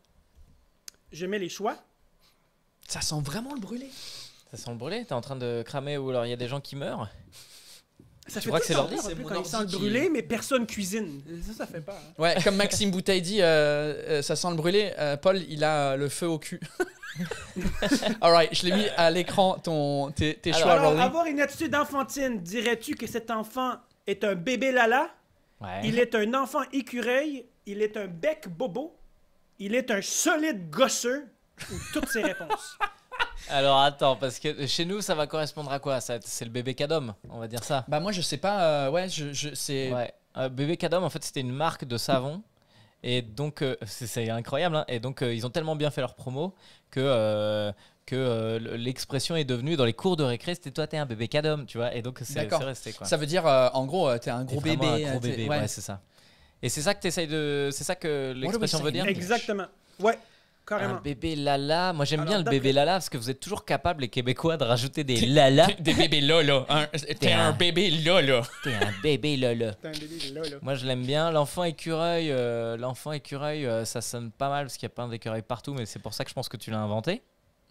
je mets les choix. Ça sent vraiment le brûlé. Ça sent le brûlé T'es en train de cramer ou alors il y a des gens qui meurent ça tu que c'est l'ordi sent le mais personne cuisine. Ça, ça fait peur. Hein. Ouais, comme Maxime Bouteille dit, euh, euh, ça sent le brûler. Euh, Paul, il a le feu au cul. [LAUGHS] right, je l'ai mis à l'écran ton, tes, tes choix. Alors, avoir une attitude enfantine, dirais-tu que cet enfant est un bébé lala ouais. Il est un enfant écureuil Il est un bec bobo Il est un solide gosseux toutes ces réponses. Alors attends, parce que chez nous, ça va correspondre à quoi ça, C'est le bébé cadom, on va dire ça. Bah moi, je sais pas. Euh, ouais, je, je c'est. Ouais. Euh, bébé cadom, en fait, c'était une marque de savon. Et donc, euh, c'est incroyable. Hein. et donc, ils ont tellement bien fait leur promo que que l'expression est devenue dans les cours de récré, c'était toi, t'es un bébé cadom, tu vois, et donc c'est resté. Quoi. Ça veut dire, en gros, t'es un gros bébé. Un gros bébé, ouais, c'est ça. Et c'est ça que t'essayes de. C'est ça que l'expression veut dire Exactement. Ouais. Un bébé lala. Moi, j'aime bien le bébé lala parce que vous êtes toujours capable les Québécois, de rajouter des lala. Des bébés Lolo. T'es un bébé lala. T'es un bébé lala. un bébé Moi, je l'aime bien. L'enfant écureuil, euh, l'enfant écureuil, euh, ça sonne pas mal parce qu'il y a plein d'écureuils partout, mais c'est pour ça que je pense que tu l'as inventé.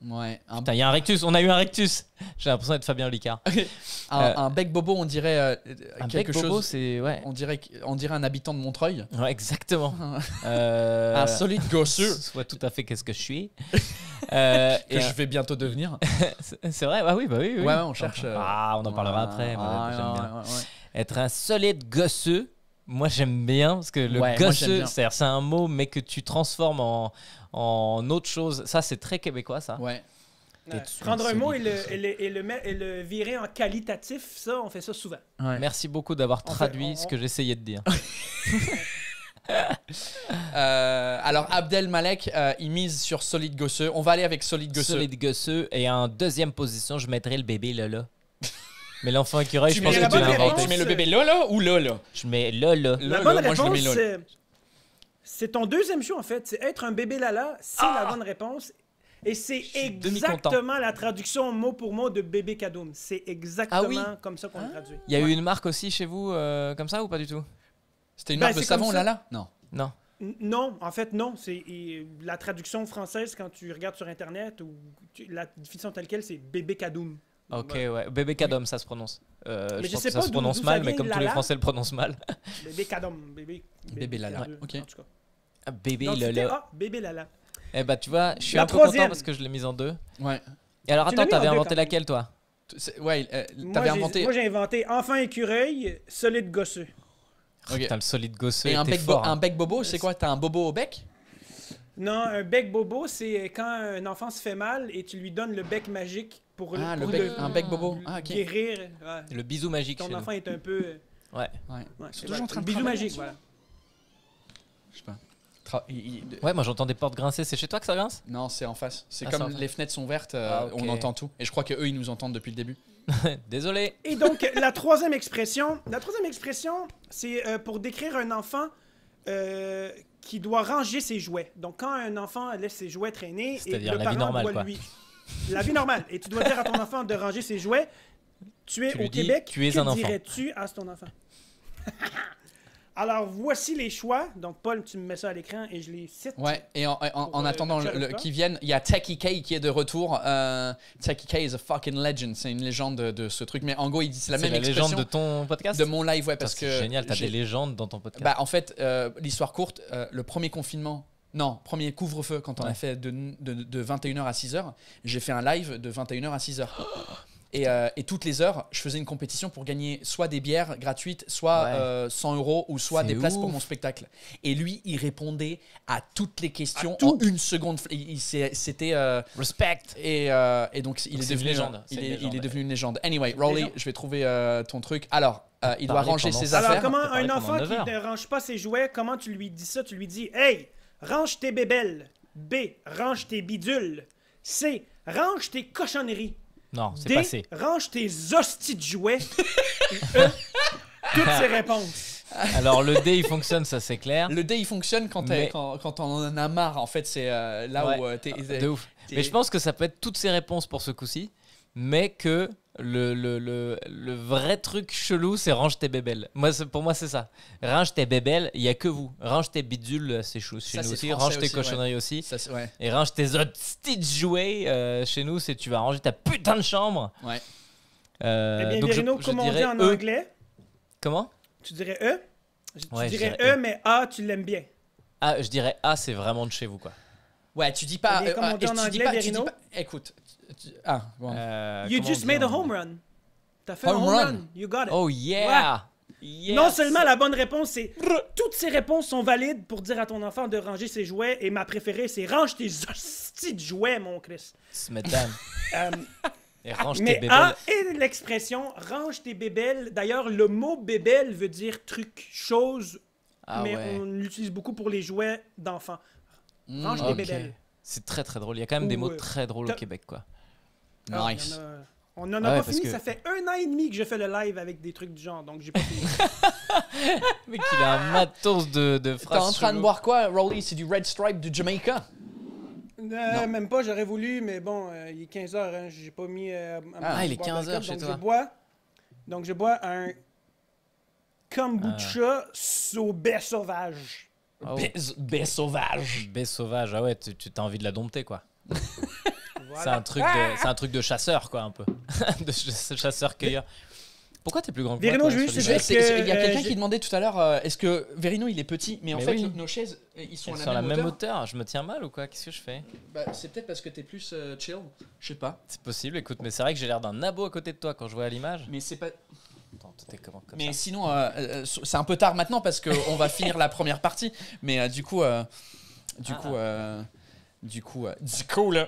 Ouais. Un... il y a un rectus. On a eu un rectus. J'ai l'impression d'être Fabien Licard. Euh, un, bec bobo, on dirait euh, un quelque bec chose. c'est On dirait on dirait un habitant de Montreuil. exactement. [LAUGHS] Euh, un solide gosseux [LAUGHS] Soit tout à fait qu'est-ce que je suis. [LAUGHS] que et je vais bientôt devenir. c'est vrai. Bah oui, bah oui. oui. on cherche. Ah, on en parlera après. Être un solide gosseux moi, j'aime bien parce que le gosseux, c'est un mot, mais que tu transformes en, en autre chose. Ça, c'est très québécois, ça. Ouais. prendre un mot et le, et, le, virer en qualitatif, ça, on fait ça souvent. Merci beaucoup d'avoir traduit ce que j'essayais de dire. [LAUGHS] Euh, alors, Abdel Malek, euh, il mise sur Solide Gosseux. On va aller avec Solide Gosseux. Solide Gosseux. Et en deuxième position, je mettrai le bébé Lola. Mais l'enfant écureuil, je pense que tu l'as inventé. mets le bébé là, ou là, Je mets là, La bonne réponse, c'est. ton deuxième choix en fait. C'est être un bébé lala, c'est la ah! bonne réponse. Et c'est exactement la traduction mot pour mot de bébé Kadoum. C'est ah exactement comme ça qu'on ah! traduit. Il y a eu une marque aussi chez vous, euh, comme ça ou pas du tout C'était une ben, marque de savon, lala Non. Non. non, en fait, non. C'est la traduction française quand tu regardes sur Internet ou la définition telle quelle, c'est bébé Kadoum. Ok, ouais. Bébé Cadom, ça se prononce. Euh, je, pense que ça se prononce mal, mais comme tous les Français le prononcent mal. [LAUGHS] Bébé Cadom, bébé. Bébé Lala, ok. Ah, bébé Lala. bébé Lala. Eh bah, tu vois, je suis un peu content parce que je l'ai mise en deux. Ouais. Et alors, attends, t'avais inventé laquelle, toi Ouais, euh, t'avais inventé. Moi, j'ai inventé enfant écureuil, solide gosseux. Ok. Oh, T'as le solide gosseux. Et un hein. un bec bobo, c'est quoi T'as un bobo au bec Non, un bec bobo, c'est quand un enfant se fait mal et tu lui donnes le bec magique pour, ah, le un bec bobo. Ah, Le bisou magique. Ton enfant est un peu. Euh, ouais. ouais. ouais. toujours en train de Bisou magique, voilà. Je sais pas. ouais, moi j'entends des portes grincer. C'est chez toi que ça grince Non, c'est en face. C'est ah, comme les fenêtres sont vertes. Ah, euh, on entend tout. Et je crois que eux, ils nous entendent depuis le début. [LAUGHS] Désolé. Et donc euh, la troisième expression, la troisième expression, c'est pour décrire un enfant qui doit ranger ses jouets. Donc quand un enfant laisse ses jouets traîner, et le parent vie normale, lui la vie normale. Et tu dois dire à ton enfant de ranger ses jouets. Tu es au Québec. Tu es que un dirais-tu à ton enfant? [LAUGHS] Alors, voici les choix. Donc, Paul, tu me mets ça à l'écran et je les cite. Ouais, et en, euh, attendant qu'ils viennent, il y a Taki K qui est de retour. Euh, Taki K is a fucking legend. C'est une légende de, ce truc. Mais en gros, il dit c'est la même C'est expression. légende de ton podcast De mon live, ouais. Parce, que. C'est génial, t'as des légendes dans ton podcast. Bah, en fait, euh, l'histoire courte, euh, le premier confinement, non, premier couvre-feu, quand on a fait de, de, 21h à 6h, j'ai fait un live de 21h à 6h. [GASPS] Euh, et, toutes les heures, je faisais une compétition pour gagner soit des bières gratuites, soit 100 euh, euros, ou soit des places pour mon spectacle. Et lui, il répondait à toutes les questions en une seconde. C'était. Euh, Respect! Et, donc, il est, devenu, une légende. Il, est, il est, devenu une légende. Anyway, Rolly, je vais trouver ton truc. Alors, il doit ranger ses affaires. Alors, comment un enfant qui ne range pas ses jouets, comment tu lui dis ça? Tu lui dis, hey! Range tes bébelles. B. Range tes bidules. C. Range tes cochonneries. Non, c'est passé. Range tes hosties de jouets. [LAUGHS] E, toutes ces réponses. Alors le D il fonctionne, ça c'est clair. Le D il fonctionne quand, quand, on en a marre en fait, c'est euh, là où euh, De ouf. Mais je pense que ça peut être toutes ces réponses pour ce coup-ci, mais que le, le, vrai truc chelou, c'est range tes bébelles. Moi, pour moi, c'est ça. Range tes bébelles, il n'y a que vous. Range tes bidules, c'est chez nous aussi. Range tes cochonneries aussi. Et range tes autres petits jouets euh, chez nous, c'est tu vas ranger ta putain de chambre. Ouais. Euh, eh bien, comment en e. anglais Comment Tu dirais E Tu dirais, e, mais A, tu l'aimes bien. Ah, je dirais A, c'est vraiment de chez vous, quoi. Ouais, tu dis pas. Eh e, euh, tu, dis pas, tu dis pas, écoute, ah, bon. Euh, you just made a home run. T'as fait un home run. You got it. Oh yeah. Non seulement la bonne réponse, c'est toutes ces réponses sont valides pour dire à ton enfant de ranger ses jouets. Et ma préférée, c'est range tes [LAUGHS] hosties de jouets, mon Chris. Smetan. [LAUGHS] euh, et range tes bébelles. et l'expression range tes bébelles. D'ailleurs, le mot bébelle veut dire truc, chose, ah mais on l'utilise beaucoup pour les jouets d'enfants. Mm, range tes bébelles. C'est très très drôle. Il y a quand même des mots très drôles au Québec, quoi. On en a ah pas fini, ça fait un an et demi que je fais le live avec des trucs du genre, donc j'ai pas fini. [LAUGHS] Mais qu'il a un matos de, de phrases. T'es en train de boire quoi, Rolly C'est du Red Stripe du Jamaica euh, Non, Même pas, j'aurais voulu, mais bon, euh, il est 15h, hein, j'ai pas mis. Euh, ah, il est 15h chez donc toi. Je bois, donc je bois un kombucha ah. sauvage. Oh. sauvage. Baie sauvage, ah ouais, tu t'as envie de la dompter quoi. [LAUGHS] C'est un truc de, ah c'est un truc de chasseur quoi un peu, [LAUGHS] de chasseur cueilleur. Pourquoi t'es plus grand que Vérino, juste, Il y a euh, quelqu'un qui demandait tout à l'heure euh, est-ce que Verino il est petit Mais en fait, nos chaises, euh, ils sont Elles à la, sont même, la hauteur. même, hauteur. Je me tiens mal ou quoi Qu'est-ce que je fais bah, C'est peut-être parce que t'es plus chill. Je sais pas. C'est possible, écoute, mais c'est vrai que j'ai l'air d'un abo à côté de toi quand je vois à l'image. Mais c'est pas. Attends, comment, comme mais sinon, c'est un peu tard maintenant parce qu'on va finir la première partie. Mais du coup. Ah. du, coup du coup. du coup. là.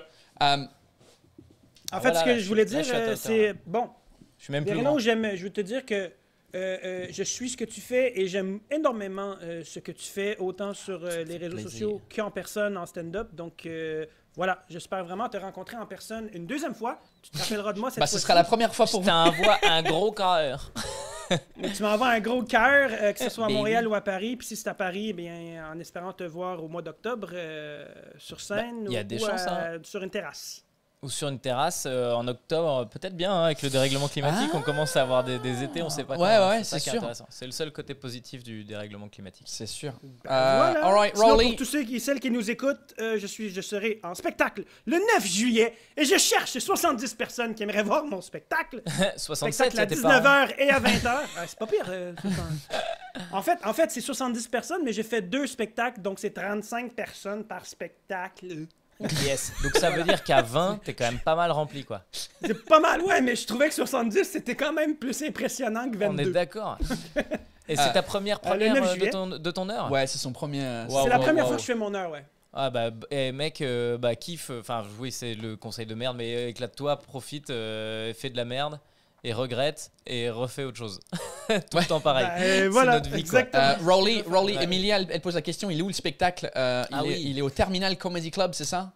En ah fait, ce que je voulais dire, euh, c'est. Bon. Je suis même plus. Non, j'aime. Je veux te dire que. Euh, euh, je suis ce que tu fais et j'aime énormément ce que tu fais, autant sur les réseaux sociaux qu'en personne en stand-up. Donc voilà, j'espère vraiment te rencontrer en personne une deuxième fois. Tu te rappelleras de moi cette bah, Ce sera la première fois pour Tu t'envoie un gros cœur. [LAUGHS] tu m'envoies un gros cœur, que ce soit à Montréal ou à Paris. Puis si c'est à Paris, eh bien, en espérant te voir au mois d'octobre sur bah, scène ou, hein. sur une terrasse. Ou sur une terrasse euh, en octobre, euh, peut-être bien, hein, avec le dérèglement climatique, on ah. commence à avoir des, étés, on ne sait pas. Ouais, ouais, c'est sûr. C'est le seul côté positif du dérèglement climatique. C'est sûr. Ben euh, all right, pour tous ceux qui, celles qui nous écoutent, je, suis, je serai en spectacle le 9 juillet et je cherche 70 personnes qui aimeraient voir mon spectacle. 67, [LAUGHS] spectacle à 19h et à 20h. [LAUGHS] c'est pas pire. en fait, en fait c'est 70 personnes, mais j'ai fait deux spectacles, donc c'est 35 personnes par spectacle. Yes. Donc ça veut dire qu'à 20, t'es quand même pas mal rempli, quoi. C'est pas mal, ouais, mais je trouvais que 70, c'était quand même plus impressionnant que 22. On est d'accord. Et c'est ah. ta première ah, première euh, de, ton, ton, heure Ouais, c'est son premier. Euh, c'est la première fois que je fais mon heure, ouais. Ah bah eh, mec, euh, bah kiffe, enfin oui c'est le conseil de merde, mais éclate-toi, profite, fais de la merde et regrette et refait autre chose. [LAUGHS] Tout le temps pareil. Bah, euh, c'est voilà, notre vie. Euh, Rowley, Rowley, Emilia, elle, pose la question il est où le spectacle euh, ah il, est, au Terminal Comedy Club, c'est ça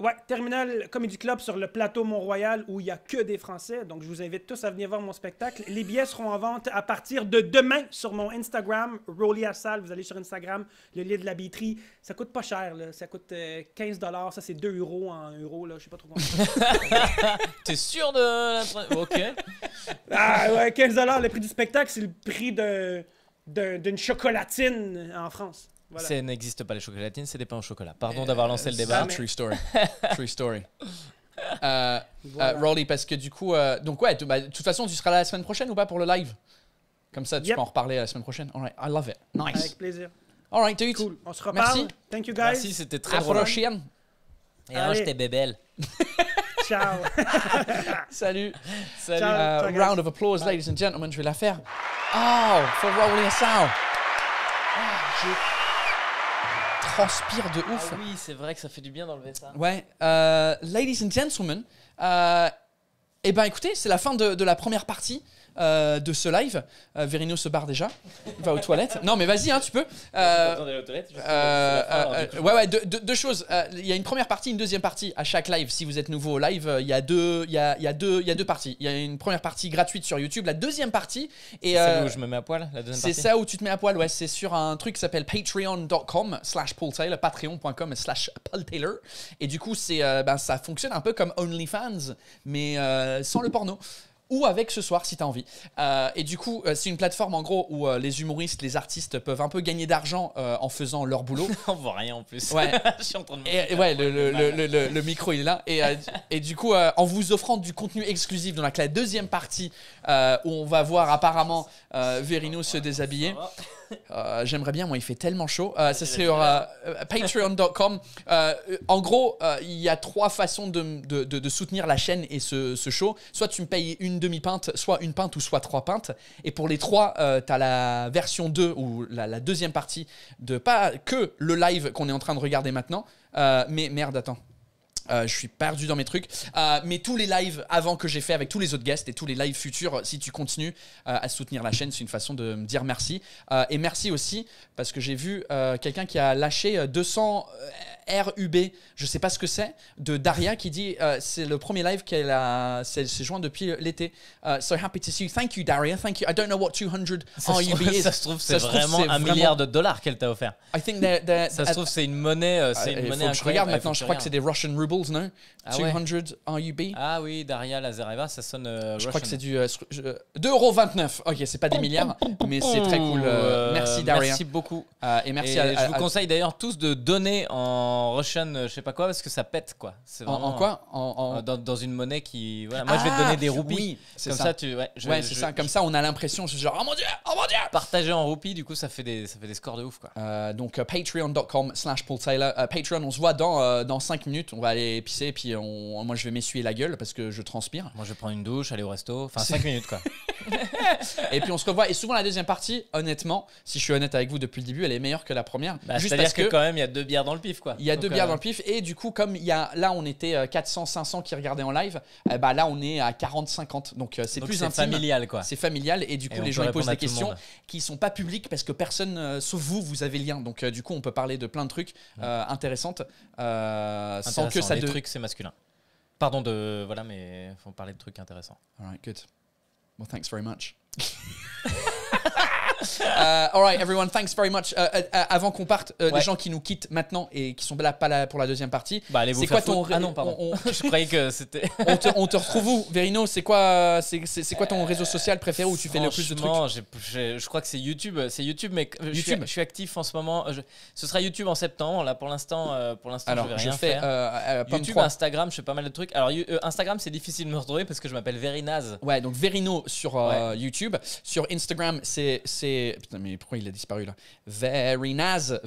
Ouais, Terminal Comedy Club sur le plateau Mont-Royal où il n'y a que des Français. Donc, je vous invite tous à venir voir mon spectacle. Les billets seront en vente à partir de demain sur mon Instagram, Rolly Assal. Vous allez sur Instagram, le lit de la billetterie. Ça coûte pas cher, là. Ça coûte 15 euh, dollars. Ça, c'est 2 euros en euros, là. Je sais pas trop [LAUGHS] T'es sûr de OK. Ah, ouais, 15 dollars. Le prix du spectacle, c'est le prix d'une chocolatine en France. Ça n'existe pas les chocolatines, c'est des pains au chocolat. Pardon euh, d'avoir lancé le débat. True story. [LAUGHS] True story. [LAUGHS] euh, euh Rolly, parce que du coup, euh, donc ouais, bah, de toute façon, tu seras là la semaine prochaine ou pas pour le live Comme ça, tu peux en reparler la semaine prochaine. All right, I love it. Nice. Avec plaisir. All right, dude. Cool. On se reparle. Merci. Thank you guys. Merci, c'était très drôle. Et range tes bébelles. Ciao. [LAUGHS] Salut. Salut. round of applause, ladies and gentlemen. Je vais la faire. Oh, for Rolly and Ah, transpire de ouf. Ah oui, c'est vrai que ça fait du bien d'enlever ça. Ouais. Euh, ladies and gentlemen, euh, eh ben écoutez, c'est la fin de, de la première partie. Euh, de ce live. Euh, Verino se barre déjà, il va aux toilettes. Non, mais vas-y, hein, tu peux. Euh, euh ouais, ouais, deux, deux, choses. Il y a une première partie, une deuxième partie à chaque live. Si vous êtes nouveau au live, il y, a deux, il, y a, deux, il y a deux parties. Il y a une première partie gratuite sur YouTube, la deuxième partie. C'est celle où je me mets à poil, la deuxième partie. C'est ça où tu te mets à poil, ouais. C'est sur un truc qui s'appelle patreon.com slash patreon.com slash Taylor. Et du coup, c'est, ben, ça fonctionne un peu comme OnlyFans, mais sans le porno ou avec ce soir si tu as envie. Euh, et du coup, euh, c'est une plateforme en gros où euh, les humoristes, les artistes peuvent un peu gagner d'argent en faisant leur boulot. [LAUGHS] On voit rien en plus. Ouais. [LAUGHS] Je suis en train de ouais, le, micro il est là. Et, et du coup, en vous offrant du contenu exclusif, Dans la deuxième partie où on va voir apparemment Verino se déshabiller. [LAUGHS] Ah, j'aimerais bien, moi, il fait tellement chaud. Ah, c'est sur euh, euh, patreon.com. Euh, en gros, il y a trois façons de, soutenir la chaîne et ce, show. Soit tu me payes une demi-pinte, soit une pinte ou soit trois pintes. Et pour les trois, tu as la version 2 ou la, la, deuxième partie de pas que le live qu'on est en train de regarder maintenant. mais merde, attends. Euh, je suis perdu dans mes trucs. Euh, mais tous les lives avant que j'ai fait avec tous les autres guests et tous les lives futurs, si tu continues euh, à soutenir la chaîne, c'est une façon de me dire merci. et merci aussi parce que j'ai vu quelqu'un qui a lâché 200 RUB, je sais pas ce que c'est, de Daria qui dit c'est le premier live qu'elle a, c'est joint depuis l'été. so happy to see you. Thank you Daria. Thank you. I don't know what 200 RUB is. Ça se trouve c'est vraiment un milliard de dollars qu'elle t'a offert. ça se trouve c'est une monnaie, ah, je regarde maintenant. Je crois que c'est des Russian rubles non 200 en RUB. Ah oui, Daria Lazareva, ça sonne. Euh, je crois que c'est du. 2,29 euh, 2,29€. Euh, ok, c'est pas des milliards, mais c'est très cool. merci Daria. Merci beaucoup. et merci à, Je vous conseille d'ailleurs tous de donner en Russian, je sais pas quoi, parce que ça pète quoi. Vraiment, en, quoi en, Dans, une monnaie qui. Moi je vais te ah, donner des roupies. c'est ça. tu, ouais, c'est ça. Comme ça, on a l'impression, je suis genre, oh mon dieu, oh mon dieu Partager en roupies, du coup, ça fait des, ça fait des scores de ouf quoi. donc, patreon.com slash Paul Taylor. Patreon, on se voit dans, dans 5 minutes. On va aller épicé puis on, moi je vais m'essuyer la gueule parce que je transpire. Moi je prends une douche, aller au resto, enfin 5 minutes quoi. [LAUGHS] et puis on se revoit. Et souvent la deuxième partie, honnêtement, si je suis honnête avec vous depuis le début, elle est meilleure que la première. Bah, Juste parce que, quand même il y a deux bières dans le pif quoi. Il y a deux bières euh, dans le pif et du coup comme il y a là on était 400 euh, 500 qui regardaient en live, eh bah là on est à 40 50. Donc euh, c'est plus intime. familial quoi. C'est familial et du coup les gens ils posent des questions qui sont pas publiques parce que personne sauf vous vous avez lien. Donc du coup on peut parler de plein de trucs intéressantes sans que ça les trucs, c'est masculin. Pardon de. Voilà, mais faut parler de trucs intéressants. All right, good. Well, thanks very much. [LAUGHS] Uh, all right, everyone, thanks very much. Euh, euh, euh, avant qu'on parte, des les gens qui nous quittent maintenant et qui sont là pas là pour la deuxième partie. Bah, allez vous quoi ton Ah non, pardon. [LAUGHS] Je croyais que c'était. [LAUGHS] on, te, retrouve où, Verino C'est quoi, c'est quoi ton réseau social préféré où tu fais le plus de trucs je, je crois que c'est YouTube. C'est YouTube, mais YouTube. Je, suis, actif en ce moment. ce sera YouTube en septembre. Là, pour l'instant, pour l'instant, je vais rien fais, faire. YouTube, Instagram, je fais pas mal de trucs. Alors, Instagram, c'est difficile de me retrouver parce que je m'appelle Verinaz. Ouais, donc Verino sur YouTube. Sur Instagram, c'est Putain, mais pourquoi il a disparu là Very Naz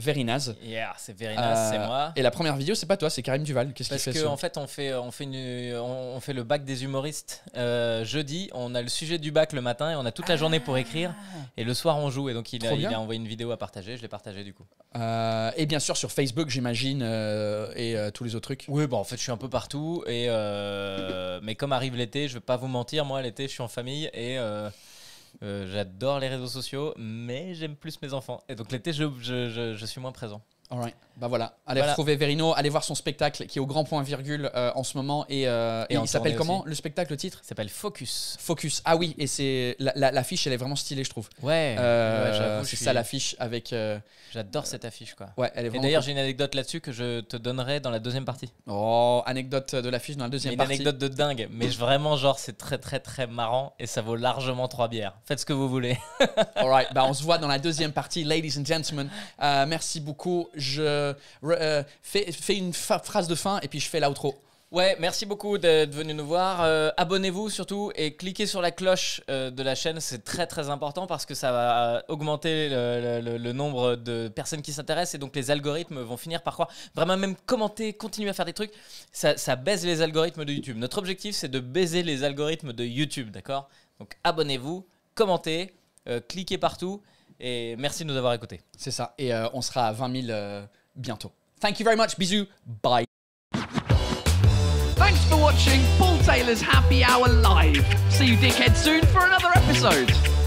Yeah, c'est Naz c'est euh, moi. Et la première vidéo, c'est pas toi, c'est Karim Duval. Qu'est-ce qu'il fait Parce qu'en fait, on fait, on, fait une, on, fait le bac des humoristes euh, jeudi. On a le sujet du bac le matin et on a toute la journée pour ah. écrire. Et le soir, on joue. Et donc, il, a, envoyé une vidéo à partager. Je l'ai partagée du coup. Euh, et bien sûr, sur Facebook, j'imagine, et tous les autres trucs. Oui, bon, bah, en fait, je suis un peu partout. Et, mais comme arrive l'été, je vais pas vous mentir, moi, l'été, je suis en famille et. Euh, euh, j'adore les réseaux sociaux, mais j'aime plus mes enfants. Et donc l'été, je, suis moins présent. All bah voilà, allez trouver retrouver Verino, allez voir son spectacle qui est au grand point virgule euh, en ce moment. Et, euh, il s'appelle comment le spectacle, le titre s'appelle Focus. Focus, ah oui, et c'est l'affiche, la, la elle est vraiment stylée, je trouve. Ouais, euh, c'est ça l'affiche avec. J'adore cette affiche, quoi. Ouais, elle est vraiment Et d'ailleurs, j'ai une anecdote là-dessus que je te donnerai dans la deuxième partie. Oh, anecdote de l'affiche dans la deuxième partie. Une anecdote de dingue, mais [LAUGHS] vraiment, genre, c'est très, très, très marrant et ça vaut largement trois bières. Faites ce que vous voulez. Alright, bah on se voit dans la deuxième partie, ladies and gentlemen. merci beaucoup. Je euh, euh, fais, une phrase de fin et puis je fais l'outro. Ouais, merci beaucoup d'être venu nous voir. Euh, abonnez-vous surtout et cliquez sur la cloche de la chaîne. C'est très très important parce que ça va augmenter le, nombre de personnes qui s'intéressent et donc les algorithmes vont finir par quoi Vraiment même commenter, continuer à faire des trucs. Ça, ça baise les algorithmes de YouTube. Notre objectif c'est de baiser les algorithmes de YouTube, d'accord Donc abonnez-vous, commentez, cliquez partout et merci de nous avoir écoutés. C'est ça. Et on sera à 20 000 bientôt. Thank you very much. Bisous. Bye. Thanks for watching Paul Taylor's Happy Hour Live. See you dickhead soon for another episode.